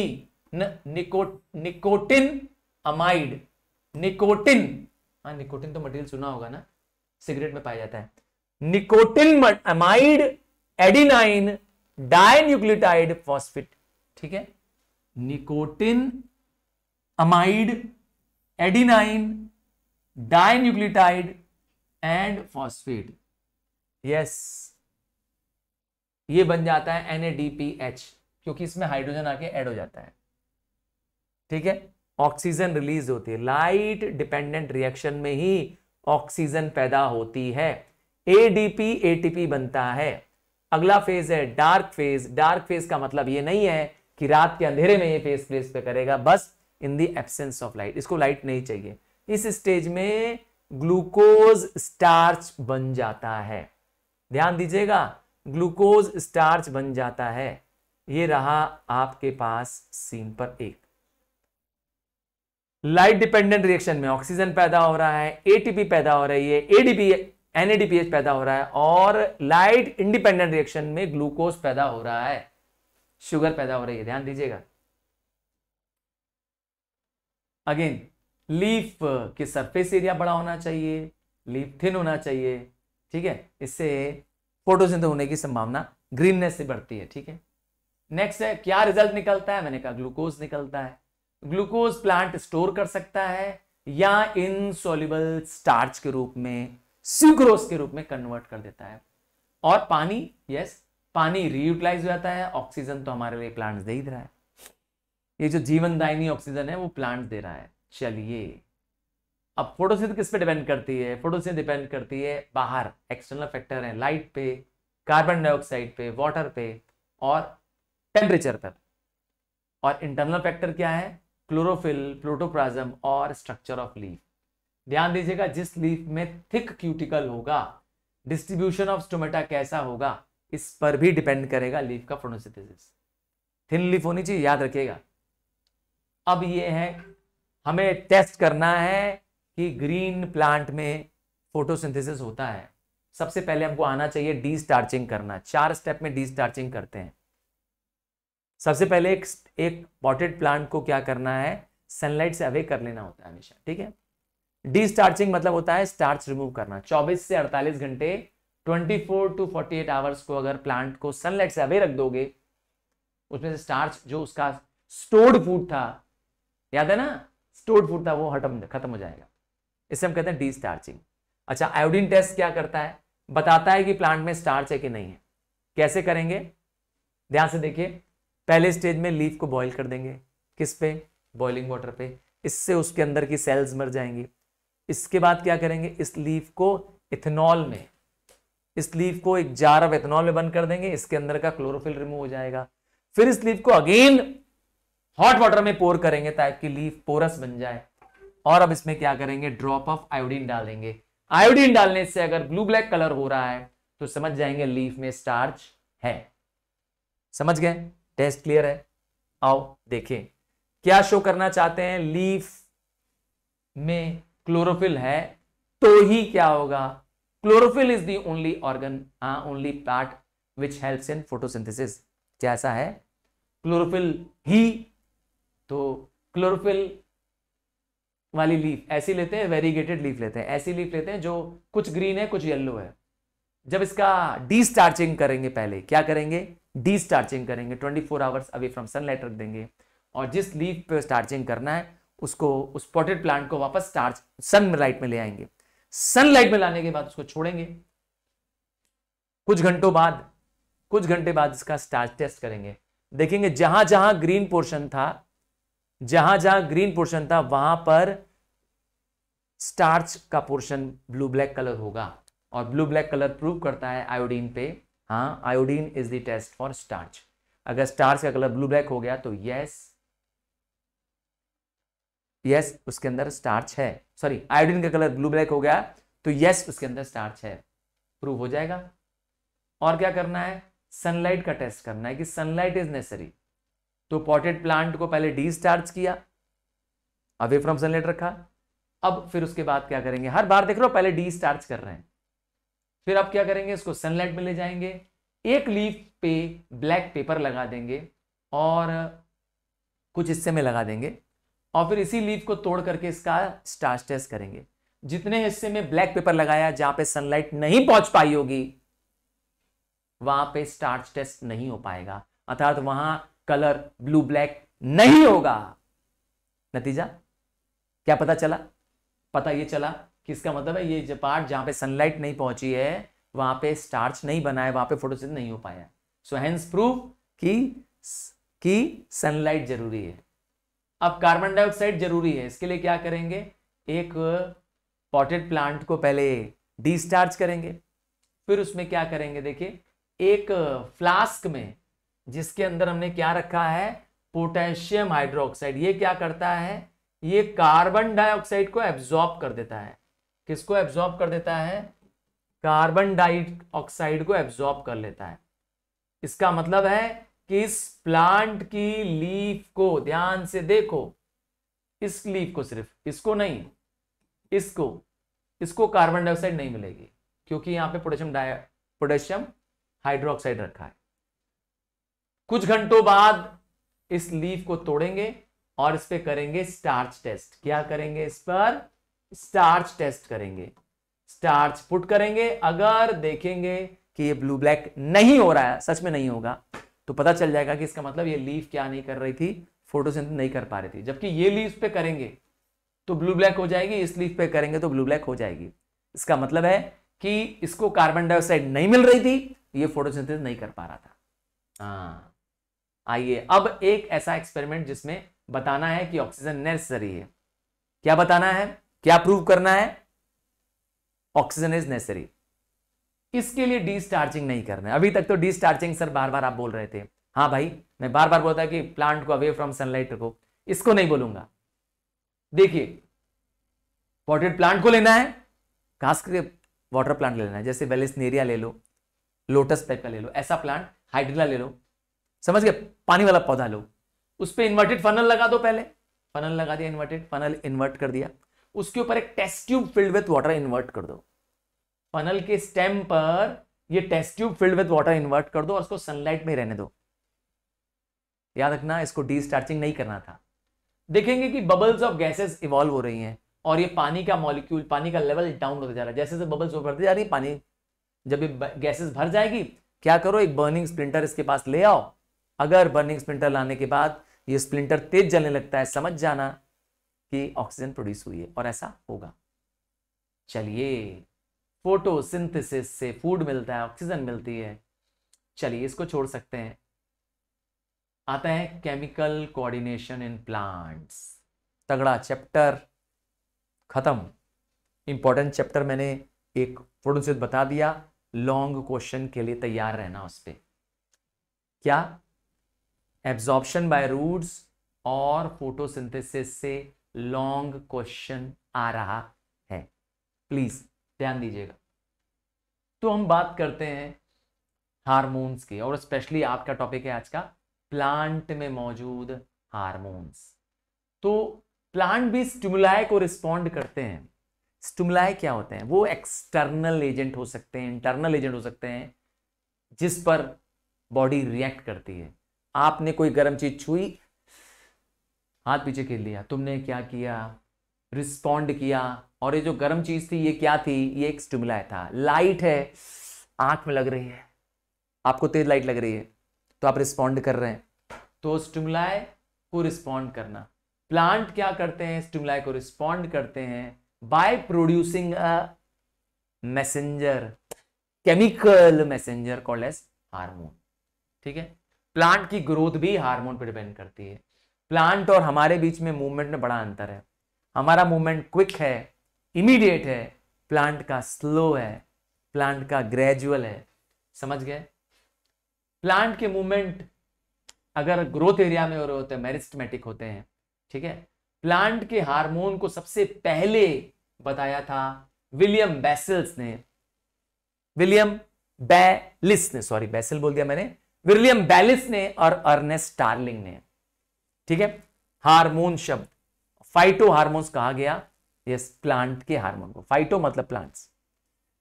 न, निको निकोटिन अमाइड निकोटिन हाँ निकोटिन तो मटेरियल सुना होगा ना सिगरेट में पाया जाता है nicotine amide adenine dinucleotide phosphite ठीक है nicotine amide adenine dinucleotide and phosphate yes ये बन जाता है एन क्योंकि इसमें हाइड्रोजन आके ऐड हो जाता है ठीक है ऑक्सीजन रिलीज होती है लाइट डिपेंडेंट रिएक्शन में ही ऑक्सीजन पैदा होती है एडीपी एटीपी बनता है अगला फेज है डार्क फेज डार्क फेज का मतलब ये नहीं है कि रात के अंधेरे में ये फेज प्लेस पे करेगा बस in the absence of light इसको लाइट नहीं चाहिए इस स्टेज में ग्लूकोज स्टार्च बन जाता है ध्यान दीजिएगा ग्लूकोज स्टार्च बन जाता है ये रहा आपके पास पर एक लाइट डिपेंडेंट रिएक्शन में ऑक्सीजन पैदा हो रहा है एटीपी पैदा हो रही है एडीपी एनएडीपीएच पैदा हो रहा है और लाइट इंडिपेंडेंट रिएक्शन में ग्लूकोज पैदा हो रहा है शुगर पैदा हो रही है ध्यान दीजिएगा अगेन लीफ के सरफेस एरिया बड़ा होना चाहिए लीफ थिन होना चाहिए ठीक है इससे फोटोसिंथ होने की संभावना ग्रीननेस से बढ़ती है ठीक है नेक्स्ट है क्या रिजल्ट निकलता है मैंने कहा ग्लूकोज निकलता है ग्लूकोज प्लांट स्टोर कर सकता है या इनसोल्यूबल स्टार्च के रूप में सुक्रोज के रूप में कन्वर्ट कर देता है और पानी यस पानी रीयूटिलाइज हो जाता है ऑक्सीजन तो हमारे लिए प्लांट्स दे ही रहा है ये जो जीवनदायनी ऑक्सीजन है वो प्लांट्स दे रहा है चलिए अब फोटोसिंथ किस पे डिपेंड करती है फोटोसिंथ डिपेंड करती है बाहर एक्सटर्नल फैक्टर है लाइट पे कार्बन डाइऑक्साइड पे वाटर पे और टेम्परेचर पर और इंटरनल फैक्टर क्या है क्लोरोफिल प्लोटोप्राजम और स्ट्रक्चर ऑफ लीफ ध्यान दीजिएगा जिस लीफ में थिक क्यूटिकल होगा डिस्ट्रीब्यूशन ऑफ स्टोमेटा कैसा होगा इस पर भी डिपेंड करेगा लीफ का फोटोसिंथेसिस थिन लीफ होनी चाहिए याद रखिएगा अब ये है हमें टेस्ट करना है कि ग्रीन प्लांट में फोटोसिंथेसिस होता है सबसे पहले हमको आना चाहिए डी स्टार्चिंग करना चार स्टेप में डी स्टार्चिंग करते हैं सबसे पहले एक एक पॉटेड प्लांट को क्या करना है सनलाइट से अवे कर लेना होता है हमेशा ठीक है डी स्टार्चिंग मतलब होता है स्टार्च रिमूव करना 24 से 48 घंटे 24 टू 48 आवर्स को अगर प्लांट को सनलाइट से अवे रख दोगे उसमें से स्टार्च जो उसका स्टोर्ड फूड था याद है ना स्टोर्ड फूड था वो हटम खत्म हो जाएगा इसे हम कहते हैं डी स्टार्चिंग अच्छा आयोडीन टेस्ट क्या करता है बताता है कि प्लांट में स्टार्च है कि नहीं है कैसे करेंगे ध्यान से देखिए पहले स्टेज में लीफ को बॉईल कर देंगे किस पे बॉइलिंग वाटर पे इससे उसके अंदर की सेल्स मर जाएंगी इसके बाद क्या करेंगे इस लीफ को इथेनॉल में इस लीफ को एक जार ऑफ इथेनॉल में बंद कर देंगे इसके अंदर का क्लोरोफिल रिमूव हो जाएगा फिर इस लीफ को अगेन हॉट वाटर में पोर करेंगे ताकि लीफ पोरस बन जाए और अब इसमें क्या करेंगे ड्रॉप ऑफ आयोडीन डालेंगे आयोडीन डालने से अगर ब्लू ब्लैक कलर हो रहा है तो समझ जाएंगे लीफ में स्टार्च है समझ गए टेस्ट क्लियर है आओ देखें क्या शो करना चाहते हैं लीफ में क्लोरोफिल है तो ही क्या होगा chlorophyll is the only organ only part which helps in photosynthesis जैसा है क्लोरोफिल ही तो क्लोरोफिल वाली लीफ ऐसी लेते हैं वेरीगेटेड लीफ लेते हैं ऐसी लीफ लेते हैं जो कुछ ग्रीन है कुछ येल्लो है जब इसका डी स्टार्चिंग करेंगे पहले क्या करेंगे डी स्टार्चिंग करेंगे 24 four hours away from sunlight रख देंगे और जिस लीफ पे स्टार्चिंग करना है उसको उस पॉटेड प्लांट को वापस स्टार्च सनलाइट में ले आएंगे सनलाइट में लाने के बाद उसको छोड़ेंगे कुछ घंटों बाद कुछ घंटे बाद इसका स्टार्च टेस्ट करेंगे देखेंगे जहां जहां ग्रीन पोर्शन था जहां जहां ग्रीन पोर्शन था वहां पर स्टार्च का पोर्शन ब्लू ब्लैक कलर होगा और ब्लू ब्लैक कलर प्रूव करता है आयोडीन पे हाँ iodine is the test for starch अगर स्टार्च का कलर ब्लू ब्लैक हो गया तो यस यस उसके अंदर स्टार्च है सॉरी आयोडीन का कलर ब्लू ब्लैक हो गया तो यस उसके अंदर स्टार्च है प्रूव हो जाएगा और क्या करना है सनलाइट का टेस्ट करना है कि सनलाइट इज नेसेसरी तो पॉटेड प्लांट को पहले डी स्टार्च किया अवे फ्रॉम सनलाइट रखा अब फिर उसके बाद क्या करेंगे हर बार देख लो पहले डी स्टार्च कर रहे हैं फिर अब क्या करेंगे इसको सनलाइट में ले जाएंगे एक लीफ पे ब्लैक पेपर लगा देंगे और कुछ हिस्से में लगा देंगे और फिर इसी लीफ को तोड़ करके इसका स्टार्च टेस्ट करेंगे जितने हिस्से में ब्लैक पेपर लगाया जहां पे सनलाइट नहीं पहुंच पाई होगी वहां पे स्टार्च टेस्ट नहीं हो पाएगा अर्थात वहां कलर ब्लू ब्लैक नहीं होगा नतीजा क्या पता चला पता ये चला कि इसका मतलब है ये जो पार्ट जहाँ पे सनलाइट नहीं पहुंची है वहाँ पे स्टार्च नहीं बना है वहाँ पे फोटोसिंथेसिस नहीं हो पाया सो हैंस प्रूफ कि कि सनलाइट जरूरी है अब कार्बन डाइऑक्साइड जरूरी है इसके लिए क्या करेंगे एक पॉटेड प्लांट को पहले डिस्टार्च करेंगे फिर उसमें क्या करेंगे देखिए एक फ्लास्क में जिसके अंदर हमने क्या रखा है पोटेशियम हाइड्रोक्साइड ये क्या करता है ये कार्बन डाइऑक्साइड को एब्जॉर्ब कर देता है किसको एब्जॉर्ब कर देता है कार्बन डाइऑक्साइड को एब्जॉर्ब कर लेता है इसका मतलब है कि इस प्लांट की लीफ को ध्यान से देखो इस लीफ को सिर्फ इसको नहीं इसको इसको कार्बन डाइऑक्साइड नहीं मिलेगी क्योंकि यहां पे पोटेशियम डाय पोटेशियम हाइड्रोक्साइड रखा है कुछ घंटों बाद इस लीफ को तोड़ेंगे और इस पर करेंगे स्टार्च टेस्ट क्या करेंगे इस पर स्टार्च टेस्ट करेंगे स्टार्च पुट करेंगे अगर देखेंगे कि ये ब्लू ब्लैक नहीं हो रहा है सच में नहीं होगा तो पता चल जाएगा कि इसका मतलब ये लीफ क्या नहीं कर रही थी फोटोसिंथेसिस नहीं कर पा रही थी जबकि ये लीफ पे करेंगे तो ब्लू ब्लैक हो जाएगी इस लीफ पे करेंगे तो ब्लू ब्लैक हो जाएगी इसका मतलब है कि इसको कार्बन डाइऑक्साइड नहीं मिल रही थी ये फोटोसिंथेसिस नहीं कर पा रहा था हाँ आइए अब एक ऐसा एक्सपेरिमेंट जिसमें बताना है कि ऑक्सीजन नेसेसरी है क्या बताना है क्या प्रूव करना है ऑक्सीजन इज नेसेसरी इसके लिए डी स्टार्चिंग नहीं करना है अभी तक तो डी स्टार्चिंग सर बार बार आप बोल रहे थे हाँ भाई मैं बार बार बोलता कि प्लांट को अवे फ्रॉम सनलाइट रखो इसको नहीं बोलूंगा देखिए पॉटेड प्लांट को लेना है घास करके वाटर प्लांट लेना है जैसे वेलिसनेरिया ले लो लोटस टाइप का ले लो ऐसा प्लांट हाइड्रिला ले लो समझ गए पानी वाला पौधा लो उस पर इन्वर्टेड फनल लगा दो पहले फनल लगा दिया इन्वर्टेड फनल इन्वर्ट कर दिया उसके ऊपर एक test tube filled with water invert कर दो फनल के स्टेम पर ये test tube filled with water invert कर दो और उसको सनलाइट में रहने दो याद रखना इसको डी स्टार्चिंग नहीं करना था देखेंगे कि बबल्स ऑफ गैसेस इवॉल्व हो रही हैं और ये पानी का मॉलिक्यूल पानी का लेवल डाउन होता जा रहा है जैसे जैसे बबल्स भरती जा रही है पानी जब ये गैसेस भर जाएगी क्या करो एक बर्निंग स्प्रिंटर इसके पास ले आओ अगर बर्निंग स्प्लिंटर लाने के बाद ये स्प्लिंटर तेज जलने लगता है समझ जाना कि ऑक्सीजन प्रोड्यूस हुई है और ऐसा होगा चलिए फोटोसिंथेसिस से फूड मिलता है ऑक्सीजन मिलती है चलिए इसको छोड़ सकते हैं आता है केमिकल कोऑर्डिनेशन इन प्लांट्स तगड़ा चैप्टर खत्म इंपॉर्टेंट चैप्टर मैंने एक प्रोड्यूस बता दिया लॉन्ग क्वेश्चन के लिए तैयार रहना उस पर क्या एब्जॉर्प्शन बाय रूट्स और फोटोसिंथेसिस से लॉन्ग क्वेश्चन आ रहा है प्लीज ध्यान दीजिएगा तो हम बात करते हैं हार्मोन्स की और स्पेशली आपका टॉपिक है आज का प्लांट में मौजूद हार्मोन्स तो प्लांट भी स्टिमुलाय को रिस्पॉन्ड करते हैं स्टिमुलाय क्या होते हैं वो एक्सटर्नल एजेंट हो सकते हैं इंटरनल एजेंट हो सकते हैं जिस पर बॉडी रिएक्ट करती है आपने कोई गर्म चीज छुई हाथ पीछे खेल लिया तुमने क्या किया रिस्पॉन्ड किया और ये जो गर्म चीज थी ये क्या थी ये एक स्टिमुलाई था लाइट है आंख में लग रही है आपको तेज लाइट लग रही है तो आप रिस्पॉन्ड कर रहे हैं तो स्टिमुलाय को रिस्पॉन्ड करना प्लांट क्या करते हैं स्टिमुलाय को रिस्पॉन्ड करते हैं by producing a messenger chemical messenger call as hormone ठीक है प्लांट की ग्रोथ भी हार्मोन पर डिपेंड करती है प्लांट और हमारे बीच में मूवमेंट में बड़ा अंतर है हमारा मूवमेंट क्विक है इमीडिएट है प्लांट का स्लो है प्लांट का ग्रेजुअल है समझ गए प्लांट के मूवमेंट अगर ग्रोथ एरिया में हो रहे होते हैं मेरिस्टमेटिक होते हैं ठीक है प्लांट के हार्मोन को सबसे पहले बताया था विलियम बेसल्स ने विलियम बैलिस ने सॉरी बेसल बोल दिया मैंने विलियम बैलिस ने और अर्नेस्ट स्टार्लिंग ने ठीक है हार्मोन शब्द फाइटो हार्मोन्स कहा गया यस प्लांट के हार्मोन को फाइटो मतलब प्लांट्स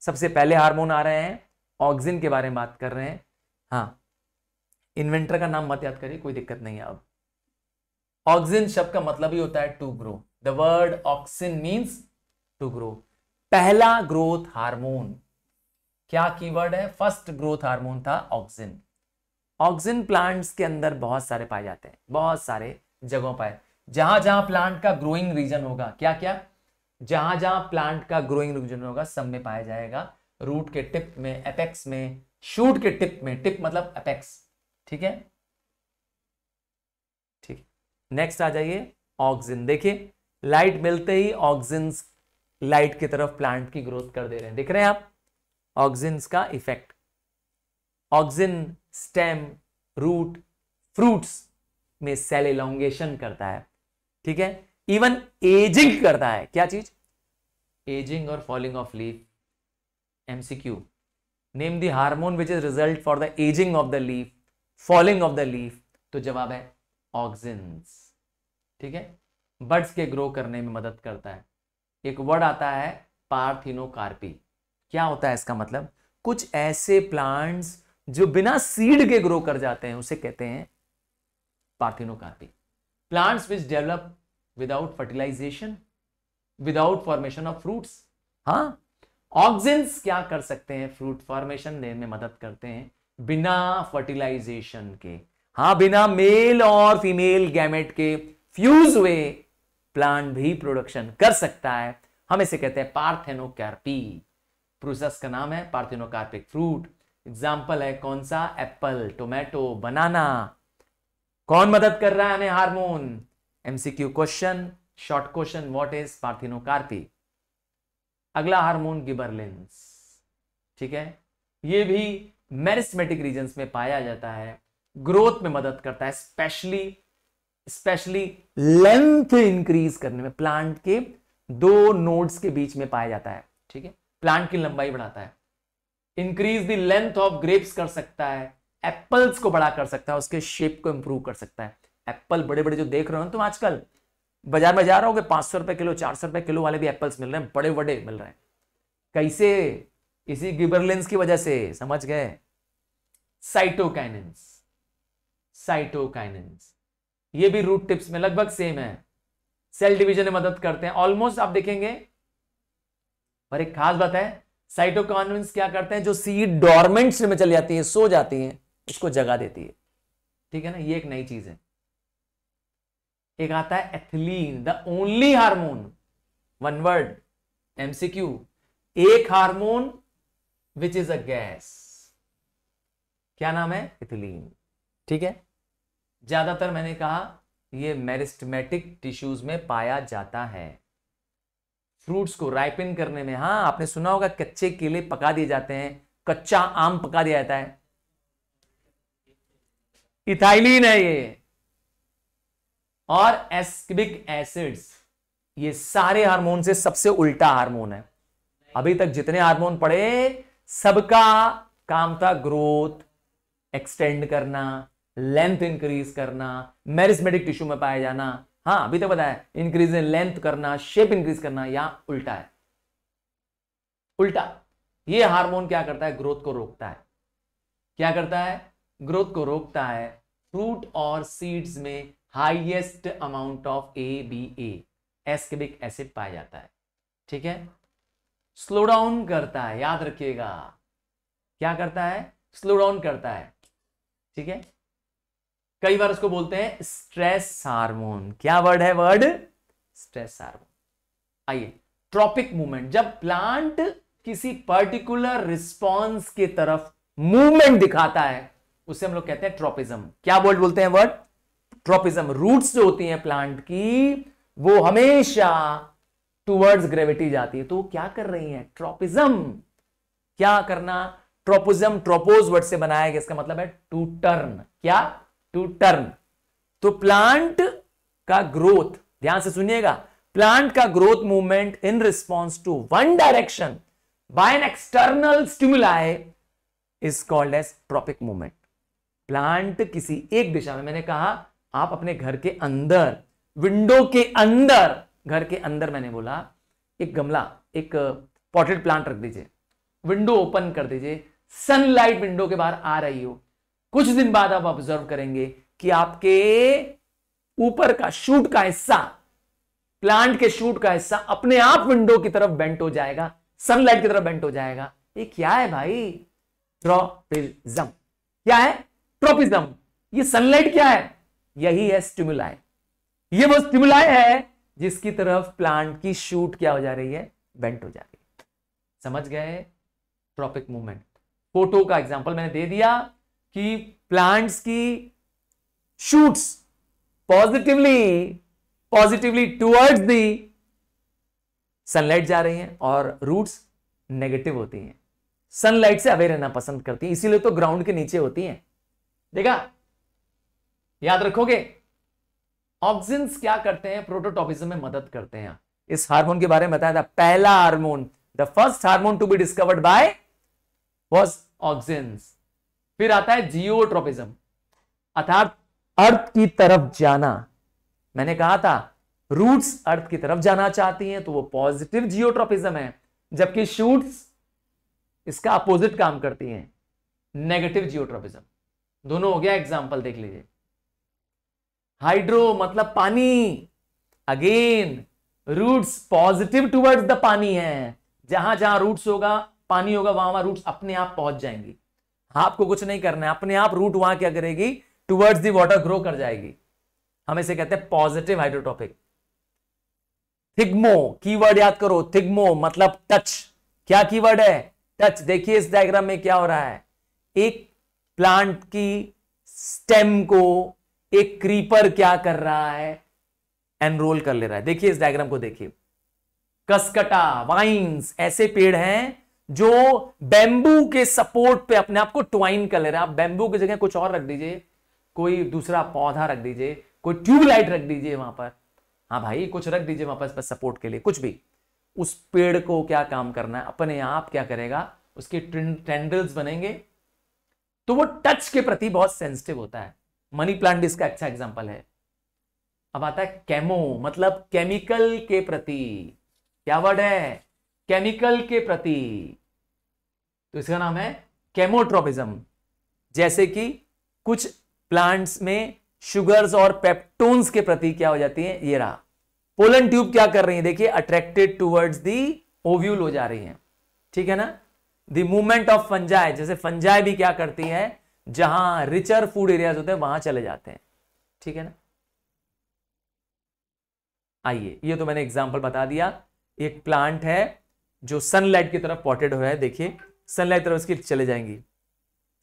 सबसे पहले हार्मोन आ रहे हैं ऑक्सिन के बारे में बात कर रहे हैं हाँ इन्वेंटर का नाम मत याद करिए कोई दिक्कत नहीं है अब ऑक्सिन शब्द का मतलब ही होता है to grow the word auxin means to grow पहला ग्रोथ हार्मोन क्या कीवर्ड है फर्स्ट ग्रोथ हार्मोन था ऑक्सिन ऑक्सीजन प्लांट्स के अंदर बहुत सारे पाए जाते हैं बहुत सारे जगहों पर जहां जहां प्लांट का ग्रोइंग रीजन होगा क्या क्या जहां जहां प्लांट का ग्रोइंग रीजन होगा सब में पाया जाएगा रूट के टिप में एपेक्स में शूट के टिप में टिप मतलब एपेक्स ठीक है ठीक नेक्स्ट आ जाइए ऑक्सीजन देखिए लाइट मिलते ही ऑक्सीजन लाइट की तरफ प्लांट की ग्रोथ कर दे रहे हैं देख रहे हैं आप ऑक्सीजन का effect auxin stem root fruits में सेल एलोंगेशन करता है ठीक है इवन एजिंग करता है क्या चीज एजिंग और falling of leaf MCQ name the hormone which is result for the ageing of the leaf falling of the leaf तो जवाब है ऑक्सिन ठीक है बर्ड्स के ग्रो करने में मदद करता है एक वर्ड आता है पार्थिनोकार्पी क्या होता है इसका मतलब कुछ ऐसे प्लांट्स जो बिना सीड के ग्रो कर जाते हैं उसे कहते हैं parthenocarpy plants which develop without fertilisation without formation of fruits हाँ ऑक्सिन्स क्या कर सकते हैं फ्रूट फॉर्मेशन देने में मदद करते हैं बिना फर्टिलाइजेशन के हाँ बिना मेल और फीमेल गैमेट के फ्यूज हुए प्लांट भी प्रोडक्शन कर सकता है हम इसे कहते हैं पार्थेनोकार्पी प्रोसेस का नाम है पार्थेनोकार्पिक फ्रूट एग्जाम्पल है कौन सा एप्पल टोमेटो बनाना कौन मदद कर रहा है हमें hormone MCQ question short question what is parthenocarpy अगला हार्मोन गिबरलिन्स ठीक है ये भी मेरिस्मेटिक रीजन में पाया जाता है ग्रोथ में मदद करता है स्पेशली स्पेशली लेंथ इंक्रीज करने में प्लांट के दो नोड्स के बीच में पाया जाता है ठीक है प्लांट की लंबाई बढ़ाता है increase the length of grapes कर सकता है एप्पल्स को बड़ा कर सकता है उसके शेप को इंप्रूव कर सकता है एप्पल बड़े बड़े जो देख रहे हो तुम आजकल बाजार में जा रहे हो पांच सौ रुपए किलो चार सौ रुपए किलो वाले भी एप्पल्स मिल रहे हैं बड़े बड़े मिल रहे हैं कैसे इसी गिबरलेंस की वजह से समझ गए साइटोकाइनेंस साइटोकाइनेंस ये भी रूट टिप्स में लगभग सेम है सेल डिवीजन में मदद करते हैं ऑलमोस्ट आप देखेंगे और एक खास बात है साइटोकॉन्विन्स क्या करते हैं जो सीड डॉर्मेंट्स में चली जाती है सो जाती है उसको जगा देती है ठीक है ना ये एक नई चीज है एक आता है ethylene the only hormone one word MCQ एक hormone which is a gas क्या नाम है एथिलीन ठीक है ज्यादातर मैंने कहा यह मेरिस्टमेटिक टिश्यूज में पाया जाता है फ्रूट्स को राइपिन करने में हाँ आपने सुना होगा कच्चे केले पका दिए जाते हैं कच्चा आम पका दिया जाता है इथाइलिन है ये और एस्किबिक एसिड्स ये सारे हार्मोन से सबसे उल्टा हार्मोन है अभी तक जितने हार्मोन पड़े सबका काम था ग्रोथ एक्सटेंड करना लेंथ इंक्रीज करना मेरिस्मेटिक टिश्यू में पाया जाना हाँ अभी तो बताया इंक्रीज इन लेंथ करना शेप इंक्रीज करना या उल्टा है उल्टा ये हार्मोन क्या करता है ग्रोथ को रोकता है क्या करता है ग्रोथ को रोकता है फ्रूट और सीड्स में highest amount of A B A एस्केबिक एसिड पाया जाता है ठीक है स्लो डाउन करता है याद रखिएगा क्या करता है स्लो डाउन करता है ठीक है कई बार उसको बोलते हैं स्ट्रेस हार्मोन क्या वर्ड है वर्ड स्ट्रेस हार्मोन आइए ट्रॉपिक मूवमेंट जब प्लांट किसी पर्टिकुलर रिस्पॉन्स की तरफ मूवमेंट दिखाता है उसे हम लोग कहते हैं ट्रॉपिज्म क्या वर्ड बोलते हैं वर्ड ट्रॉपिज्म रूट्स जो होती हैं प्लांट की वो हमेशा टूवर्ड्स ग्रेविटी जाती है तो क्या कर रही है ट्रॉपिज्म क्या करना ट्रोपोजम ट्रोपोज वर्ड से बनाया गया इसका मतलब है टू टर्न क्या टू टर्न तो प्लांट का ग्रोथ ध्यान से सुनिएगा प्लांट का growth movement in response to one direction by an external stimuli is called as tropic movement plant किसी एक दिशा में मैंने कहा आप अपने घर के अंदर विंडो के अंदर घर के अंदर मैंने बोला एक गमला एक पॉटेड प्लांट रख दीजिए विंडो ओपन कर दीजिए सनलाइट विंडो के बाहर आ रही हो कुछ दिन बाद आप ऑब्जर्व करेंगे कि आपके ऊपर का शूट का हिस्सा प्लांट के शूट का हिस्सा अपने आप विंडो की तरफ बेंट हो जाएगा सनलाइट की तरफ बेंट हो जाएगा ये क्या है भाई ट्रॉपिज्म क्या है ट्रॉपिज्म ये सनलाइट क्या है यही है स्टिमुलाई ये वो स्टिमुलाई है जिसकी तरफ प्लांट की शूट क्या हो जा रही है बेंट हो जा रही है समझ गए ट्रॉपिक मूवमेंट फोटो का एग्जाम्पल मैंने दे दिया कि प्लांट्स की shoots positively positively towards the sunlight जा रही हैं और रूट्स नेगेटिव होती हैं सनलाइट से अवे रहना पसंद करती हैं इसीलिए तो ग्राउंड के नीचे होती हैं देखा याद रखोगे ऑक्सिन क्या करते हैं प्रोटोटॉपिज्म में मदद करते हैं इस हार्मोन के बारे में बताया था पहला hormone the first hormone to be discovered by was auxins फिर आता है जियोट्रोपिज्म अर्थात अर्थ की तरफ जाना मैंने कहा था रूट्स अर्थ की तरफ जाना चाहती हैं तो वो पॉजिटिव जियोट्रोपिज्म है जबकि शूट्स इसका अपोजिट काम करती हैं नेगेटिव जियोट्रोपिज्म दोनों हो गया एग्जाम्पल देख लीजिए हाइड्रो मतलब पानी again roots positive towards the pani है जहां जहां रूट्स होगा पानी होगा वहां वहां रूट्स अपने आप पहुंच जाएंगी आपको कुछ नहीं करना है अपने आप रूट वहां क्या करेगी टूवर्ड्स दी वॉटर ग्रो कर जाएगी हम इसे कहते हैं पॉजिटिव हाइड्रोटॉपिक थिग्मो कीवर्ड याद करो थिग्मो मतलब टच क्या कीवर्ड है टच देखिए इस डायग्राम में क्या हो रहा है एक प्लांट की स्टेम को एक क्रीपर क्या कर रहा है एनरोल कर ले रहा है देखिए इस डायग्राम को देखिए कसकटा वाइन्स ऐसे पेड़ हैं जो बेम्बू के सपोर्ट पे अपने आप को ट्वाइन कर ले रहे हैं आप बेम्बू की जगह कुछ और रख दीजिए कोई दूसरा पौधा रख दीजिए कोई ट्यूबलाइट रख दीजिए वहां पर हाँ भाई कुछ रख दीजिए वापस पर सपोर्ट के लिए कुछ भी उस पेड़ को क्या काम करना है अपने आप क्या करेगा उसके टेंडल्स बनेंगे तो वो टच के प्रति बहुत सेंसिटिव होता है मनी प्लांट इसका अच्छा एग्जाम्पल है अब आता है केमो मतलब केमिकल के प्रति क्या वर्ड है केमिकल के प्रति तो इसका नाम है केमोट्रोपिज्म जैसे कि कुछ प्लांट्स में शुगर्स और पेप्टोन्स के प्रति क्या हो जाती है ये रहा पोलन ट्यूब क्या कर रही है देखिए अट्रैक्टेड टूवर्ड्स दी ओव्यूल हो जा रही है ठीक है ना द मूवमेंट ऑफ फंजाई जैसे फंजाई भी क्या करती है जहां रिचर फूड एरियाज होते हैं वहां चले जाते हैं ठीक है ना आइए ये तो मैंने एग्जाम्पल बता दिया एक प्लांट है जो सनलाइट की तरफ पॉटेड हुआ है देखिए सनलाइट तरफ इसकी चले जाएंगी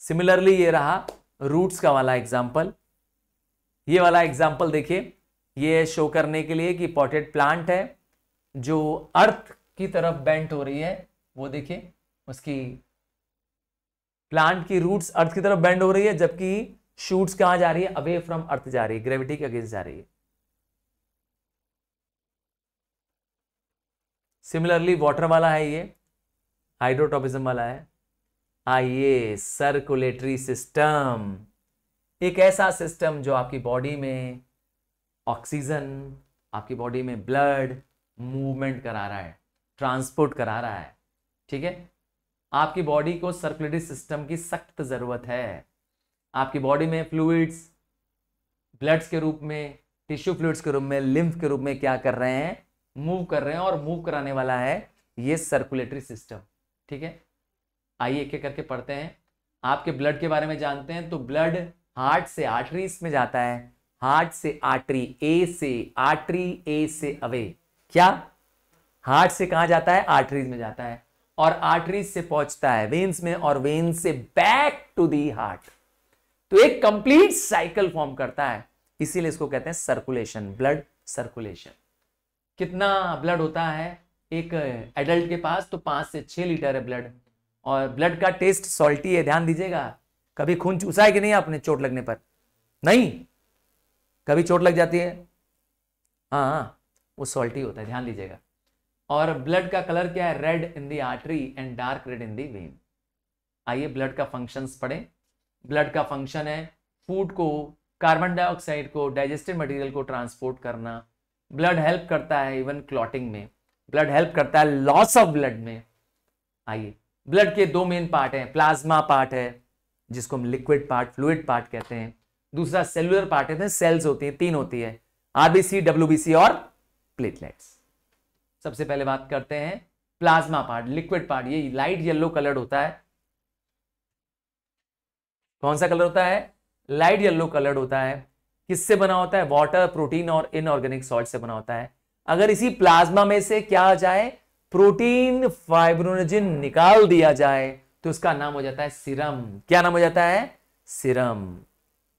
सिमिलरली ये रहा रूट्स का वाला एग्जाम्पल ये वाला एग्जाम्पल देखिए ये शो करने के लिए कि पॉटेड प्लांट है जो अर्थ की तरफ बेंट हो रही है वो देखिए उसकी प्लांट की रूट्स अर्थ की तरफ बेंड हो रही है जबकि शूट्स कहाँ जा रही है अवे फ्रॉम अर्थ जा रही है ग्रेविटी के अगेंस्ट जा रही है सिमिलरली वाटर वाला है ये हाइड्रोटॉपिज्म वाला है आइए सर्कुलेटरी सिस्टम एक ऐसा सिस्टम जो आपकी बॉडी में ऑक्सीजन आपकी बॉडी में ब्लड मूवमेंट करा रहा है ट्रांसपोर्ट करा रहा है ठीक है आपकी बॉडी को सर्कुलेटरी सिस्टम की सख्त ज़रूरत है आपकी बॉडी में फ्लूइड्स ब्लड्स के रूप में टिश्यू फ्लूइड्स के रूप में लिम्फ के रूप में क्या कर रहे हैं मूव कर रहे हैं और मूव कराने वाला है ये सर्कुलेटरी सिस्टम ठीक है आइए एक एक करके पढ़ते हैं आपके ब्लड के बारे में जानते हैं तो ब्लड हार्ट से आर्टरीज में जाता है हार्ट से आर्टरी ए से आर्टरी ए से अवे क्या हार्ट से कहा जाता है आर्टरीज में जाता है और आर्टरीज से पहुंचता है वेन्स में और वेन्स से बैक टू दी हार्ट तो एक कंप्लीट साइकिल फॉर्म करता है इसीलिए इसको कहते हैं सर्कुलेशन ब्लड सर्कुलेशन कितना ब्लड होता है एक एडल्ट के पास तो पाँच से छः लीटर है ब्लड और ब्लड का टेस्ट सॉल्टी है ध्यान दीजिएगा कभी खून चूसा है कि नहीं आपने चोट लगने पर नहीं कभी चोट लग जाती है हाँ हाँ वो सॉल्टी होता है ध्यान दीजिएगा और ब्लड का कलर क्या है red in the artery and dark red in the vein आइए ब्लड का फंक्शंस पढ़ें ब्लड का फंक्शन है फूड को कार्बन डाइऑक्साइड को डाइजेस्टिव मटेरियल को ट्रांसपोर्ट करना ब्लड हेल्प करता है इवन क्लॉटिंग में ब्लड हेल्प करता है लॉस ऑफ ब्लड में आइए ब्लड के दो मेन पार्ट हैं प्लाज्मा पार्ट है जिसको हम लिक्विड पार्ट फ्लूड पार्ट कहते हैं दूसरा सेलुलर पार्ट है सेल्स होती है तीन होती है आरबीसी डब्ल्यू और प्लेटलेट्स सबसे पहले बात करते हैं प्लाज्मा पार्ट लिक्विड पार्ट ये लाइट येलो कलर होता है कौन सा कलर होता है लाइट येलो कलर होता है किससे बना होता है वाटर प्रोटीन और इनऑर्गेनिक सॉल्ट से बना होता है अगर इसी प्लाज्मा में से क्या आ जाए प्रोटीन फाइब्रोनोजिन निकाल दिया जाए तो उसका नाम हो जाता है सिरम क्या नाम हो जाता है सिरम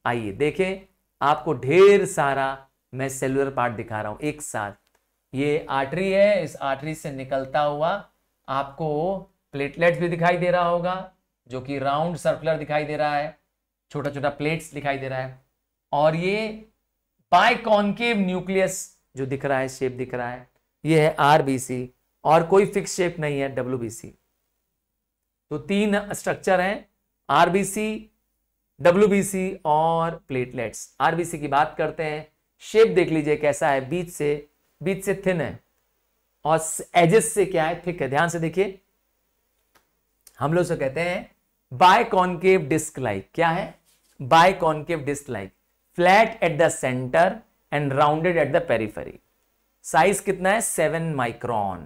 आइए देखें आपको ढेर सारा मैं सेलुलर पार्ट दिखा रहा हूं एक साथ ये आर्टरी है इस आर्टरी से निकलता हुआ आपको प्लेटलेट्स भी दिखाई दे रहा होगा जो कि राउंड सर्कुलर दिखाई दे रहा है छोटा छोटा प्लेट्स दिखाई दे रहा है और ये बाय न्यूक्लियस जो दिख रहा है शेप दिख रहा है ये है आरबीसी और कोई फिक्स शेप नहीं है डब्ल्यूबीसी तो तीन स्ट्रक्चर हैं आरबीसी डब्ल्यूबीसी और प्लेटलेट्स आरबीसी की बात करते हैं शेप देख लीजिए कैसा है बीच से बीच से थिन है और एजेस से क्या है थिक है ध्यान से देखिए हम लोग से कहते हैं बाय कॉन्केव डिस्क लाइक क्या है biconcave disc like flat at the centre and rounded at the periphery size कितना है सेवन माइक्रॉन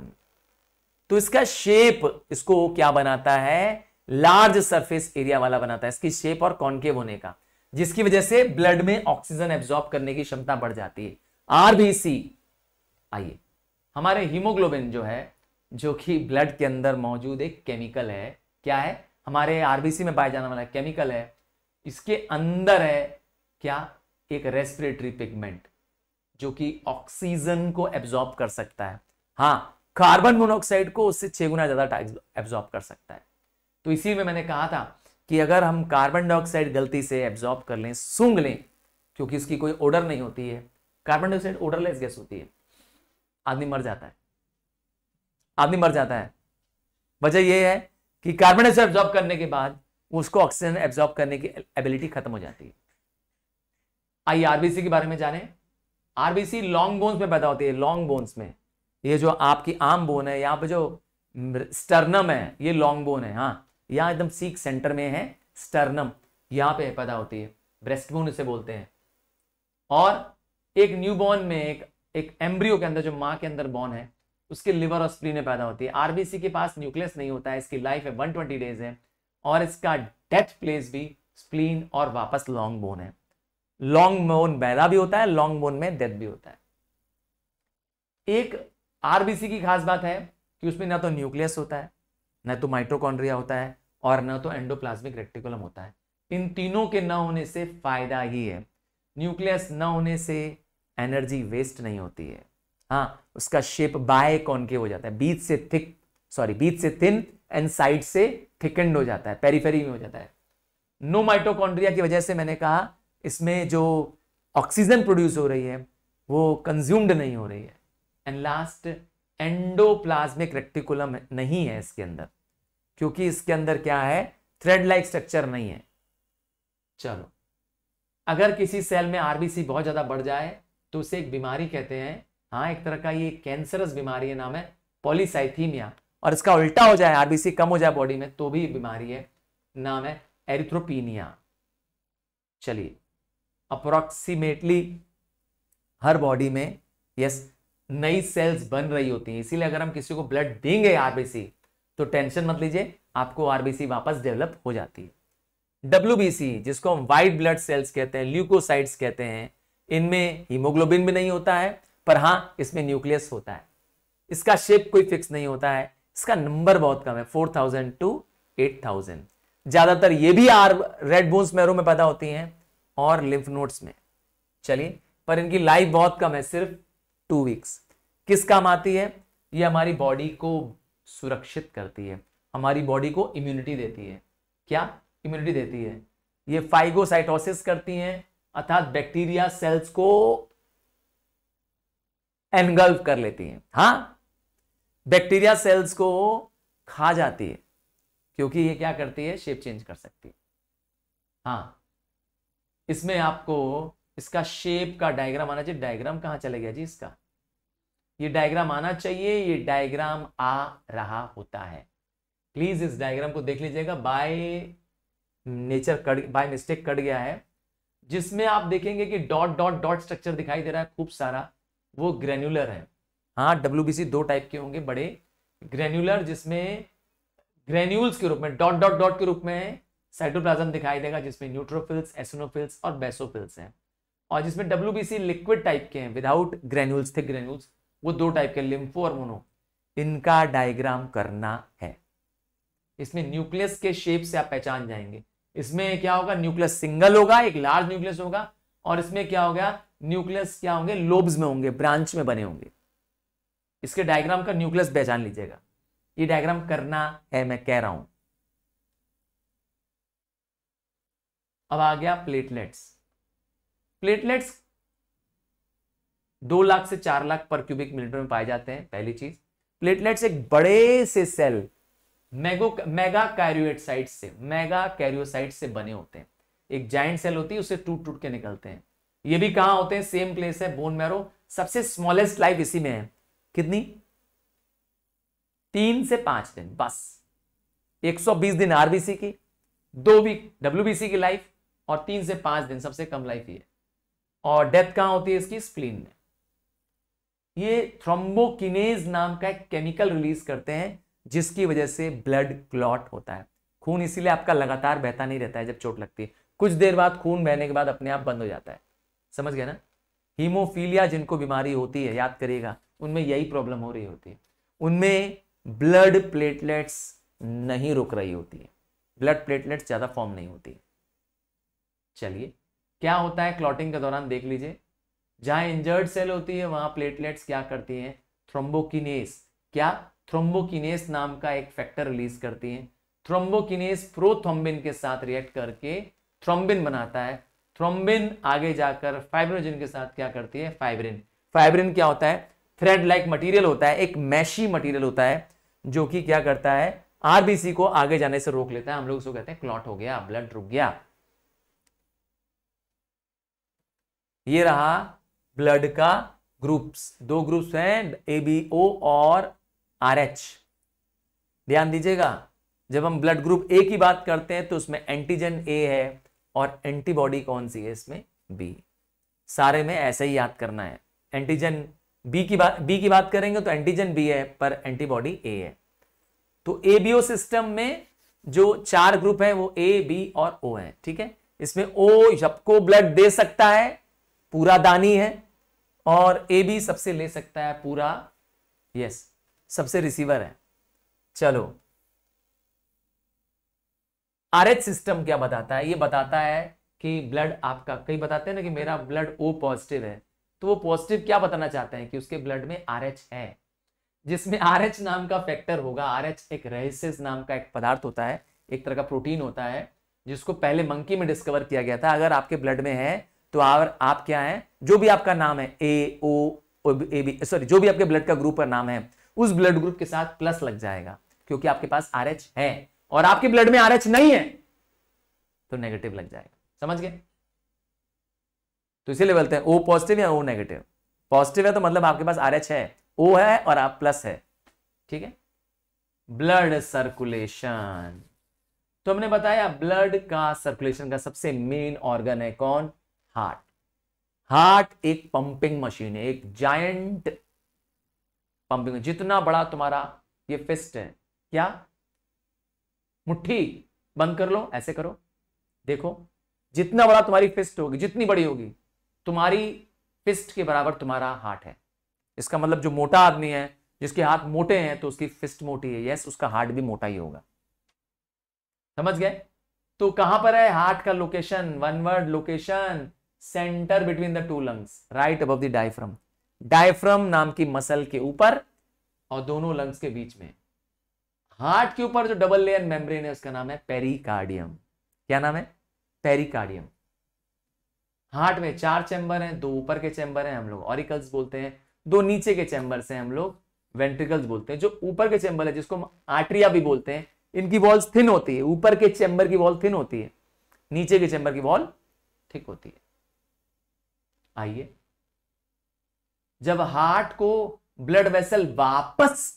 तो इसका शेप इसको क्या बनाता है लार्ज सरफेस एरिया वाला बनाता है इसकी शेप और कॉन्केव होने का जिसकी वजह से ब्लड में ऑक्सीजन एब्जॉर्ब करने की क्षमता बढ़ जाती है आरबीसी आइए हमारे हीमोग्लोबिन जो है जो कि ब्लड के अंदर मौजूद एक केमिकल है क्या है हमारे आरबीसी में पाया जाने वाला केमिकल है इसके अंदर है क्या एक रेस्पिरेटरी पिगमेंट जो कि ऑक्सीजन को एब्जॉर्ब कर सकता है हाँ कार्बन मोनोऑक्साइड को उससे छह गुना ज्यादा एब्जॉर्ब कर सकता है तो इसी में मैंने कहा था कि अगर हम कार्बन डाइऑक्साइड गलती से एब्जॉर्ब कर लें सूंघ लें क्योंकि उसकी कोई ओडर नहीं होती है कार्बन डाइऑक्साइड ओडरलेस गैस होती है आदमी मर जाता है आदमी मर जाता है वजह यह है कि कार्बन डाइऑक्साइड एब्जॉर्ब करने के बाद उसको ऑक्सीजन एब्जॉर्ब करने की एबिलिटी खत्म हो जाती है आइए आरबीसी के बारे में जाने आरबीसी लॉन्ग बोन्स में पैदा होती है लॉन्ग बोन्स में ये जो आपकी आम बोन है यहाँ पे जो स्टर्नम है ये लॉन्ग बोन है हाँ यहाँ एकदम सीख सेंटर में है स्टर्नम यहाँ पे पैदा होती है ब्रेस्ट बोन इसे बोलते हैं और एक न्यू बोर्न में एक एक एम्ब्रियो के अंदर जो माँ के अंदर बोन है उसके लिवर और स्प्लीन में पैदा होती है आरबीसी के पास न्यूक्लियस नहीं होता है इसकी लाइफ है 120 डेज है और इसका डेथ प्लेस भी स्प्लीन और वापस लॉन्ग बोन है लॉन्ग मोन बैदा भी होता है लॉन्ग मोन में डेथ भी होता है एक आरबीसी की खास बात है कि उसमें ना तो न्यूक्लियस होता है ना तो माइट्रोकॉन्ड्रिया होता है और ना तो एंडोप्लाज्मिक रेक्टिकुलम होता है इन तीनों के ना होने से फायदा ही है न्यूक्लियस न होने से एनर्जी वेस्ट नहीं होती है हाँ उसका शेप बाय कौन के हो जाता है बीच से थिक सॉरी बीच से थिन एंड साइड से थिकेंड हो जाता है पेरीफेरी में हो जाता है नो माइटोकॉन्ड्रिया की वजह से मैंने कहा इसमें जो ऑक्सीजन प्रोड्यूस हो रही है वो कंज्यूम्ड नहीं हो रही है एंड लास्ट एंडोप्लाज्मिक रेक्टिकुलम नहीं है इसके अंदर क्योंकि इसके अंदर क्या है थ्रेड लाइक स्ट्रक्चर नहीं है चलो अगर किसी सेल में आरबीसी बहुत ज़्यादा बढ़ जाए तो उसे एक बीमारी कहते हैं हाँ एक तरह का ये कैंसरस बीमारी है नाम है पॉलीसाइथीमिया और इसका उल्टा हो जाए आरबीसी कम हो जाए बॉडी में तो भी बीमारी है नाम है एरिथ्रोपीनिया चलिए अप्रोक्सीमेटली हर बॉडी में यस नई सेल्स बन रही होती हैं इसीलिए अगर हम किसी को ब्लड देंगे आरबीसी तो टेंशन मत लीजिए आपको आरबीसी वापस डेवलप हो जाती है डब्ल्यू जिसको हम वाइट ब्लड सेल्स कहते हैं ल्यूकोसाइड्स कहते हैं इनमें हीमोग्लोबिन भी नहीं होता है पर हाँ इसमें न्यूक्लियस होता है इसका शेप कोई फिक्स नहीं होता है इसका नंबर बहुत कम है four thousand to eight thousand ज्यादातर ये भी आर रेड बोन्स मैरो में पैदा होती हैं और लिम्फ नोड्स में चलिए पर इनकी लाइफ बहुत कम है सिर्फ टू वीक्स किस काम आती है ये हमारी बॉडी को सुरक्षित करती है हमारी बॉडी को इम्यूनिटी देती है क्या इम्यूनिटी देती है ये फाइगोसाइटोसिस करती हैं अर्थात बैक्टीरिया सेल्स को एनगल्फ कर लेती हैं हाँ बैक्टीरिया सेल्स को खा जाती है क्योंकि ये क्या करती है शेप चेंज कर सकती है हाँ इसमें आपको इसका शेप का डायग्राम आना चाहिए डायग्राम कहाँ चले गया जी इसका ये डायग्राम आना चाहिए ये डायग्राम आ रहा होता है प्लीज इस डायग्राम को देख लीजिएगा by nature cut by mistake cut गया है जिसमें आप देखेंगे कि डॉट डॉट डॉट स्ट्रक्चर दिखाई दे रहा है खूब सारा वो ग्रेन्युलर है हाँ डब्ल्यू दो टाइप के होंगे बड़े ग्रेन्युलर जिसमें ग्रेन्यूल्स के रूप में डॉट डॉट डॉट के रूप में साइटोप्लाज्म दिखाई देगा जिसमें न्यूट्रोफिल्स एसोनोफिल्स और बेसोफिल्स हैं और जिसमें डब्ल्यू लिक्विड टाइप के हैं विदाउट ग्रेन्यूल्स थे ग्रेन्यूल्स वो दो टाइप के लिम्फो और मोनो इनका डायग्राम करना है इसमें न्यूक्लियस के शेप से आप पहचान जाएंगे इसमें क्या होगा न्यूक्लियस सिंगल होगा एक लार्ज न्यूक्लियस होगा और इसमें क्या होगा न्यूक्लियस क्या होंगे लोब्स में होंगे ब्रांच में बने होंगे इसके डायग्राम का न्यूक्लियस पहचान लीजिएगा ये डायग्राम करना है मैं कह रहा हूं अब आ गया प्लेटलेट्स प्लेटलेट्स दो लाख से चार लाख पर क्यूबिक मीटर में पाए जाते हैं पहली चीज प्लेटलेट्स एक बड़े से सेल मेगो मेगा कैरियोसाइट से मेगा कैरियोसाइट से बने होते हैं एक जाइंट सेल होती है उसे टूट टूट के निकलते हैं ये भी कहां होते हैं सेम प्लेस है बोन मैरो सबसे स्मॉलेस्ट लाइफ इसी में है कितनी तीन से पांच दिन बस 120 दिन आरबीसी की दो वीक डब्ल्यूबीसी की लाइफ और तीन से पांच दिन सबसे कम लाइफ ये और डेथ कहां होती है इसकी स्प्लीन में ये थ्रोम्बोकिनेज नाम का एक केमिकल रिलीज करते हैं जिसकी वजह से ब्लड क्लॉट होता है खून इसीलिए आपका लगातार बहता नहीं रहता है जब चोट लगती है कुछ देर बाद खून बहने के बाद अपने आप बंद हो जाता है समझ गया ना हीमोफीलिया जिनको बीमारी होती है याद करिएगा उनमें यही प्रॉब्लम हो रही होती है उनमें ब्लड प्लेटलेट्स नहीं रुक रही होती है ब्लड प्लेटलेट्स ज़्यादा फॉर्म नहीं होती चलिए क्या होता है क्लॉटिंग के दौरान देख लीजिए जहां इंजर्ड सेल होती है वहां प्लेटलेट्स क्या करती हैं थ्रोम्बोकिनेस क्या थ्रोम्बोकिनेस नाम का एक फैक्टर रिलीज करती हैं थ्रोम्बोकिनेस प्रोथ्रोम्बिन के साथ रिएक्ट करके थ्रोम्बिन बनाता है थ्रोम्बिन आगे जाकर फाइब्रोजिन के साथ क्या करती है फाइब्रिन फाइब्रिन क्या होता है थ्रेड लाइक मटीरियल होता है एक मैशी मटीरियल होता है जो कि क्या करता है आरबीसी को आगे जाने से रोक लेता है हम लोग उसको कहते हैं क्लॉट हो गया ब्लड रुक गया ये रहा ब्लड का ग्रुप्स दो ग्रुप्स हैं ओ और आरएच ध्यान दीजिएगा जब हम ब्लड ग्रुप ए की बात करते हैं तो उसमें एंटीजन ए है और एंटीबॉडी कौन सी है इसमें बी सारे में ऐसे ही याद करना है एंटीजन बी की बात बी की बात करेंगे तो एंटीजन बी है पर एंटीबॉडी ए है तो ए बी ओ सिस्टम में जो चार ग्रुप है वो ए बी और ओ है ठीक है इसमें ओ सबको ब्लड दे सकता है पूरा दानी है और ए भी सबसे ले सकता है पूरा यस सबसे रिसीवर है चलो आरएच सिस्टम क्या बताता है ये बताता है कि ब्लड आपका कई बताते हैं ना कि मेरा ब्लड ओ पॉजिटिव है तो वो पॉजिटिव क्या बताना चाहते हैं कि उसके ब्लड में आरएच है जिसमें आरएच नाम का फैक्टर होगा आरएच एक रेसिस नाम का एक पदार्थ होता है एक तरह का प्रोटीन होता है जिसको पहले मंकी में डिस्कवर किया गया था अगर आपके ब्लड में है तो आवर आप क्या है जो भी आपका नाम है ए ओ ए बी सॉरी जो भी आपके ब्लड का ग्रुप का नाम है उस ब्लड ग्रुप के साथ प्लस लग जाएगा क्योंकि आपके पास आर है और आपके ब्लड में आर नहीं है तो नेगेटिव लग जाएगा समझ गए तो इसीलिए बोलते हैं ओ पॉजिटिव या ओ नेगेटिव पॉजिटिव है तो मतलब आपके पास आर है ओ है और आप प्लस है ठीक है ब्लड सर्कुलेशन तो हमने बताया ब्लड का सर्कुलेशन का सबसे मेन ऑर्गन है कौन हार्ट हार्ट एक पंपिंग मशीन है एक जायंट पंपिंग जितना बड़ा तुम्हारा ये फिस्ट है क्या मुट्ठी बंद कर लो ऐसे करो देखो जितना बड़ा तुम्हारी फिस्ट होगी जितनी बड़ी होगी तुम्हारी फिस्ट के बराबर तुम्हारा हार्ट है इसका मतलब जो मोटा आदमी है जिसके हाथ मोटे हैं तो उसकी फिस्ट मोटी है यस उसका हार्ट भी मोटा ही होगा समझ गए तो कहां पर है हार्ट का location one word location centre between the two lungs right above the diaphragm diaphragm नाम की मसल के ऊपर और दोनों लंग्स के बीच में हार्ट के ऊपर जो डबल लेयर मेम्ब्रेन है उसका नाम है पेरिकार्डियम क्या नाम है पेरिकार्डियम हार्ट में चार चैंबर हैं दो ऊपर के चैम्बर हैं हम लोग ऑरिकल्स बोलते हैं दो नीचे के चैम्बर से हम लोग वेंट्रिकल्स बोलते हैं जो ऊपर के चैम्बर है जिसको हम आर्ट्रिया भी बोलते हैं इनकी वॉल्स थिन होती है ऊपर के चैंबर की वॉल थिन होती है नीचे के चैंबर की वॉल ठीक होती है आइए जब हार्ट को ब्लड वेसल वापस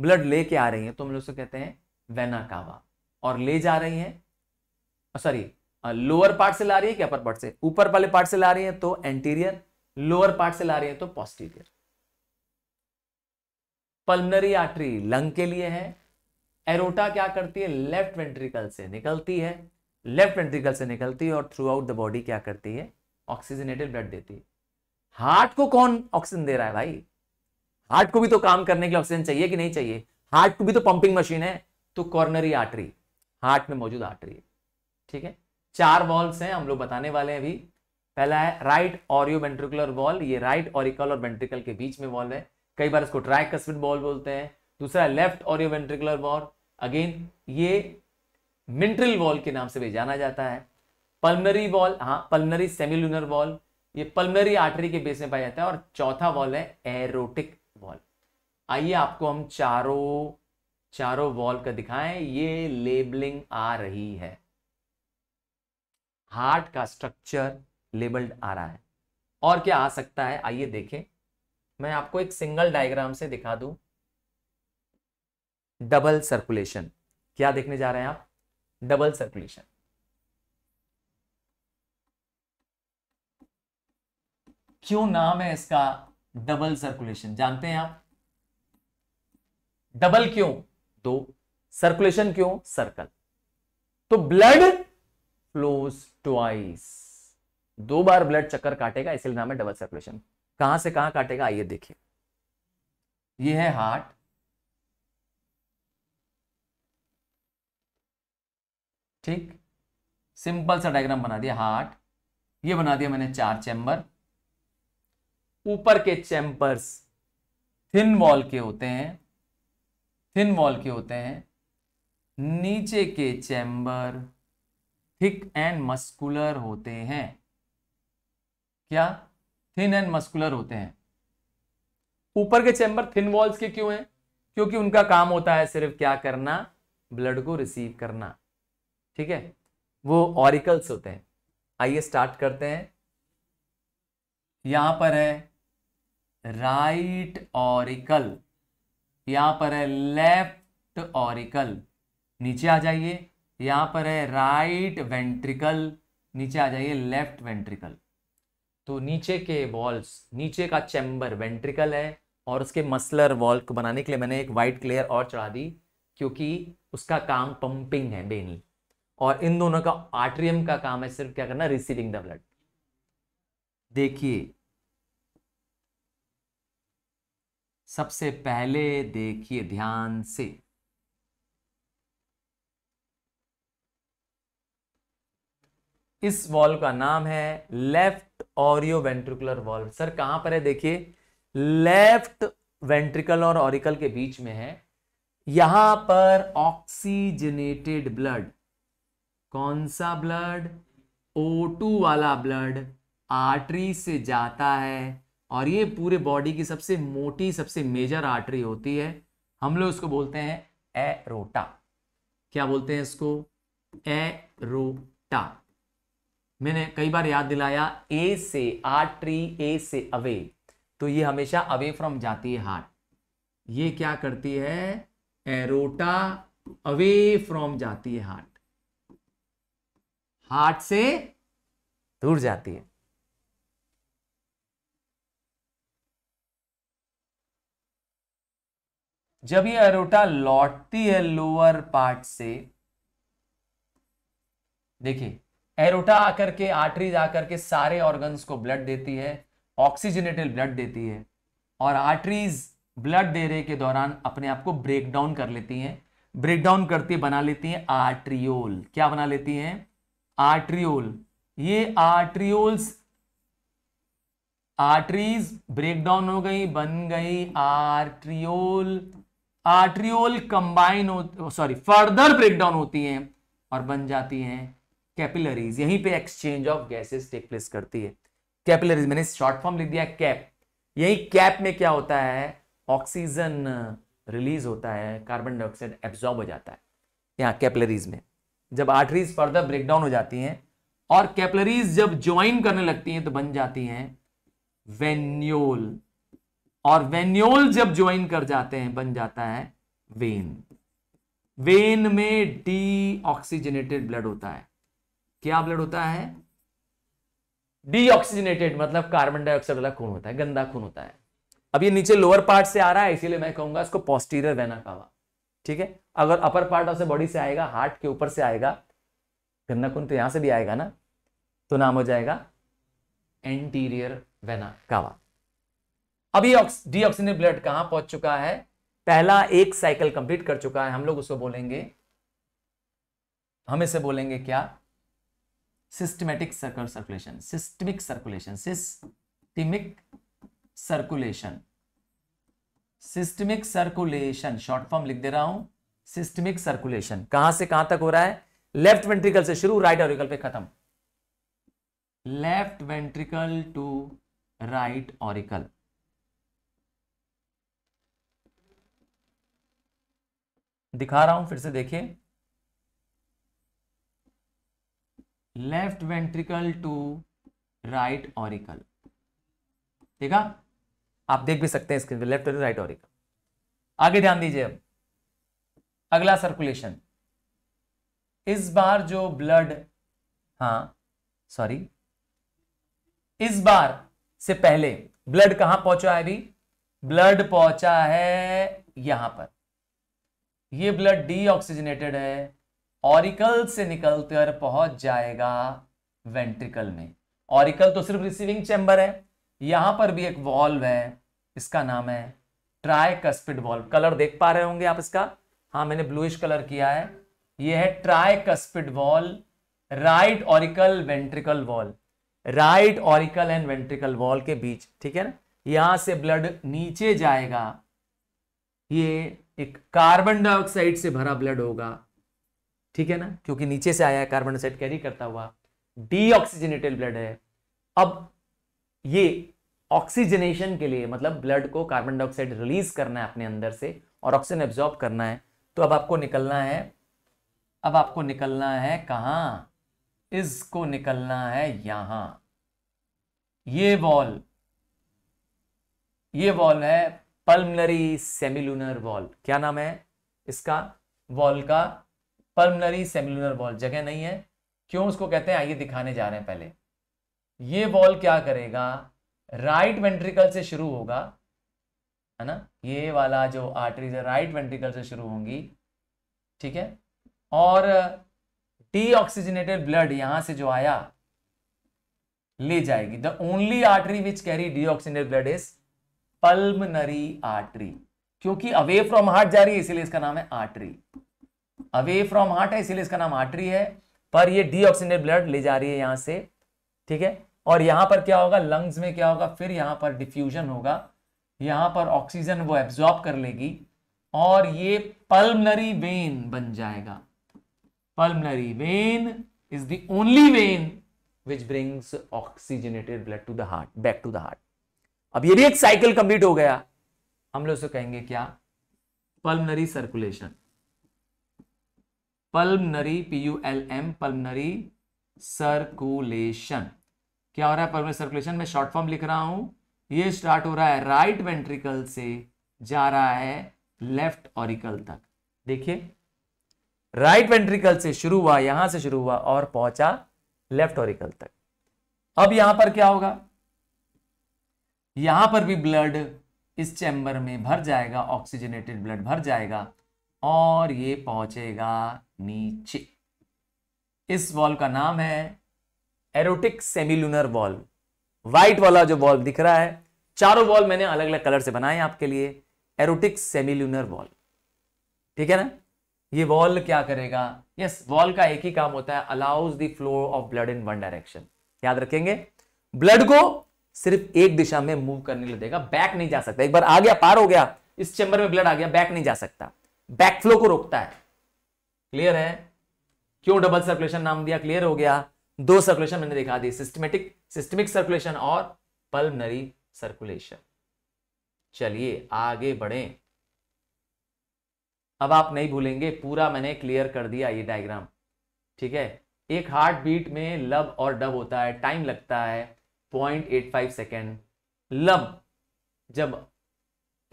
ब्लड लेके आ रही है तो हम लोग कहते हैं वेना कावा और ले जा रही है सॉरी लोअर पार्ट से ला रही है कि अपर पार्ट से ऊपर वाले पार्ट से ला रही है तो एंटीरियर लोअर पार्ट से ला रही है तो पॉस्टीरियर पल्मनरी आर्टरी लंग के लिए है एरोटा क्या करती है लेफ्ट वेंट्रिकल से निकलती है लेफ्ट वेंट्रिकल से निकलती है और थ्रू आउट द बॉडी क्या करती है ऑक्सीजनेटेड ब्लड देती है हार्ट को कौन ऑक्सीजन दे रहा है भाई हार्ट को भी तो काम करने के लिए ऑक्सीजन चाहिए कि नहीं चाहिए हार्ट को भी तो पंपिंग मशीन है तो कॉर्नरी आर्टरी हार्ट में मौजूद आर्टरी है ठीक है चार वॉल्स हैं हम लोग बताने वाले हैं अभी पहला है राइट ऑरियो वेंट्रिकुलर वॉल ये राइट ऑरिकल और वेंट्रिकल के बीच में वॉल है कई बार इसको ट्राइकस्पिड वॉल बोलते हैं दूसरा left atrioventricular valve again ये मिंट्रल वॉल के नाम से भी जाना जाता है पल्मरी वॉल हाँ पल्मरी सेमिलुनर वॉल ये पल्मरी आर्टरी के बेस में पाया जाता है और चौथा वॉल है एरोटिक वॉल आइए आपको हम चारों चारों वॉल का दिखाएं ये लेबलिंग आ रही है हार्ट का स्ट्रक्चर लेबल्ड आ रहा है और क्या आ सकता है आइए देखें मैं आपको एक सिंगल डायग्राम से दिखा दूं डबल सर्कुलेशन क्या देखने जा रहे हैं आप डबल सर्कुलेशन क्यों नाम है इसका डबल सर्कुलेशन जानते हैं आप डबल क्यों दो सर्कुलेशन क्यों सर्कल तो ब्लड फ्लोस ट्वाइस दो बार ब्लड चक्कर काटेगा इसलिए नाम है डबल सर्कुलेशन कहां से कहां काटेगा आइए देखिए यह है हार्ट ठीक सिंपल सा डायग्राम बना दिया हार्ट ये बना दिया मैंने चार चैम्बर ऊपर के चैम्बर्स थिन वॉल के होते हैं थिन वॉल के होते हैं नीचे के चैम्बर थिक एंड मस्कुलर होते हैं क्या थिन एंड मस्कुलर होते हैं ऊपर के चैम्बर थिन वॉल्स के क्यों हैं क्योंकि उनका काम होता है सिर्फ क्या करना ब्लड को रिसीव करना ठीक है वो ऑरिकल्स होते हैं आइए स्टार्ट करते हैं यहां पर है राइट ऑरिकल यहां पर है लेफ्ट ऑरिकल नीचे आ जाइए यहां पर है राइट वेंट्रिकल नीचे आ जाइए लेफ्ट वेंट्रिकल तो नीचे के वॉल्स नीचे का चैम्बर वेंट्रिकल है और उसके मसलर वॉल को बनाने के लिए मैंने एक वाइट क्लेयर और चढ़ा दी क्योंकि उसका काम पंपिंग है बेनली और इन दोनों का आर्ट्रियम का काम है सिर्फ क्या करना रिसीविंग द ब्लड देखिए सबसे पहले देखिए ध्यान से इस वॉल्व का नाम है left atrioventricular valve sir कहां पर है देखिए लेफ्ट वेंट्रिकल और ऑरिकल के बीच में है यहां पर ऑक्सीजनेटेड ब्लड कौन सा ब्लड O2 वाला ब्लड आर्टरी से जाता है और ये पूरे बॉडी की सबसे मोटी सबसे मेजर आर्टरी होती है हम लोग इसको बोलते हैं एरोटा क्या बोलते हैं इसको एरोटा मैंने कई बार याद दिलाया ए से आर्टरी ए से अवे तो ये हमेशा अवे फ्रॉम जाती है हार्ट ये क्या करती है एरोटा अवे फ्रॉम जाती है हार्ट हार्ट से दूर जाती है जब ये अरोटा लौटती है लोअर पार्ट से देखिए एरोटा आकर के आर्टरीज आकर के सारे ऑर्गन्स को ब्लड देती है ऑक्सीजनेटेड ब्लड देती है और आर्टरीज ब्लड देने के दौरान अपने आप को ब्रेक डाउन कर लेती हैं ब्रेक डाउन करती बना लेती हैं आर्ट्रियोल क्या बना लेती हैं आर्ट्रियोल ये आर्ट्रियोल्स आर्टरीज ब्रेक डाउन हो गई बन गई arteriole arteriole combine sorry further breakdown होती हैं और बन जाती हैं कैपिलरीज यहीं पे exchange of gases take place करती है कैपिलरीज मैंने शॉर्ट फॉर्म लिख दिया कैप यही कैप में क्या होता है ऑक्सीजन रिलीज होता है कार्बन डाइऑक्साइड एब्जॉर्ब हो जाता है यहाँ कैपलरीज में जब आर्टरीज फर्दर ब्रेकडाउन हो जाती हैं और कैपलरीज जब ज्वाइन करने लगती हैं तो बन जाती हैं वेन्योल और वेन्योल जब ज्वाइन कर जाते हैं बन जाता है वेन वेन में डी ऑक्सीजनेटेड ब्लड होता है क्या ब्लड होता है डीऑक्सीजनेटेड मतलब कार्बन डाइऑक्साइड वाला खून होता है गंदा खून होता है अब ये नीचे लोअर पार्ट से आ रहा है इसीलिए मैं कहूंगा इसको पॉस्टीरियर वेना कावा ठीक है अगर अपर पार्ट ऑफ बॉडी से आएगा हार्ट के ऊपर से आएगा गंदा खून तो यहां से भी आएगा ना तो नाम हो जाएगा एंटीरियर वेना कावा अभी डीऑक्सीनेट ब्लड कहां पहुंच चुका है पहला एक साइकिल कंप्लीट कर चुका है हम लोग उसको बोलेंगे हम इसे बोलेंगे क्या systematic circle circulation systemic circulation systemic circulation systemic circulation short form लिख दे रहा हूं सिस्टमिक सर्कुलेशन कहां से कहां तक हो रहा है लेफ्ट वेंट्रिकल से शुरू राइट ऑरिकल पे खत्म left ventricle to right auricle दिखा रहा हूं फिर से देखिए left ventricle to right auricle ठीक है आप देख भी सकते हैं स्क्रीन पे लेफ्ट और राइट ऑरिकल आगे ध्यान दीजिए अब अगला सर्कुलेशन इस बार जो ब्लड हां सॉरी इस बार से पहले ब्लड कहां पहुंचा है अभी ब्लड पहुंचा है यहां पर ये ब्लड डीऑक्सीजनेटेड है ऑरिकल से निकलकर पहुंच जाएगा वेंट्रिकल में ऑरिकल तो सिर्फ रिसीविंग चैम्बर है यहां पर भी एक वॉल्व है इसका नाम है ट्राइकस्पिड वॉल्व कलर देख पा रहे होंगे आप इसका हाँ मैंने ब्लूइश कलर किया है यह है tricuspid valve right auricle ventricle valve right auricle and ventricle valve के बीच ठीक है ना यहां से ब्लड नीचे जाएगा ये एक कार्बन डाइऑक्साइड से भरा ब्लड होगा ठीक है ना क्योंकि नीचे से आया है कार्बन डाइऑक्साइड कैरी करता हुआ डीऑक्सीजनेटेड ब्लड है अब ये ऑक्सीजनेशन के लिए मतलब ब्लड को कार्बन डाइऑक्साइड रिलीज करना है अपने अंदर से और ऑक्सीजन एब्जॉर्ब करना है तो अब आपको निकलना है अब आपको निकलना है कहां इसको निकलना है यहां ये वॉल ये वॉल है पल्मनरी सेमिलूनर वॉल क्या नाम है इसका वॉल का पल्मनरी सेमिलूनर वॉल जगह नहीं है क्यों उसको कहते हैं आइए दिखाने जा रहे हैं पहले ये वॉल क्या करेगा राइट वेंट्रिकल से शुरू होगा है ना ये वाला जो आर्टरीज है राइट वेंट्रिकल से शुरू होंगी ठीक है और डीऑक्सीजनेटेड ब्लड यहां से जो आया ले जाएगी the only artery which carry deoxygenated blood is pulmonary artery क्योंकि अवे फ्रॉम हार्ट जा रही है इसीलिए इसका नाम है आर्टरी अवे फ्रॉम हार्ट है इसीलिए इसका नाम आर्टरी है पर ये डीऑक्सीनेट ब्लड ले जा रही है यहां से ठीक है और यहां पर क्या होगा लंग्स में क्या होगा फिर यहां पर डिफ्यूजन होगा यहां पर ऑक्सीजन वो एब्जॉर्ब कर लेगी और ये पल्मनरी वेन बन जाएगा pulmonary vein is the only vein which brings oxygenated blood to the heart back to the heart अब ये भी एक साइकिल कंप्लीट हो गया हम लोग कहेंगे क्या pulmonary circulation pulmonary P U L M pulmonary circulation क्या हो रहा है पल्मनरी सर्कुलेशन मैं शॉर्ट फॉर्म लिख रहा हूं ये स्टार्ट हो रहा है राइट वेंट्रिकल से जा रहा है लेफ्ट ऑरिकल तक देखिए राइट वेंट्रिकल से शुरू हुआ यहां से शुरू हुआ और पहुंचा लेफ्ट ऑरिकल तक अब यहां पर क्या होगा यहां पर भी ब्लड इस चैम्बर में भर जाएगा ऑक्सीजनेटेड ब्लड भर जाएगा और ये पहुंचेगा नीचे इस वॉल का नाम है एरोटिक सेमिलुनर वॉल व्हाइट वाला जो वॉल दिख रहा है चारों वॉल मैंने अलग अलग कलर से बनाए आपके लिए एरोटिक सेमिलुनर वॉल ठीक है ना ये वॉल क्या करेगा यस वॉल का एक ही काम होता है allows the flow of blood in one direction याद रखेंगे ब्लड को सिर्फ एक दिशा में मूव करने देगा बैक नहीं जा सकता एक बार आ गया पार हो गया इस चेंबर में ब्लड आ गया बैक नहीं जा सकता बैक फ्लो को रोकता है क्लियर है क्यों डबल सर्कुलेशन नाम दिया क्लियर हो गया दो सर्कुलेशन मैंने दिखा दी सिस्टमेटिक सिस्टमिक सर्कुलेशन और पल्मनरी सर्कुलेशन चलिए आगे बढ़े अब आप नहीं भूलेंगे पूरा मैंने क्लियर कर दिया ये डायग्राम ठीक है एक हार्ट बीट में लव और डब होता है टाइम लगता है पॉइंट एट फाइव सेकेंड लब जब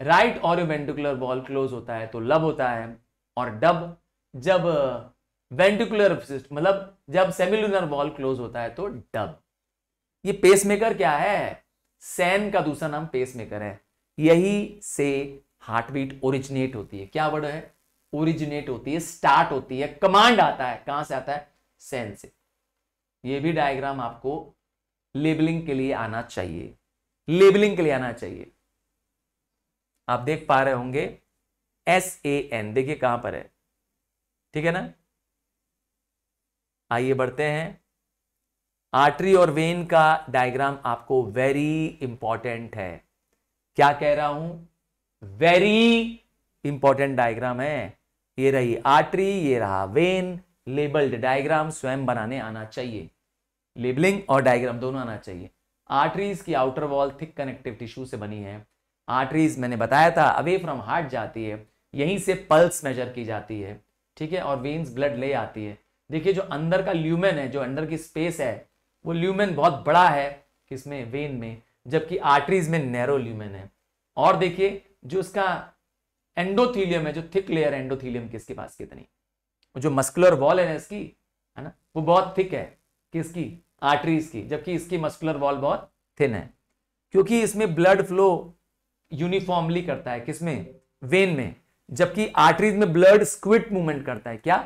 राइट वेंटिकुलर वॉल क्लोज होता है तो लब होता है और डब जब वेंटिकुलर मतलब जब सेमिलुनर वॉल क्लोज होता है तो डब ये पेसमेकर क्या है सैन का दूसरा नाम पेसमेकर है यही से हार्ट बीट ओरिजिनेट होती है क्या वर्ड है ओरिजिनेट होती है स्टार्ट होती है कमांड आता है कहां से आता है सैन से ये भी डायग्राम आपको लेबलिंग के लिए आना चाहिए लेबलिंग के लिए आना चाहिए आप देख पा रहे होंगे एस ए एन देखिए कहां पर है ठीक है ना आइए बढ़ते हैं आर्टरी और वेन का डायग्राम आपको वेरी इंपॉर्टेंट है क्या कह रहा हूं वेरी इंपॉर्टेंट डायग्राम है ये रही आर्टरी ये रहा वेन लेबल्ड डायग्राम स्वयं बनाने आना चाहिए लेबलिंग और डायग्राम दोनों आना चाहिए आर्टरीज की outer wall thick connective tissue से बनी है आर्टरीज मैंने बताया था अवे फ्रॉम हार्ट जाती है यहीं से पल्स मेजर की जाती है ठीक है और वेन्स ब्लड ले आती है देखिए जो अंदर का ल्यूमेन है जो अंदर की स्पेस है वो ल्यूमेन बहुत बड़ा है किसमें वेन में जबकि आर्टरीज में नैरो ल्यूमेन है और देखिए जो इसका एंडोथीलियम है जो थिक लेयर है एंडोथीलियम किसके पास कितनी जो मस्कुलर वॉल है ना इसकी है ना वो बहुत थिक है किसकी आर्टरीज की जबकि इसकी मस्कुलर वॉल बहुत थिन है क्योंकि इसमें ब्लड फ्लो यूनिफॉर्मली करता है किसमें वेन में जबकि आर्टरीज में ब्लड स्क्विट मूवमेंट करता है क्या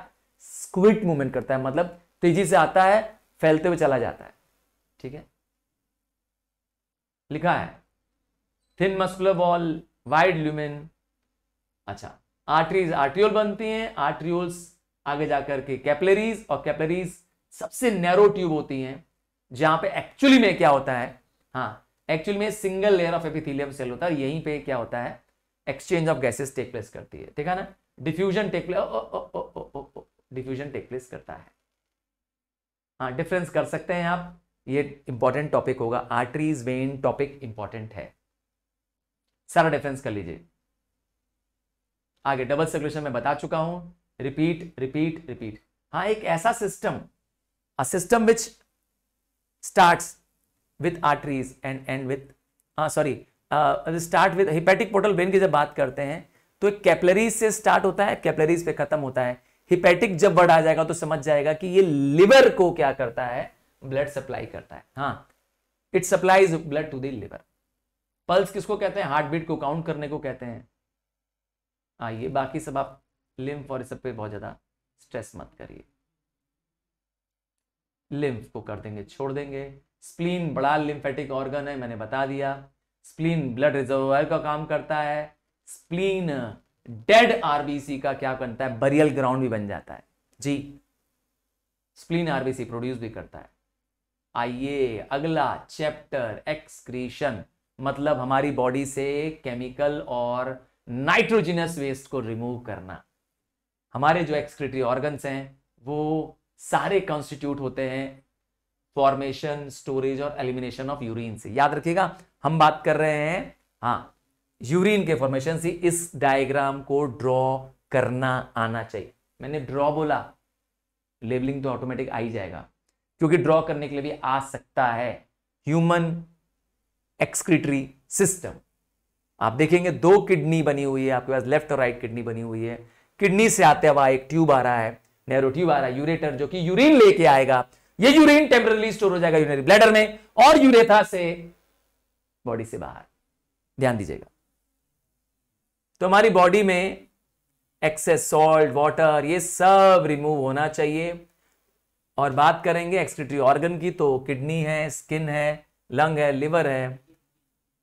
स्क्विट मूवमेंट करता है मतलब तेजी से आता है फैलते हुए चला जाता है ठीक है लिखा है thin muscular wall wide lumen अच्छा आर्टरीज आर्ट्रियोल बनती हैं आर्ट्रियोल्स आगे जाकर के कैपलरीज और कैपलरीज सबसे नैरो ट्यूब होती हैं जहां पे एक्चुअली में क्या होता है हाँ एक्चुअली में single layer of epithelium cell होता है यहीं पे क्या होता है exchange of gases take place करती है ठीक है ना diffusion take place diffusion take place करता है हाँ डिफरेंस कर सकते हैं आप ये इंपॉर्टेंट टॉपिक होगा आर्टरीज वेन टॉपिक इंपॉर्टेंट है सारा डिफरेंस कर लीजिए आगे डबल सर्कुलेशन में बता चुका हूं रिपीट रिपीट रिपीट हाँ एक ऐसा system A system which starts with arteries and end with uh, sorry uh, start with hepatic portal vein की जब बात करते हैं तो एक capillaries से start होता है capillaries पे खत्म होता है hepatic जब वर्ड आ जाएगा तो समझ जाएगा कि ये liver को क्या करता है blood supply करता है हाँ it supplies blood to the liver pulse किसको कहते हैं हार्ट बीट को काउंट करने को कहते हैं आइए बाकी सब आप लिम्फ और इस सब पे बहुत ज़्यादा स्ट्रेस मत करिए लिम्फ को कर देंगे छोड़ देंगे स्प्लीन बड़ा लिम्फेटिक ऑर्गन है मैंने बता दिया स्प्लीन ब्लड रिजर्वायर का काम करता है स्प्लीन डेड आरबीसी का क्या करता है बरियल ग्राउंड भी बन जाता है जी स्प्लीन आरबीसी प्रोड्यूस भी करता है आइए अगला चैप्टर एक्सक्रीशन मतलब हमारी बॉडी से केमिकल और नाइट्रोजिनस वेस्ट को रिमूव करना हमारे जो एक्सक्रिटरी ऑर्गन्स हैं वो सारे कॉन्स्टिट्यूट होते हैं फॉर्मेशन स्टोरेज और एलिमिनेशन ऑफ यूरिन से याद रखिएगा हम बात कर रहे हैं हाँ यूरिन के फॉर्मेशन से इस डायग्राम को ड्रॉ करना आना चाहिए मैंने ड्रॉ बोला लेबलिंग तो ऑटोमेटिक आ ही जाएगा क्योंकि ड्रॉ करने के लिए भी आ सकता है ह्यूमन एक्सक्रीटरी सिस्टम आप देखेंगे दो किडनी बनी हुई है आपके पास लेफ्ट और राइट किडनी बनी हुई है किडनी से आते हुआ एक ट्यूब आ रहा है नेहरू आ रहा है यूरेटर जो कि यूरिन लेके आएगा ये यूरिन टेम्परली स्टोर हो जाएगा यूनरी ब्लैडर में और यूरेथा से बॉडी से बाहर ध्यान दीजिएगा तो हमारी बॉडी में एक्सेस सॉल्ट वाटर ये सब रिमूव होना चाहिए और बात करेंगे एक्सक्रिटरी ऑर्गन की तो किडनी है स्किन है लंग है लिवर है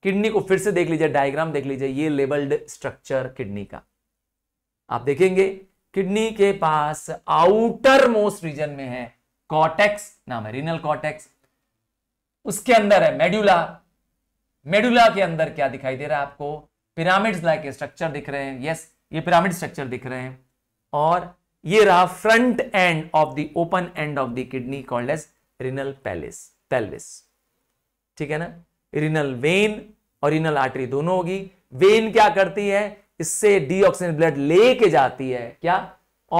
किडनी को फिर से देख लीजिए डायग्राम देख लीजिए ये लेबल्ड स्ट्रक्चर किडनी का आप देखेंगे किडनी के पास आउटर मोस्ट रीजन में है कॉटेक्स नाम है रिनल कॉटेक्स उसके अंदर है मेड्यूला मेड्यूला के अंदर क्या दिखाई दे रहा है आपको पिरामिड्स लाइक स्ट्रक्चर दिख रहे हैं यस ये पिरामिड स्ट्रक्चर दिख रहे हैं और ये रहा front end of the open end of the kidney called as renal palace pelvis ठीक है ना रिनल वेन और रिनल आर्टरी दोनों होगी वेन क्या करती है इससे ऑक्सीजन ब्लड लेके जाती है क्या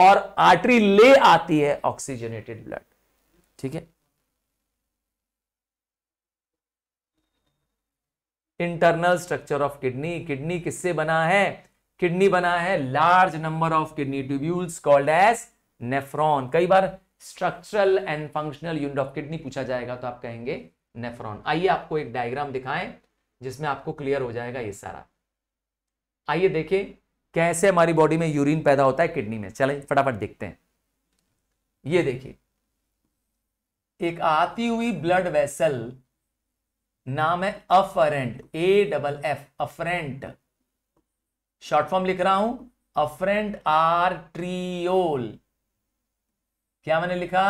और आर्टरी ले आती है ऑक्सीजनेटेड ब्लड ठीक है internal structure of kidney kidney किससे बना है किडनी बना है large number of kidney tubules called as nephron कई बार structural and functional unit of kidney पूछा जाएगा तो आप कहेंगे नेफ्रॉन आइए आपको एक डायग्राम दिखाएं जिसमें आपको क्लियर हो जाएगा ये सारा आइए देखें कैसे हमारी बॉडी में यूरिन पैदा होता है किडनी में चले फटाफट देखते हैं ये देखिए एक आती हुई ब्लड वेसल नाम है afferent A double F afferent short form लिख रहा हूं अफरेंट आर्ट्रियोल क्या मैंने लिखा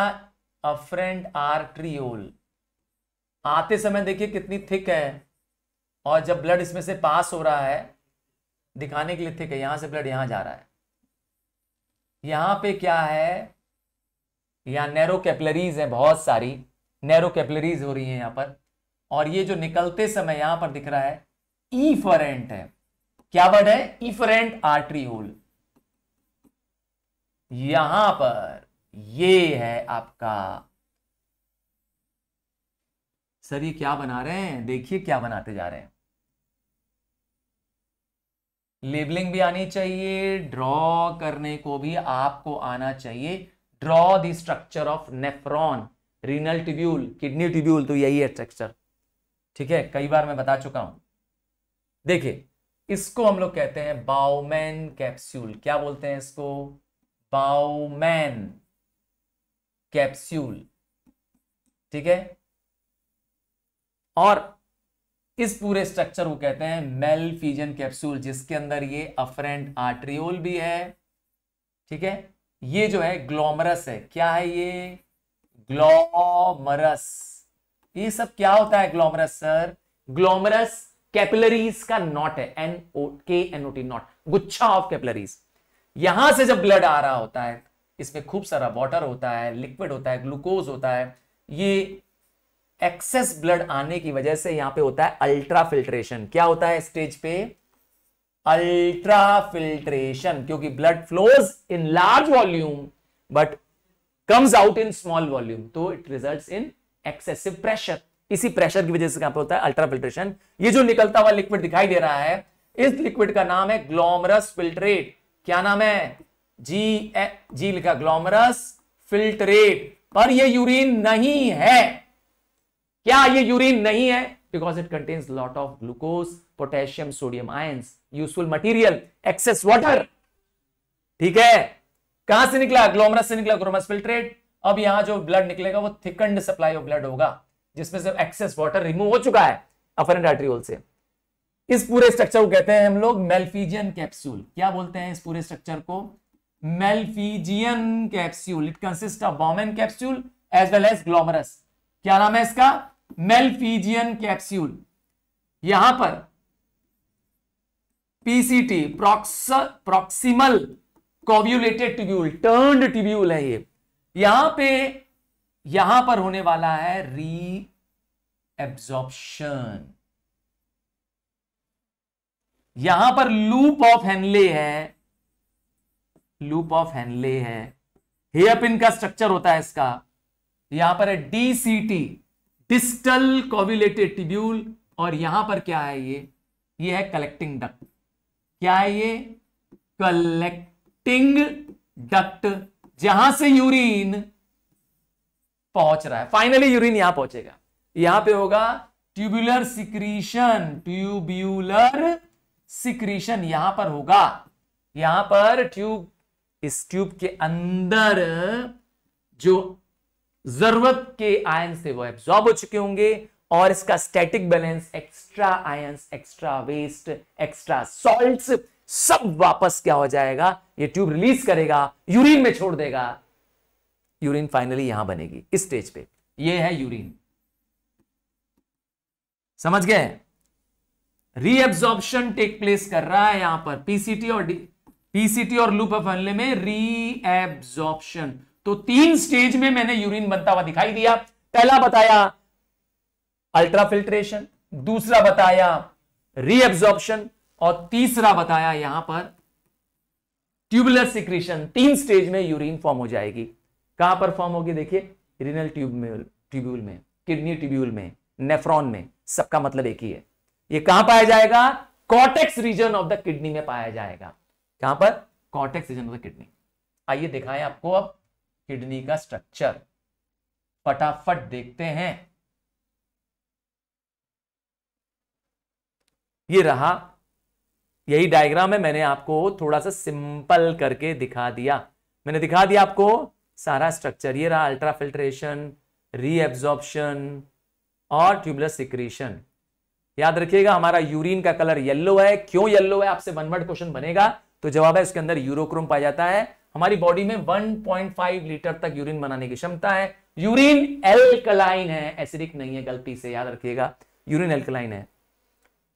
अफरेंट आर ट्रीओल आते समय देखिए कितनी थिक है और जब ब्लड इसमें से पास हो रहा है दिखाने के लिए थे यहां से ब्लड यहां जा रहा है यहां पे क्या है यहां नैरो कैपलरीज है बहुत सारी नैरो कैपलरीज हो रही है यहां पर और ये जो निकलते समय यहां पर दिख रहा है ईफरेंट है क्या वर्ड है इफरेंट आर्ट्री होल यहां पर ये है आपका सर ये क्या बना रहे हैं देखिए क्या बनाते जा रहे हैं लेबलिंग भी आनी चाहिए ड्रॉ करने को भी आपको आना चाहिए draw the structure of nephron renal tubule kidney tubule तो यही है स्ट्रक्चर ठीक है कई बार मैं बता चुका हूं देखिए इसको हम लोग कहते हैं बाउमैन कैप्स्यूल क्या बोलते हैं इसको बाउमैन कैप्स्यूल ठीक है और इस पूरे स्ट्रक्चर को कहते हैं मेलफ्यूजन कैप्सूल जिसके अंदर ये अफरेंट आर्ट्रियोल भी है ठीक है ये जो है ग्लोमरस है क्या है ये ग्लोमरस ये सब क्या होता है ग्लोमरस सर ग्लोमरस कैपिलरीज का नॉट है N O K N O knot गुच्छा ऑफ कैपिलरीज यहां से जब ब्लड आ रहा होता है इसमें खूब सारा वाटर होता है लिक्विड होता है ग्लूकोज होता है ये एक्सेस ब्लड आने की वजह से यहां पे होता है अल्ट्रा फिल्ट्रेशन क्या होता है स्टेज पे अल्ट्रा फिल्ट्रेशन क्योंकि blood flows in large volume but comes out in small volume so it results in excessive pressure इसी प्रेशर की वजह से यहां पे होता है अल्ट्रा फिल्ट्रेशन ये जो निकलता हुआ लिक्विड दिखाई दे रहा है इस लिक्विड का नाम है ग्लोमरस फिल्ट्रेट क्या नाम है जी ए, जी लिखा ग्लोमरस फिल्ट्रेट पर यह यूरिन नहीं है क्या ये यूरिन नहीं है because it contains lot of glucose potassium sodium ion useful material excess water ठीक है कहां से निकला ग्लोमरस से निकला ग्लोमरस फिल्ट्रेट अब यहां जो ब्लड निकलेगा वो थिकंड सप्लाई ऑफ ब्लड होगा जिसमें से एक्सेस वाटर रिमूव हो चुका है अफरेंट आर्ट्रियोल से इस पूरे स्ट्रक्चर को कहते हैं हम लोग मेल्फीजियन कैप्सूल क्या बोलते हैं इस पूरे स्ट्रक्चर को Malpighian capsule it consist of Bowman capsule as well as glomerulus क्या नाम है इसका मेलफीजियन कैप्स्यूल यहां पर पीसीटी प्रोक्स proximal convoluted tubule turn tubule है ये यहां पे यहां पर होने वाला है री एब्जॉर्प्शन यहां पर लूप ऑफ हेनले है लूप ऑफ हेनले है हेयरपिन का स्ट्रक्चर होता है इसका यहां पर है डीसीटी डिस्टल कोविलेटेड टिब्यूल और यहां पर क्या है ये ये है कलेक्टिंग डक्ट क्या है ये कलेक्टिंग डक्ट जहां से यूरिन पहुंच रहा है फाइनली यूरिन यहां पहुंचेगा यहां पे होगा ट्यूबुलर सिक्रीशन ट्यूब्यूलर सिक्रीशन यहां पर होगा यहां पर ट्यूब इस ट्यूब के अंदर जो जरूरत के आयन से वो एब्सॉर्ब हो चुके होंगे और इसका static balance extra ion extra waste extra salt सब वापस क्या हो जाएगा ये ट्यूब रिलीज करेगा यूरिन में छोड़ देगा यूरिन फाइनली यहां बनेगी इस स्टेज पे ये है यूरिन समझ गए रीएब्जॉर्प्शन टेक प्लेस कर रहा है यहां पर पीसीटी और पीसीटी और लूप ऑफ में रीएब्जॉर्प्शन तो तीन स्टेज में मैंने यूरिन बनता हुआ दिखाई दिया पहला बताया अल्ट्राफिल्ट्रेशन दूसरा बताया रीएब्जॉर्प्शन और तीसरा बताया यहां पर ट्यूबुलर सिक्रीशन तीन स्टेज में यूरिन फॉर्म हो जाएगी कहां पर फॉर्म होगी देखिए रिनल ट्यूब में ट्यूब्यूल में किडनी ट्यूब्यूल में नेफ्रॉन में सबका मतलब एक ही है ये कहां पाया जाएगा cortex region of the kidney में पाया जाएगा कहां पर cortex region of the kidney आइए दिखाएं आपको अब किडनी का स्ट्रक्चर फटाफट देखते हैं ये रहा यही डायग्राम है मैंने आपको थोड़ा सा सिंपल करके दिखा दिया मैंने दिखा दिया आपको सारा स्ट्रक्चर ये रहा अल्ट्राफिल्ट्रेशन रीएब्जॉर्प्शन और ट्यूबलेस सिक्रीशन याद रखिएगा हमारा यूरिन का कलर येलो है क्यों येलो है आपसे वन वर्ड क्वेश्चन बनेगा तो जवाब है उसके अंदर यूरोक्रोम पाया जाता है हमारी बॉडी में 1.5 लीटर तक यूरिन बनाने की क्षमता है यूरिन एल्कलाइन है एसिडिक नहीं है गलती से याद रखिएगा यूरिन एल्कलाइन है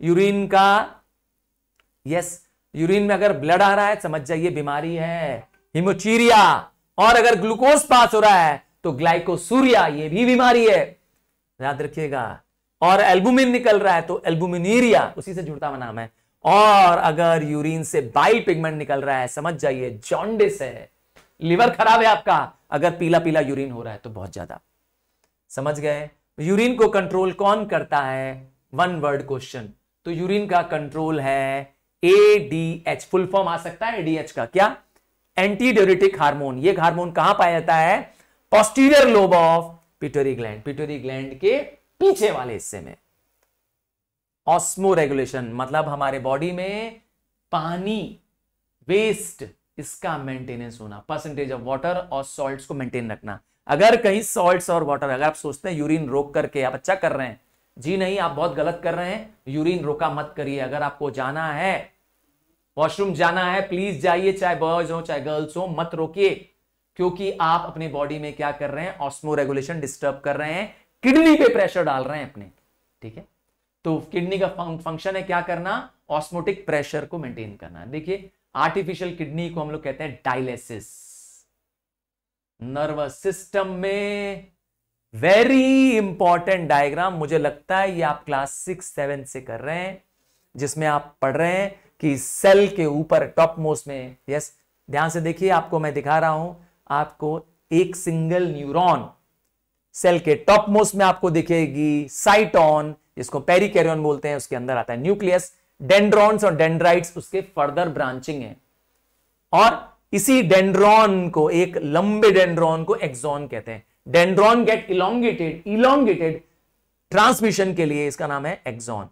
यूरिन का यस यूरिन में अगर ब्लड आ रहा है समझ जाइए बीमारी है हिमोचीरिया और अगर ग्लूकोज पास हो रहा है तो ग्लाइकोसूरिया ये भी बीमारी है याद रखिएगा और एल्बुमिन निकल रहा है तो एल्बुमिनीरिया उसी से जुड़ता हुआ नाम है और अगर यूरिन से बाइल पिगमेंट निकल रहा है समझ जाइए जॉन्डिस है लिवर खराब है आपका अगर पीला पीला यूरिन हो रहा है तो बहुत ज्यादा समझ गए यूरिन को कंट्रोल कौन करता है वन वर्ड क्वेश्चन तो यूरिन का कंट्रोल है A D H full form आ सकता है एडीएच का क्या एंटीडोरिटिक हार्मोन ये हार्मोन कहां पाया जाता है posterior lobe of pituitary gland pituitary gland के पीछे वाले हिस्से में ऑस्मो रेगुलेशन मतलब हमारे बॉडी में पानी वेस्ट इसका मेंटेनेंस होना परसेंटेज ऑफ वाटर और सॉल्ट्स को मेंटेन रखना अगर कहीं सॉल्ट्स और वाटर अगर आप सोचते हैं यूरिन रोक करके आप अच्छा कर रहे हैं जी नहीं आप बहुत गलत कर रहे हैं यूरिन रोका मत करिए अगर आपको जाना है वॉशरूम जाना है प्लीज जाइए चाहे बॉयज हो चाहे गर्ल्स हो मत रोकिए क्योंकि आप अपने बॉडी में क्या कर रहे हैं ऑस्मो रेगुलेशन डिस्टर्ब कर रहे हैं किडनी पे प्रेशर डाल रहे हैं अपने ठीक है तो किडनी का फंक्शन है क्या करना ऑस्मोटिक प्रेशर को मेंटेन करना देखिए आर्टिफिशियल किडनी को हम लोग कहते हैं डायलिसिस नर्वस सिस्टम में वेरी इंपॉर्टेंट डायग्राम मुझे लगता है ये आप क्लास सिक्स सेवन से कर रहे हैं जिसमें आप पढ़ रहे हैं कि सेल के ऊपर टॉप मोस्ट में यस ध्यान से देखिए आपको मैं दिखा रहा हूं आपको एक सिंगल न्यूरॉन सेल के टॉप मोस्ट में आपको दिखेगी साइटॉन जिसको पेरिकेरियन बोलते हैं उसके अंदर आता है न्यूक्लियस डेंड्रॉन्स और डेंड्राइट्स उसके फर्दर ब्रांचिंग है और इसी डेंड्रॉन को एक लंबे डेंड्रॉन को एक्सॉन कहते हैं dendron get elongated elongated transmission के लिए इसका नाम है एक्सॉन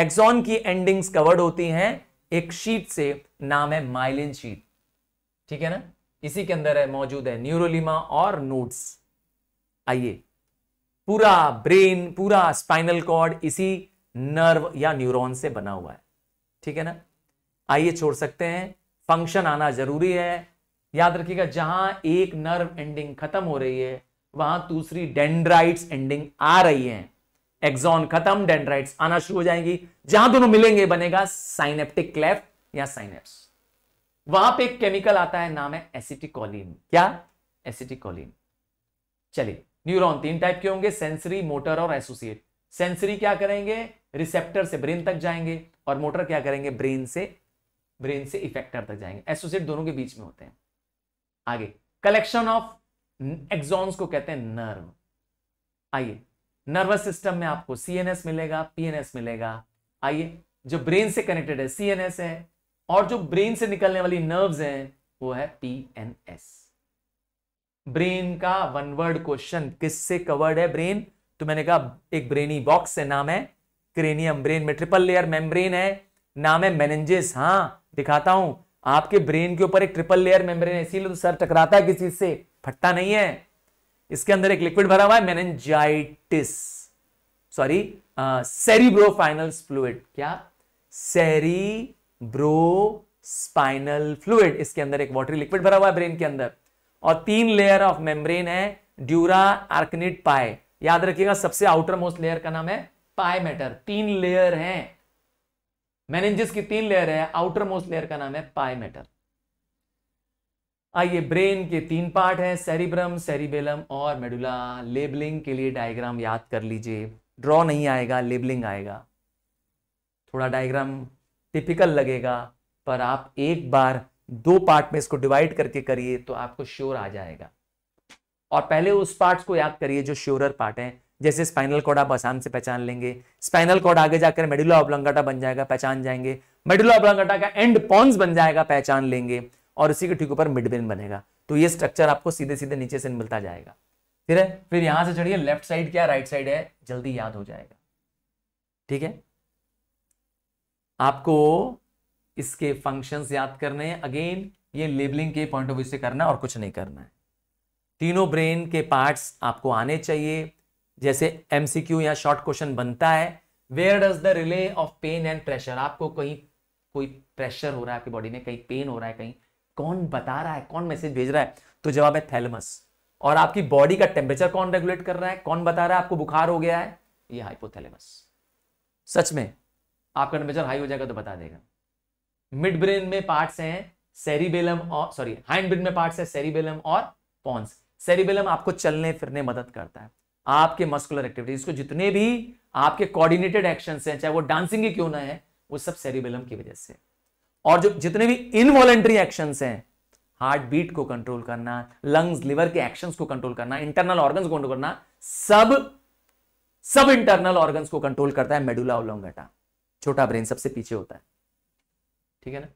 एक्सॉन की एंडिंग्स कवर्ड होती हैं एक शीट से नाम है माइलिन शीट ठीक है ना इसी के अंदर है मौजूद है न्यूरोलिमा और नोड्स आइए पूरा ब्रेन पूरा स्पाइनल कॉर्ड इसी नर्व या न्यूरॉन से बना हुआ है ठीक है ना आइए छोड़ सकते हैं फंक्शन आना जरूरी है याद रखिएगा जहां एक नर्व एंडिंग खत्म हो रही है वहां दूसरी डेंड्राइट्स एंडिंग आ रही हैं एक्सॉन खत्म डेंड्राइट्स आना शुरू हो जाएंगी जहां दोनों मिलेंगे बनेगा साइनेप्टिक क्लेफ्ट या साइनेप्स वहां पे एक केमिकल आता है नाम है एसिटिकोलिन क्या एसिटिकोलिन चलिए न्यूरॉन तीन टाइप के होंगे सेंसरी मोटर और एसोसिएट सेंसरी क्या करेंगे रिसेप्टर से ब्रेन तक जाएंगे और मोटर क्या करेंगे ब्रेन से ब्रेन से इफेक्टर तक जाएंगे एसोसिएट दोनों के बीच में होते हैं आगे कलेक्शन ऑफ एक्सॉन्स को कहते हैं नर्व आइए नर्वस सिस्टम में आपको सीएनएस मिलेगा पीएनएस मिलेगा आइए जो ब्रेन से कनेक्टेड है सीएनएस है और जो ब्रेन से निकलने वाली नर्व्स हैं वो है पीएनएस ब्रेन का वन वर्ड क्वेश्चन किससे कवर्ड है ब्रेन तो मैंने कहा एक ब्रेनी बॉक्स है नाम है क्रेनियम ब्रेन में ट्रिपल लेयर मेम्ब्रेन है नाम है मेनेंजेस हाँ दिखाता हूं आपके ब्रेन के ऊपर एक ट्रिपल लेयर मेम्ब्रेन है इसीलिए तो सर टकराता है किसी से फटता नहीं है इसके अंदर एक लिक्विड भरा हुआ है मेनेंजाइटिस सॉरी फाइनल फ्लूड क्या सेरिब्रो स्पाइनल फ्लूड इसके अंदर एक वॉटरी लिक्विड भरा हुआ है ब्रेन के अंदर और तीन लेयर ऑफ मेम्ब्रेन है ड्यूरा आर्कनिट पाए याद रखिएगा सबसे आउटर मोस्ट लेयर का नाम है पाए मैटर तीन लेयर है मैनेजिस की तीन लेयर है आउटर मोस्ट लेयर का नाम है पाए मैटर आइए ब्रेन के तीन पार्ट है सेरिब्रम सेरिबेलम और मेडुला लेबलिंग के लिए डायग्राम याद कर लीजिए ड्रॉ नहीं आएगा लेबलिंग आएगा थोड़ा डायग्राम टिपिकल लगेगा पर आप एक बार दो पार्ट में इसको डिवाइड करके करिए तो आपको श्योर आ जाएगा और पहले उस पार्ट को याद करिए जो श्योरर पार्ट है जैसे स्पाइनल कोड आप आसान से पहचान लेंगे स्पाइनल कोड आगे जाकर मेडुला ऑब्लंगाटा बन जाएगा पहचान जाएंगे मेडुला ऑब्लंगाटा का एंड पॉन्स बन जाएगा पहचान लेंगे और इसी के ठीक ऊपर मिडबेन बनेगा तो ये स्ट्रक्चर आपको सीधे सीधे नीचे से मिलता जाएगा फिर है फिर यहां से चढ़िए लेफ्ट साइड क्या राइट साइड है जल्दी याद हो जाएगा ठीक है आपको इसके फंक्शंस याद करने हैं अगेन ये लेबलिंग के पॉइंट ऑफ व्यू से करना और कुछ नहीं करना है तीनों ब्रेन के पार्ट्स आपको आने चाहिए जैसे एमसीक्यू या शॉर्ट क्वेश्चन बनता है where does the relay of pain and pressure आपको कहीं कोई प्रेशर हो रहा है आपकी बॉडी में कहीं पेन हो रहा है कहीं कौन बता रहा है कौन मैसेज भेज रहा है तो जवाब है थैलमस और आपकी बॉडी का टेम्परेचर कौन रेगुलेट कर रहा है कौन बता रहा है आपको बुखार हो गया है ये हाइपोथैलेमस सच में आपका टेम्परेचर हाई हो जाएगा तो बता देगा मिड ब्रेन में पार्ट्स हैं सेरिबेलम और सॉरी हाइंड ब्रेन में पार्ट्स है सेरिबेलम और पॉन्स सेरिबेलम आपको चलने फिरने मदद करता है आपके मस्कुलर एक्टिविटीज को जितने भी आपके कोऑर्डिनेटेड एक्शन हैं चाहे वो डांसिंग ही क्यों ना है वो सब सेरिबेलम की वजह से और जो जितने भी इनवॉलेंट्री एक्शन हैं हार्ट बीट को कंट्रोल करना लंग्स लिवर के एक्शंस को कंट्रोल करना इंटरनल ऑर्गन्स को कंट्रोल करना सब सब इंटरनल ऑर्गन्स को कंट्रोल करता है मेडुला ओलोंगटा छोटा ब्रेन सबसे पीछे होता है ठीक है ना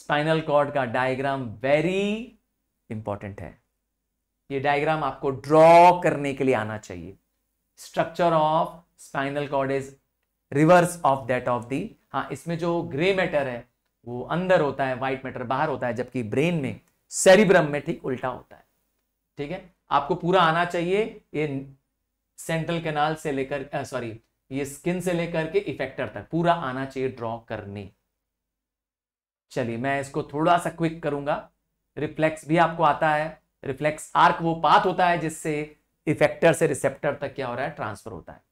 स्पाइनल कॉर्ड का डायग्राम वेरी इंपॉर्टेंट है ये डायग्राम आपको ड्रॉ करने के लिए आना चाहिए structure of spinal cord is reverse of that of the हाँ इसमें जो ग्रे मैटर है वो अंदर होता है व्हाइट मैटर बाहर होता है जबकि ब्रेन में सेरिब्रम में ठीक उल्टा होता है ठीक है आपको पूरा आना चाहिए ये सेंट्रल कैनाल से लेकर सॉरी ये स्किन से लेकर के इफेक्टर तक पूरा आना चाहिए ड्रॉ करने चलिए मैं इसको थोड़ा सा क्विक करूंगा रिफ्लेक्स भी आपको आता है रिफ्लेक्स आर्क वो पाथ होता है जिससे इफेक्टर से रिसेप्टर तक क्या हो रहा है ट्रांसफर होता है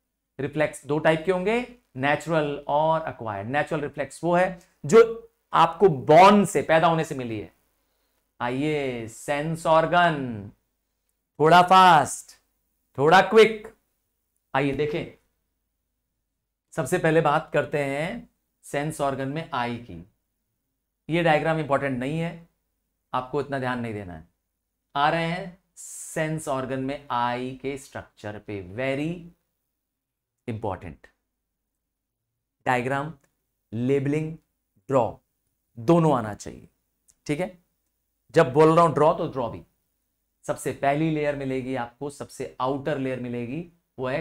रिफ्लेक्स दो टाइप के होंगे नेचुरल और अक्वायर्ड नेचुरल रिफ्लेक्स वो है जो आपको बॉन्ड से पैदा होने से मिली है आइए सेंस ऑर्गन थोड़ा फास्ट थोड़ा क्विक आइए देखें सबसे पहले बात करते हैं सेंस ऑर्गन में आई की ये डायग्राम इंपॉर्टेंट नहीं है आपको इतना ध्यान नहीं देना है आ रहे हैं सेंस ऑर्गन में आई के स्ट्रक्चर पे very important diagram labelling draw दोनों आना चाहिए ठीक है जब बोल रहा हूं ड्रॉ तो ड्रॉ भी सबसे पहली लेयर मिलेगी आपको सबसे आउटर लेयर मिलेगी वो है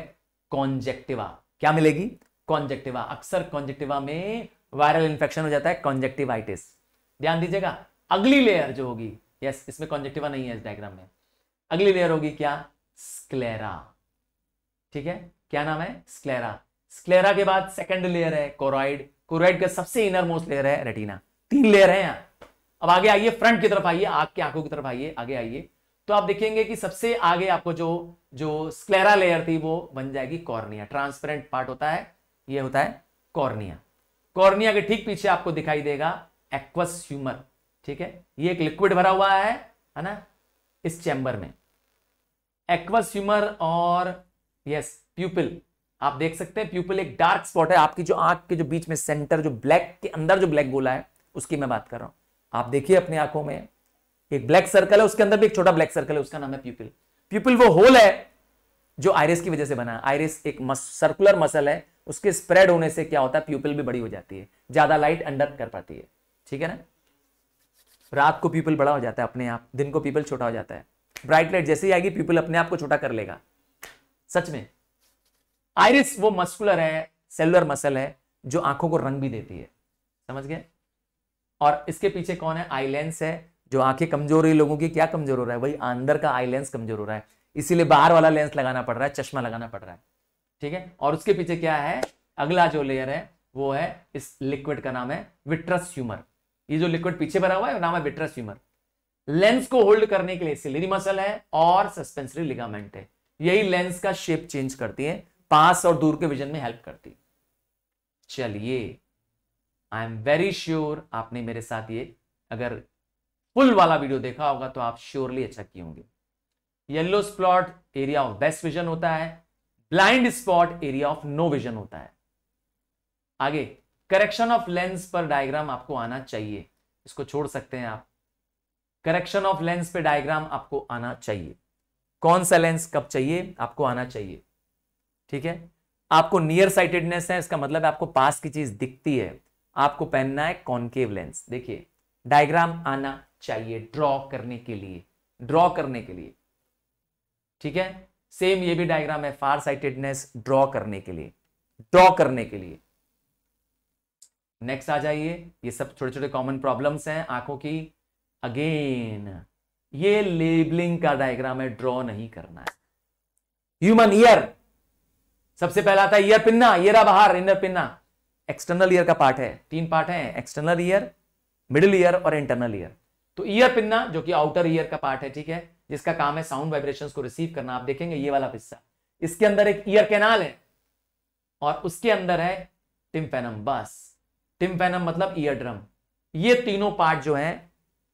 कॉन्जेक्टिवा क्या मिलेगी कॉन्जेक्टिवा अक्सर कॉन्जेक्टिवा में वायरल इंफेक्शन हो जाता है कॉन्जेक्टिवाइटिस ध्यान दीजिएगा अगली लेयर जो होगी यस इसमें कॉन्जेक्टिवा नहीं है इस डायग्राम में अगली लेयर होगी क्या स्क्लेरा ठीक है क्या नाम है स्क्लेरा स्क्लेरा के बाद सेकेंड लेयर है कोरोइड कोरोइड का सबसे इनर मोस्ट लेयर है रेटिना तीन लेयर है यहां अब आगे आइए फ्रंट की तरफ आइए आपकी आंखों की तरफ आइए आगे आइए तो आप देखेंगे कि सबसे आगे आपको जो जो स्क्लेरा लेयर थी वो बन जाएगी कॉर्निया ट्रांसपेरेंट पार्ट होता है ये होता है कॉर्निया कॉर्निया के ठीक पीछे आपको दिखाई देगा एक्वस ह्यूमर ठीक है ये एक लिक्विड भरा हुआ है है ना इस चैम्बर में एक्वस्यूमर और यस प्यूपिल आप देख सकते हैं प्यूपिल एक डार्क स्पॉट है आपकी जो आंख के जो बीच में सेंटर जो ब्लैक के अंदर जो ब्लैक गोला है उसकी मैं बात कर रहा हूं आप देखिए अपनी आंखों में एक ब्लैक सर्कल है उसके अंदर भी एक छोटा ब्लैक सर्कल है उसका नाम है प्यूपिल प्यूपिल वो होल है जो आयरिस की वजह से बना है आयरिस एक मस, सर्कुलर मसल है उसके स्प्रेड होने से क्या होता है प्यूपिल भी बड़ी हो जाती है ज्यादा लाइट अंडर कर पाती है ठीक है ना रात को पीपल बड़ा हो जाता है अपने आप दिन को पीपल छोटा हो जाता है ब्राइट लाइट जैसे ही आएगी पीपल अपने आप को छोटा कर लेगा सच में आयरिस वो मस्कुलर है सेलुलर मसल है जो आंखों को रंग भी देती है समझ गए और इसके पीछे कौन है आईलेंस है जो आंखें कमजोर हुई लोगों की क्या कमजोर हो रहा है वही अंदर का आईलेंस कमजोर हो रहा है इसीलिए बाहर वाला लेंस लगाना पड़ रहा है चश्मा लगाना पड़ रहा है ठीक है और उसके पीछे क्या है अगला जो लेयर है वो है इस लिक्विड का नाम है विट्रस ह्यूमर ये जो लिक्विड पीछे भरा हुआ है नाम है विट्रस ह्यूमर लेंस को होल्ड करने के लिए सिलिरी मसल है और सस्पेंसरी लिगामेंट है यही लेंस का शेप चेंज करती है पास और दूर के विजन में हेल्प करती है चलिए आई एम वेरी श्योर आपने मेरे साथ ये अगर फुल वाला वीडियो देखा होगा तो आप श्योरली अच्छा किए होंगे yellow spot area of best vision होता है blind spot area of no vision होता है आगे करेक्शन ऑफ लेंस पर डायग्राम आपको आना चाहिए इसको छोड़ सकते हैं आप करेक्शन ऑफ लेंस पे डायग्राम आपको आना चाहिए कौन सा लेंस कब चाहिए आपको आना चाहिए ठीक है आपको नियर साइटेडनेस है इसका मतलब आपको पास की चीज दिखती है आपको पहनना है कॉनकेव लेंस देखिए डायग्राम आना चाहिए ड्रॉ करने के लिए ड्रॉ करने के लिए ठीक है सेम ये भी डायग्राम है फार साइटेडनेस ड्रॉ करने के लिए ड्रॉ करने के लिए नेक्स्ट आ जाइए ये सब छोटे छोटे कॉमन प्रॉब्लम्स हैं आंखों की अगेन ये लेबलिंग का डायग्राम है ड्रॉ नहीं करना है ह्यूमन ईयर सबसे पहला आता है ईयर पिन्ना ईयरा बाहर इनर पिन्ना एक्सटर्नल ईयर का पार्ट है तीन पार्ट है एक्सटर्नल ईयर मिडिल ईयर और इंटरनल ईयर तो ईयर पिन्ना जो कि आउटर ईयर का पार्ट है ठीक है जिसका काम है साउंड वाइब्रेशंस को रिसीव करना आप देखेंगे ये वाला हिस्सा इसके अंदर एक ईयर कैनाल है और उसके अंदर है टिम्पेनम बस टिम्पेनम मतलब ईयर ड्रम ये तीनों पार्ट जो है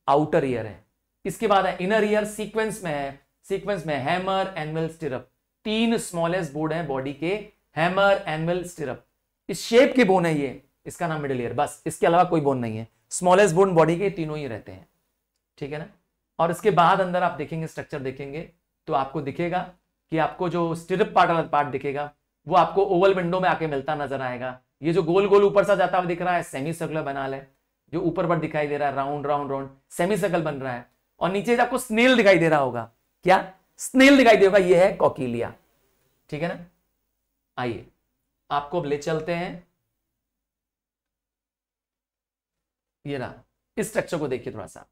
आउटर ईयर है इसके बाद है इनर ईयर सीक्वेंस में है सीक्वेंस में हैमर एनुअल स्टिरप तीन स्मॉलेस्ट बोर्ड है बॉडी के हैमर एनुअल स्टिरप इस शेप के बोन है ये इसका नाम मिडिल ईयर बस इसके अलावा कोई बोन नहीं है स्मॉलेस्ट बोन बॉडी के तीनों ही रहते हैं ठीक है ना और इसके बाद अंदर आप देखेंगे स्ट्रक्चर देखेंगे तो आपको दिखेगा कि आपको जो स्टिरप पार्ट वाला पार्ट दिखेगा वो आपको ओवल विंडो में आके मिलता नजर आएगा ये जो गोल गोल ऊपर सा जाता हुआ दिख रहा है सेमी सर्कुलर बनाल है जो ऊपर पर दिखाई दे रहा है round round round semi circle बन रहा है और नीचे आपको स्नेल दिखाई दे रहा होगा क्या स्नेल दिखाई देगा ये है कॉकिलिया ठीक है ना आइए आपको अब ले चलते हैं ये रहा इस स्ट्रक्चर को देखिए थोड़ा सा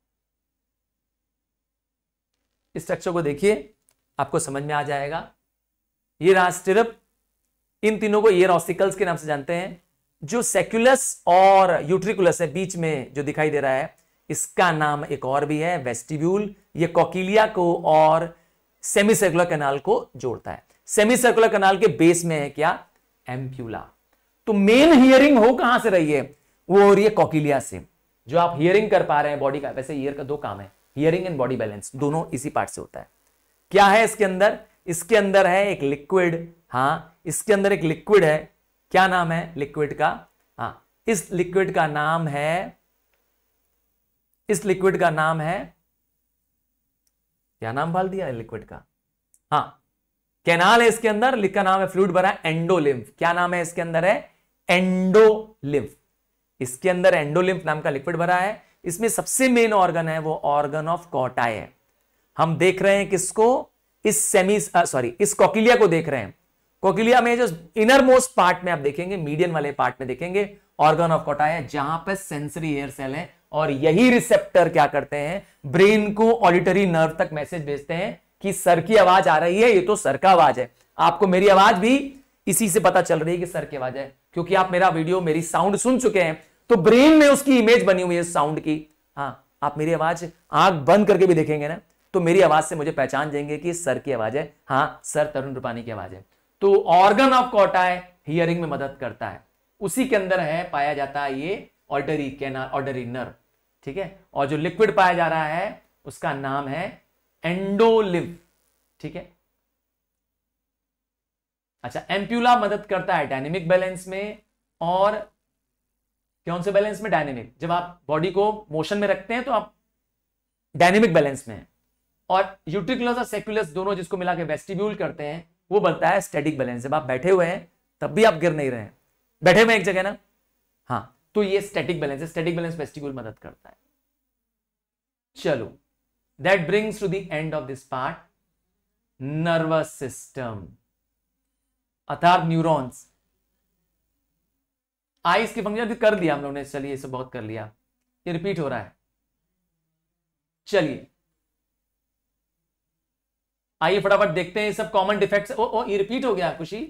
स्ट्रक्चर को देखिए आपको समझ में आ जाएगा ये रहा स्टिरप इन तीनों को ये रॉसिकल्स के नाम से जानते हैं जो सेक्युलस और यूट्रिकुलस है बीच में जो दिखाई दे रहा है इसका नाम एक और भी है वेस्टिब्यूल ये कॉकिलिया को और सेमी सर्कुलर कैनाल को जोड़ता है सेमी सर्कुलर कैनाल के बेस में है क्या एम्प्यूला तो मेन हियरिंग हो कहां से रही है वो हो रही है कॉकिलिया से जो आप हियरिंग कर पा रहे हैं बॉडी का वैसे ईयर का दो काम है हियरिंग एंड बॉडी बैलेंस दोनों इसी पार्ट से होता है क्या है इसके अंदर इसके अंदर है एक लिक्विड हाँ इसके अंदर एक लिक्विड है क्या नाम है लिक्विड का हाँ इस लिक्विड का नाम है इस लिक्विड का नाम है क्या नाम बाल दिया लिक्विड का हाँ कैनाल है इसके अंदर लिख का नाम है फ्लूड भरा एंडोलिम्फ क्या नाम है इसके अंदर है एंडोलिम्फ इसके अंदर एंडोलिम्फ नाम का लिक्विड भरा है इसमें सबसे मेन ऑर्गन है वो ऑर्गन ऑफ कॉटाई है हम देख रहे हैं किसको इस सेमी सॉरी इस कॉकिलिया को देख रहे हैं कोकिलिया में जो इनर मोस्ट पार्ट में आप देखेंगे मीडियन वाले पार्ट में देखेंगे ऑर्गन ऑफ कोटा है जहां पर सेंसरी एयर सेल है और यही रिसेप्टर क्या करते हैं ब्रेन को ऑडिटरी नर्व तक मैसेज भेजते हैं कि सर की आवाज आ रही है ये तो सर का आवाज है आपको मेरी आवाज भी इसी से पता चल रही है कि सर की आवाज है क्योंकि आप मेरा वीडियो मेरी साउंड सुन चुके हैं तो ब्रेन में उसकी इमेज बनी हुई है साउंड की हाँ आप मेरी आवाज आंख बंद करके भी देखेंगे ना तो मेरी आवाज से मुझे पहचान जाएंगे कि सर की आवाज है हाँ सर तरुण रूपानी की आवाज है तो ऑर्गन ऑफ कॉटा है हियरिंग में मदद करता है उसी के अंदर है पाया जाता है ये ऑर्डरी कैनर ऑर्डरी नर्व ठीक है और जो लिक्विड पाया जा रहा है उसका नाम है एंडोलिव ठीक है अच्छा एम्प्यूला मदद करता है डायनेमिक बैलेंस में और कौन से बैलेंस में डायनेमिक जब आप बॉडी को मोशन में रखते हैं तो आप डायनेमिक बैलेंस में और यूट्रिकुलस और सेक्युलस दोनों जिसको मिला के वेस्टिब्यूल करते हैं वो बनता है स्टेटिक बैलेंस जब आप बैठे हुए हैं तब भी आप गिर नहीं रहे हैं बैठे हुए एक जगह ना हाँ तो ये स्टेटिक बैलेंस है स्टेटिक बैलेंस वेस्टिब्यूल मदद करता है चलो that brings to the end of this part nervous system अर्थात न्यूरॉन्स आइस की फंक्शन कर दिया हम लोगों ने चलिए इसे बहुत कर लिया ये रिपीट हो रहा है चलिए आइए फटाफट देखते हैं ये सब कॉमन डिफेक्ट्स ओ ओ ये रिपीट हो गया खुशी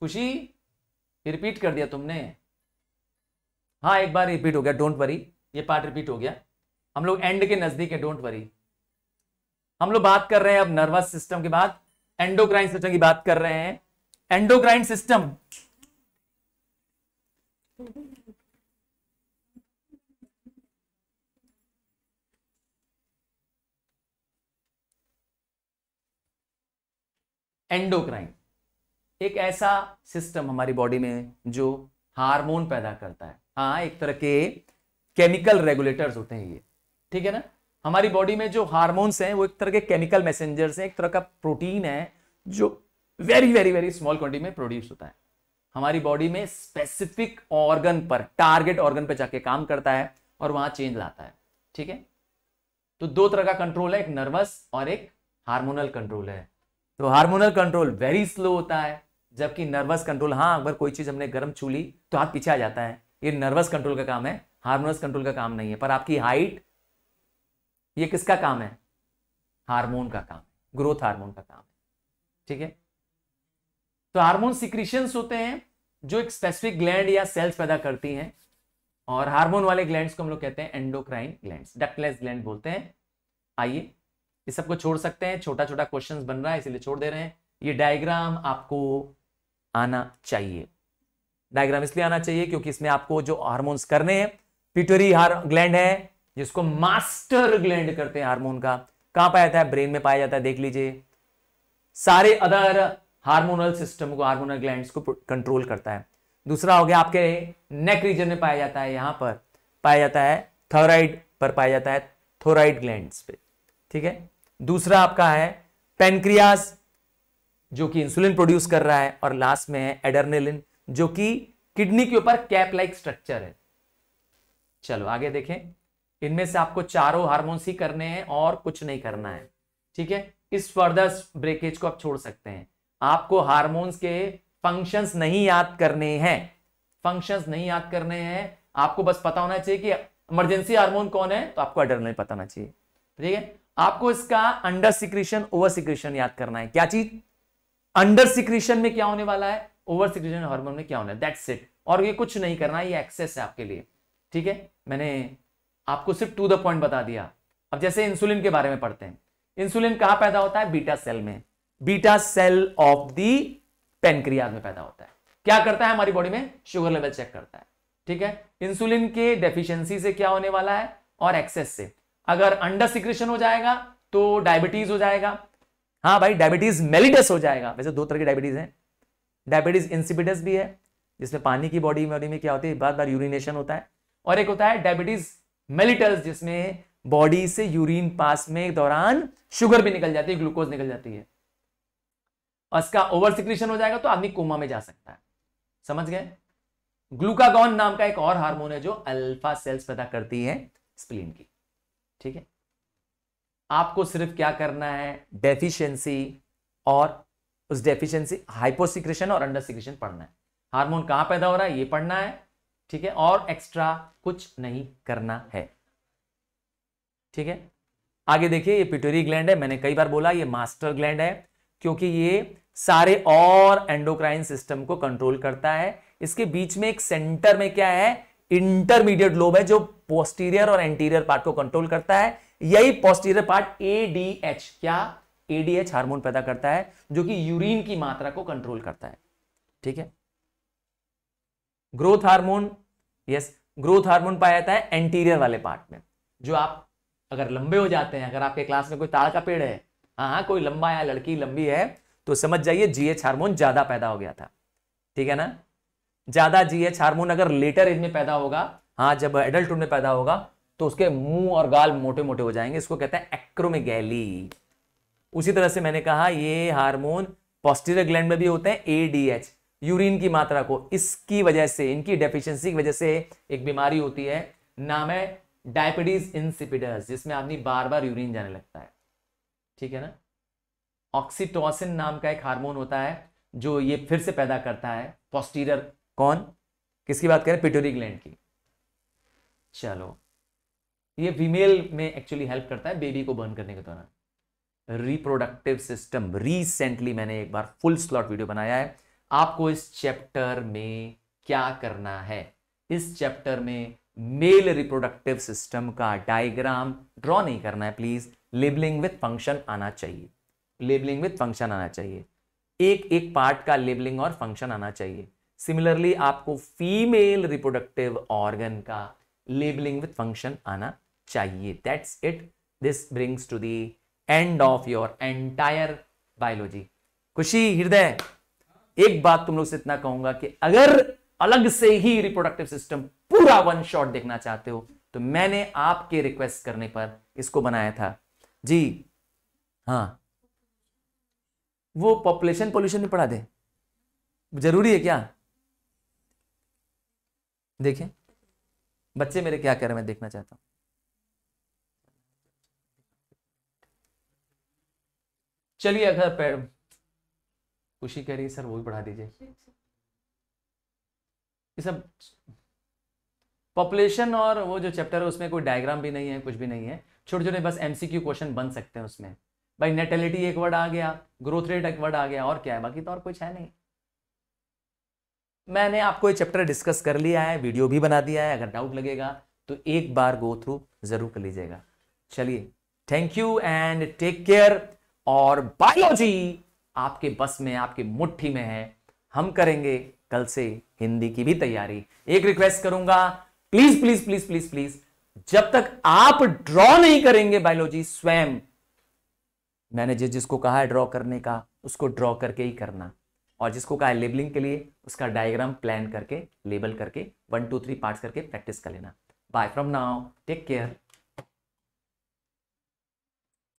खुशी ये रिपीट कर दिया तुमने हाँ एक बार रिपीट हो गया डोंट वरी ये पार्ट रिपीट हो गया हम लोग एंड के नजदीक है डोंट वरी हम लोग बात कर रहे हैं अब नर्वस सिस्टम के बाद एंडोक्राइन सिस्टम की बात कर रहे हैं एंडोक्राइन सिस्टम एंडोक्राइन एक ऐसा सिस्टम हमारी बॉडी में जो हार्मोन पैदा करता है हाँ एक तरह के केमिकल रेगुलेटर्स होते हैं ये ठीक है ना हमारी बॉडी में जो हार्मोन्स हैं वो एक तरह के केमिकल मैसेंजर्स हैं एक तरह का प्रोटीन है जो very very very small quantity में प्रोड्यूस होता है हमारी बॉडी में स्पेसिफिक ऑर्गन पर टारगेट ऑर्गन पर जाके काम करता है और वहां चेंज लाता है ठीक है तो दो तरह का कंट्रोल है एक नर्वस और एक हार्मोनल कंट्रोल है तो हार्मोनल कंट्रोल वेरी स्लो होता है जबकि नर्वस कंट्रोल हाँ अगर कोई चीज हमने गर्म छू ली तो हाथ पीछे आ जाता है ये नर्वस कंट्रोल का काम है हार्मोनस कंट्रोल का काम नहीं है पर आपकी हाइट ये किसका काम है हार्मोन का काम ग्रोथ हार्मोन का काम है ठीक है तो हार्मोन सिक्रीशंस होते हैं जो एक स्पेसिफिक ग्लैंड या सेल्स पैदा करती हैं और हार्मोन वाले ग्लैंड्स को हम लोग कहते हैं एंडोक्राइन ग्लैंड डकलेस ग्लैंड बोलते हैं आइए ये सबको छोड़ सकते हैं छोटा छोटा क्वेश्चन बन रहा है इसीलिए छोड़ दे रहे हैं ये डायग्राम आपको आना चाहिए डायग्राम इसलिए आना चाहिए क्योंकि इसमें आपको जो हार्मोन्स करने हैं पिटोरी ग्लैंड है जिसको मास्टर ग्लैंड करते हैं हार्मोन का कहां पाया जाता है ब्रेन में पाया जाता है देख लीजिए सारे अदर हार्मोनल सिस्टम को हार्मोनल ग्लैंड को कंट्रोल करता है दूसरा हो गया आपके नेक रीजन में पाया जाता है यहां पर पाया जाता है थोराइड पर पाया जाता है थोराइड ग्लैंड पे ठीक है दूसरा आपका है पेनक्रियास जो कि इंसुलिन प्रोड्यूस कर रहा है और लास्ट में है एडरनेलिन जो कि किडनी के ऊपर कैप लाइक स्ट्रक्चर है चलो आगे देखें इनमें से आपको चारों हार्मोन्स ही करने हैं और कुछ नहीं करना है ठीक है इस फर्दर ब्रेकेज को आप छोड़ सकते हैं आपको हार्मोन्स के फंक्शंस नहीं याद करने हैं फंक्शंस नहीं याद करने हैं आपको बस पता होना चाहिए कि इमरजेंसी हार्मोन कौन है तो आपको अडर नहीं पता होना चाहिए तो ठीक है आपको इसका अंडर सिक्रीशन ओवर सिक्रीशन याद करना है क्या चीज अंडर सिक्रीशन में क्या होने वाला है ओवर सिक्रीशन हार्मोन में क्या होना है दैट्स इट और ये कुछ नहीं करना है ये एक्सेस है आपके लिए ठीक है मैंने आपको सिर्फ टू द पॉइंट बता दिया अब जैसे इंसुलिन के बारे में पढ़ते हैं इंसुलिन कहां पैदा होता है बीटा सेल में beta cell of the pancreas में पैदा होता है क्या करता है हमारी बॉडी में शुगर लेवल चेक करता है ठीक है इंसुलिन के डेफिशिएंसी से क्या होने वाला है और एक्सेस से अगर अंडर सिक्रेशन हो जाएगा तो डायबिटीज हो जाएगा हाँ भाई डायबिटीज मेलिटस हो जाएगा वैसे दो तरह की डायबिटीज है डायबिटीज इंसिपिडस भी है जिसमें पानी की बॉडी बॉडी में क्या होती है बार बार यूरिनेशन होता है और एक होता है डायबिटीज मेलिटस जिसमें बॉडी से यूरिन पास में दौरान शुगर भी निकल जाती है ग्लूकोज निकल जाती है और इसका ओवर सिक्रीशन हो जाएगा तो आदमी कोमा में जा सकता है समझ गए ग्लूकागॉन नाम का एक और हार्मोन है जो अल्फा सेल्स पैदा करती है स्प्लीन की ठीक है आपको सिर्फ क्या करना है डेफिशिएंसी और उस डेफिशिएंसी हाइपोसिक्रेशन और अंडर सिक्रेशन पढ़ना है हार्मोन कहां पैदा हो रहा है ये पढ़ना है ठीक है और एक्स्ट्रा कुछ नहीं करना है ठीक है आगे देखिए ये पिटोरी ग्लैंड है मैंने कई बार बोला ये मास्टर ग्लैंड है क्योंकि ये सारे और एंडोक्राइन सिस्टम को कंट्रोल करता है इसके बीच में एक सेंटर में क्या है इंटरमीडिएट लोब है जो पोस्टीरियर और एंटीरियर पार्ट को कंट्रोल करता है यही पोस्टीरियर पार्ट एडीएच क्या एडीएच हार्मोन पैदा करता है जो कि यूरिन की मात्रा को कंट्रोल करता है ठीक है growth hormone yes growth hormone पाया जाता है एंटीरियर वाले पार्ट में जो आप अगर लंबे हो जाते हैं अगर आपके क्लास में कोई ताड़ का पेड़ है हाँ हाँ कोई लंबा है लड़की लंबी है तो समझ जाइए जीएच हार्मोन ज्यादा पैदा हो गया था ठीक है ना ज्यादा जीएच हार्मोन अगर लेटर एज में पैदा होगा हाँ जब एडल्ट में पैदा होगा तो उसके मुंह और गाल मोटे मोटे हो जाएंगे इसको कहते हैं एक्रोमेगैली उसी तरह से मैंने कहा ये हार्मोन पॉस्टीरियर ग्लैंड में भी होते हैं एडीएच यूरिन की मात्रा को इसकी वजह से इनकी डेफिशिएंसी की वजह से एक बीमारी होती है नाम है डायबिटीज इंसिपिडस जिसमें आदमी बार बार यूरिन जाने लगता है ठीक है ना ऑक्सीटोसिन नाम का एक हार्मोन होता है जो ये फिर से पैदा करता है पॉस्टीरियर कौन किसकी बात करें पिटोरी ग्लैंड की चलो ये फीमेल में एक्चुअली हेल्प करता है बेबी को बर्न करने के दौरान रिप्रोडक्टिव सिस्टम रिसेंटली मैंने एक बार फुल स्लॉट वीडियो बनाया है आपको इस चैप्टर में क्या करना है इस चैप्टर में मेल रिप्रोडक्टिव सिस्टम का डायग्राम ड्रॉ नहीं करना है प्लीज लेबलिंग विथ फंक्शन आना चाहिए लेबलिंग विथ फंक्शन आना चाहिए एक एक पार्ट का लेबलिंग और फंक्शन आना चाहिए सिमिलरली आपको फीमेल रिप्रोडक्टिव ऑर्गन का लेबलिंग विथ फंक्शन आना चाहिए that's it this brings to the end of your entire biology खुशी हृदय एक बात तुम लोग से इतना कहूंगा कि अगर अलग से ही रिप्रोडक्टिव सिस्टम पूरा वन शॉट देखना चाहते हो तो मैंने आपके रिक्वेस्ट करने पर इसको बनाया था जी हाँ वो पॉपुलेशन पोल्यूशन भी पढ़ा दे जरूरी है क्या देखें बच्चे मेरे क्या कह रहे हैं मैं देखना चाहता हूं चलिए अगर पैर खुशी कह रही है सर वो भी पढ़ा दीजिए ये सब पॉपुलेशन और वो जो चैप्टर है उसमें कोई डायग्राम भी नहीं है कुछ भी नहीं है छोटे छोटे बस एमसीक्यू क्वेश्चन बन सकते हैं उसमें भाई नेटेलिटी एक वर्ड आ गया ग्रोथ रेट एक वर्ड आ गया और क्या है बाकी तो और कुछ है नहीं मैंने आपको ये चैप्टर डिस्कस कर लिया है वीडियो भी बना दिया है अगर डाउट लगेगा तो एक बार गो थ्रू जरूर कर लीजिएगा चलिए thank you and take care और बायोलॉजी आपके बस में आपके मुट्ठी में है हम करेंगे कल से हिंदी की भी तैयारी एक रिक्वेस्ट करूंगा please please please please please जब तक आप ड्रॉ नहीं करेंगे बायोलॉजी स्वयं मैंने जिस जिसको कहा है ड्रॉ करने का उसको ड्रॉ करके ही करना और जिसको कहा है लेबलिंग के लिए उसका डायग्राम प्लान करके लेबल करके वन टू थ्री पार्ट्स करके प्रैक्टिस कर लेना bye from now take care